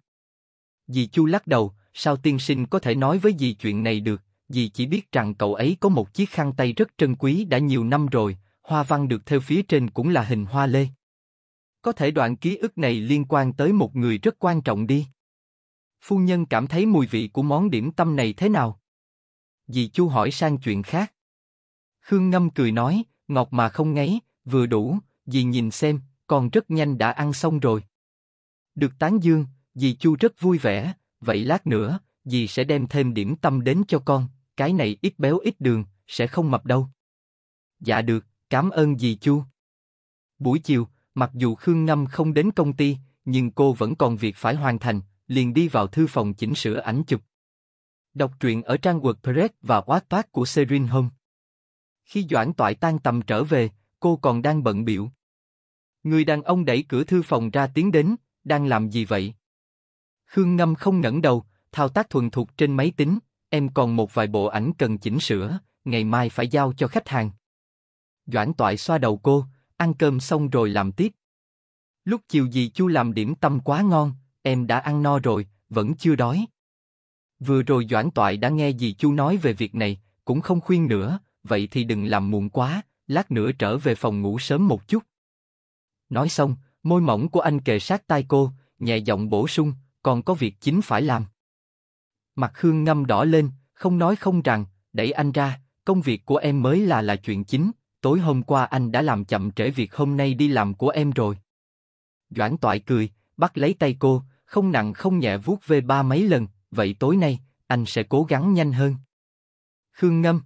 Dì Chu lắc đầu, sao tiên sinh có thể nói với dì chuyện này được, dì chỉ biết rằng cậu ấy có một chiếc khăn tay rất trân quý đã nhiều năm rồi, hoa văn được theo phía trên cũng là hình hoa lê. Có thể đoạn ký ức này liên quan tới một người rất quan trọng đi. Phu nhân cảm thấy mùi vị của món điểm tâm này thế nào? Dì Chu hỏi sang chuyện khác. Khương Ngâm cười nói, ngọt mà không ngấy, vừa đủ, dì nhìn xem, còn rất nhanh đã ăn xong rồi. Được tán dương, dì Chu rất vui vẻ, vậy lát nữa, dì sẽ đem thêm điểm tâm đến cho con, cái này ít béo ít đường, sẽ không mập đâu. Dạ được, cảm ơn dì Chu. Buổi chiều, mặc dù Khương Ngâm không đến công ty, nhưng cô vẫn còn việc phải hoàn thành, liền đi vào thư phòng chỉnh sửa ảnh chụp. Đọc truyện ở trang WordPress và WhatsApp của Serin Home. Khi Doãn Toại tan tầm trở về, cô còn đang bận biểu. Người đàn ông đẩy cửa thư phòng ra tiến đến, đang làm gì vậy? Khương Ngâm không ngẩng đầu, thao tác thuần thục trên máy tính, em còn một vài bộ ảnh cần chỉnh sửa, ngày mai phải giao cho khách hàng. Doãn Toại xoa đầu cô, ăn cơm xong rồi làm tiếp. Lúc chiều gì Chu làm điểm tâm quá ngon, em đã ăn no rồi, vẫn chưa đói. Vừa rồi Doãn Toại đã nghe gì Chu nói về việc này, cũng không khuyên nữa, vậy thì đừng làm muộn quá, lát nữa trở về phòng ngủ sớm một chút. Nói xong, môi mỏng của anh kề sát tai cô, nhẹ giọng bổ sung, còn có việc chính phải làm. Mặt Khương ngâm đỏ lên, không nói không rằng, đẩy anh ra, công việc của em mới là là chuyện chính, tối hôm qua anh đã làm chậm trễ việc hôm nay đi làm của em rồi. Doãn toại cười, bắt lấy tay cô, không nặng không nhẹ vuốt về ba mấy lần, vậy tối nay, anh sẽ cố gắng nhanh hơn. Khương Ngâm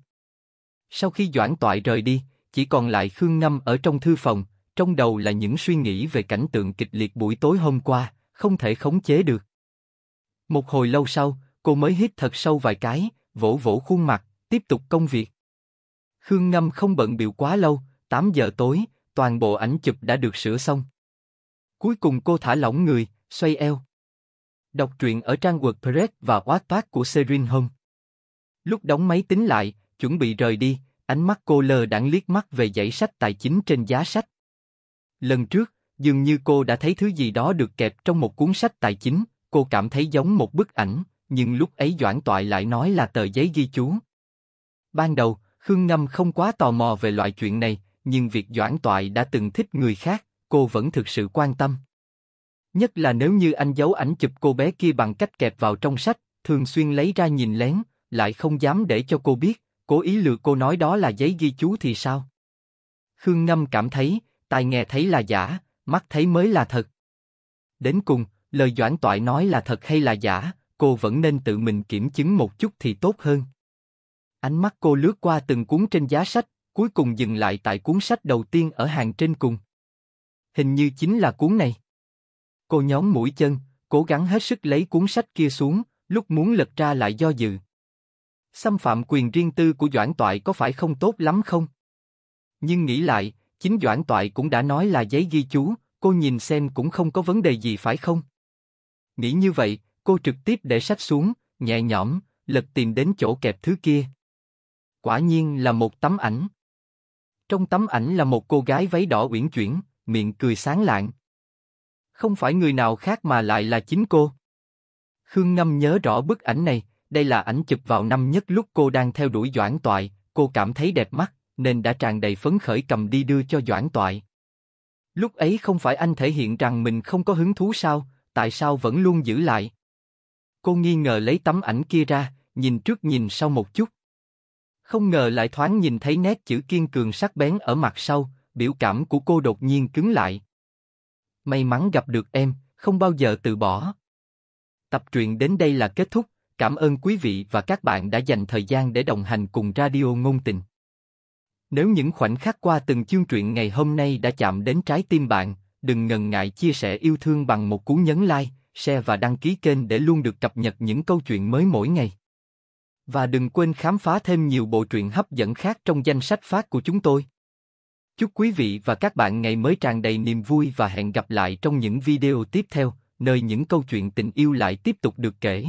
Sau khi Doãn Toại rời đi, chỉ còn lại Khương Ngâm ở trong thư phòng, trong đầu là những suy nghĩ về cảnh tượng kịch liệt buổi tối hôm qua, không thể khống chế được. Một hồi lâu sau, cô mới hít thật sâu vài cái, vỗ vỗ khuôn mặt, tiếp tục công việc. Khương Ngâm không bận biểu quá lâu, 8 giờ tối, toàn bộ ảnh chụp đã được sửa xong. Cuối cùng cô thả lỏng người, xoay eo, Đọc truyện ở trang WordPress và WhatsApp của Serin Home. Lúc đóng máy tính lại, chuẩn bị rời đi, ánh mắt cô lờ đãng liếc mắt về dãy sách tài chính trên giá sách. Lần trước, dường như cô đã thấy thứ gì đó được kẹp trong một cuốn sách tài chính, cô cảm thấy giống một bức ảnh, nhưng lúc ấy Doãn Toại lại nói là tờ giấy ghi chú. Ban đầu, Khương Ngâm không quá tò mò về loại chuyện này, nhưng việc Doãn Toại đã từng thích người khác, cô vẫn thực sự quan tâm. Nhất là nếu như anh giấu ảnh chụp cô bé kia bằng cách kẹp vào trong sách, thường xuyên lấy ra nhìn lén, lại không dám để cho cô biết, cố ý lừa cô nói đó là giấy ghi chú thì sao? Khương Ngâm cảm thấy, tai nghe thấy là giả, mắt thấy mới là thật. Đến cùng, lời Doãn Toại nói là thật hay là giả, cô vẫn nên tự mình kiểm chứng một chút thì tốt hơn. Ánh mắt cô lướt qua từng cuốn trên giá sách, cuối cùng dừng lại tại cuốn sách đầu tiên ở hàng trên cùng. Hình như chính là cuốn này. Cô nhóm mũi chân, cố gắng hết sức lấy cuốn sách kia xuống, lúc muốn lật ra lại do dự. Xâm phạm quyền riêng tư của Doãn Toại có phải không tốt lắm không? Nhưng nghĩ lại, chính Doãn Toại cũng đã nói là giấy ghi chú, cô nhìn xem cũng không có vấn đề gì phải không? Nghĩ như vậy, cô trực tiếp để sách xuống, nhẹ nhõm, lật tìm đến chỗ kẹp thứ kia. Quả nhiên là một tấm ảnh. Trong tấm ảnh là một cô gái váy đỏ uyển chuyển, miệng cười sáng lạng không phải người nào khác mà lại là chính cô. Khương Ngâm nhớ rõ bức ảnh này, đây là ảnh chụp vào năm nhất lúc cô đang theo đuổi Doãn Toại, cô cảm thấy đẹp mắt, nên đã tràn đầy phấn khởi cầm đi đưa cho Doãn Toại. Lúc ấy không phải anh thể hiện rằng mình không có hứng thú sao, tại sao vẫn luôn giữ lại? Cô nghi ngờ lấy tấm ảnh kia ra, nhìn trước nhìn sau một chút. Không ngờ lại thoáng nhìn thấy nét chữ kiên cường sắc bén ở mặt sau, biểu cảm của cô đột nhiên cứng lại. May mắn gặp được em, không bao giờ từ bỏ. Tập truyện đến đây là kết thúc, cảm ơn quý vị và các bạn đã dành thời gian để đồng hành cùng Radio Ngôn Tình. Nếu những khoảnh khắc qua từng chương truyện ngày hôm nay đã chạm đến trái tim bạn, đừng ngần ngại chia sẻ yêu thương bằng một cú nhấn like, share và đăng ký kênh để luôn được cập nhật những câu chuyện mới mỗi ngày. Và đừng quên khám phá thêm nhiều bộ truyện hấp dẫn khác trong danh sách phát của chúng tôi. Chúc quý vị và các bạn ngày mới tràn đầy niềm vui và hẹn gặp lại trong những video tiếp theo, nơi những câu chuyện tình yêu lại tiếp tục được kể.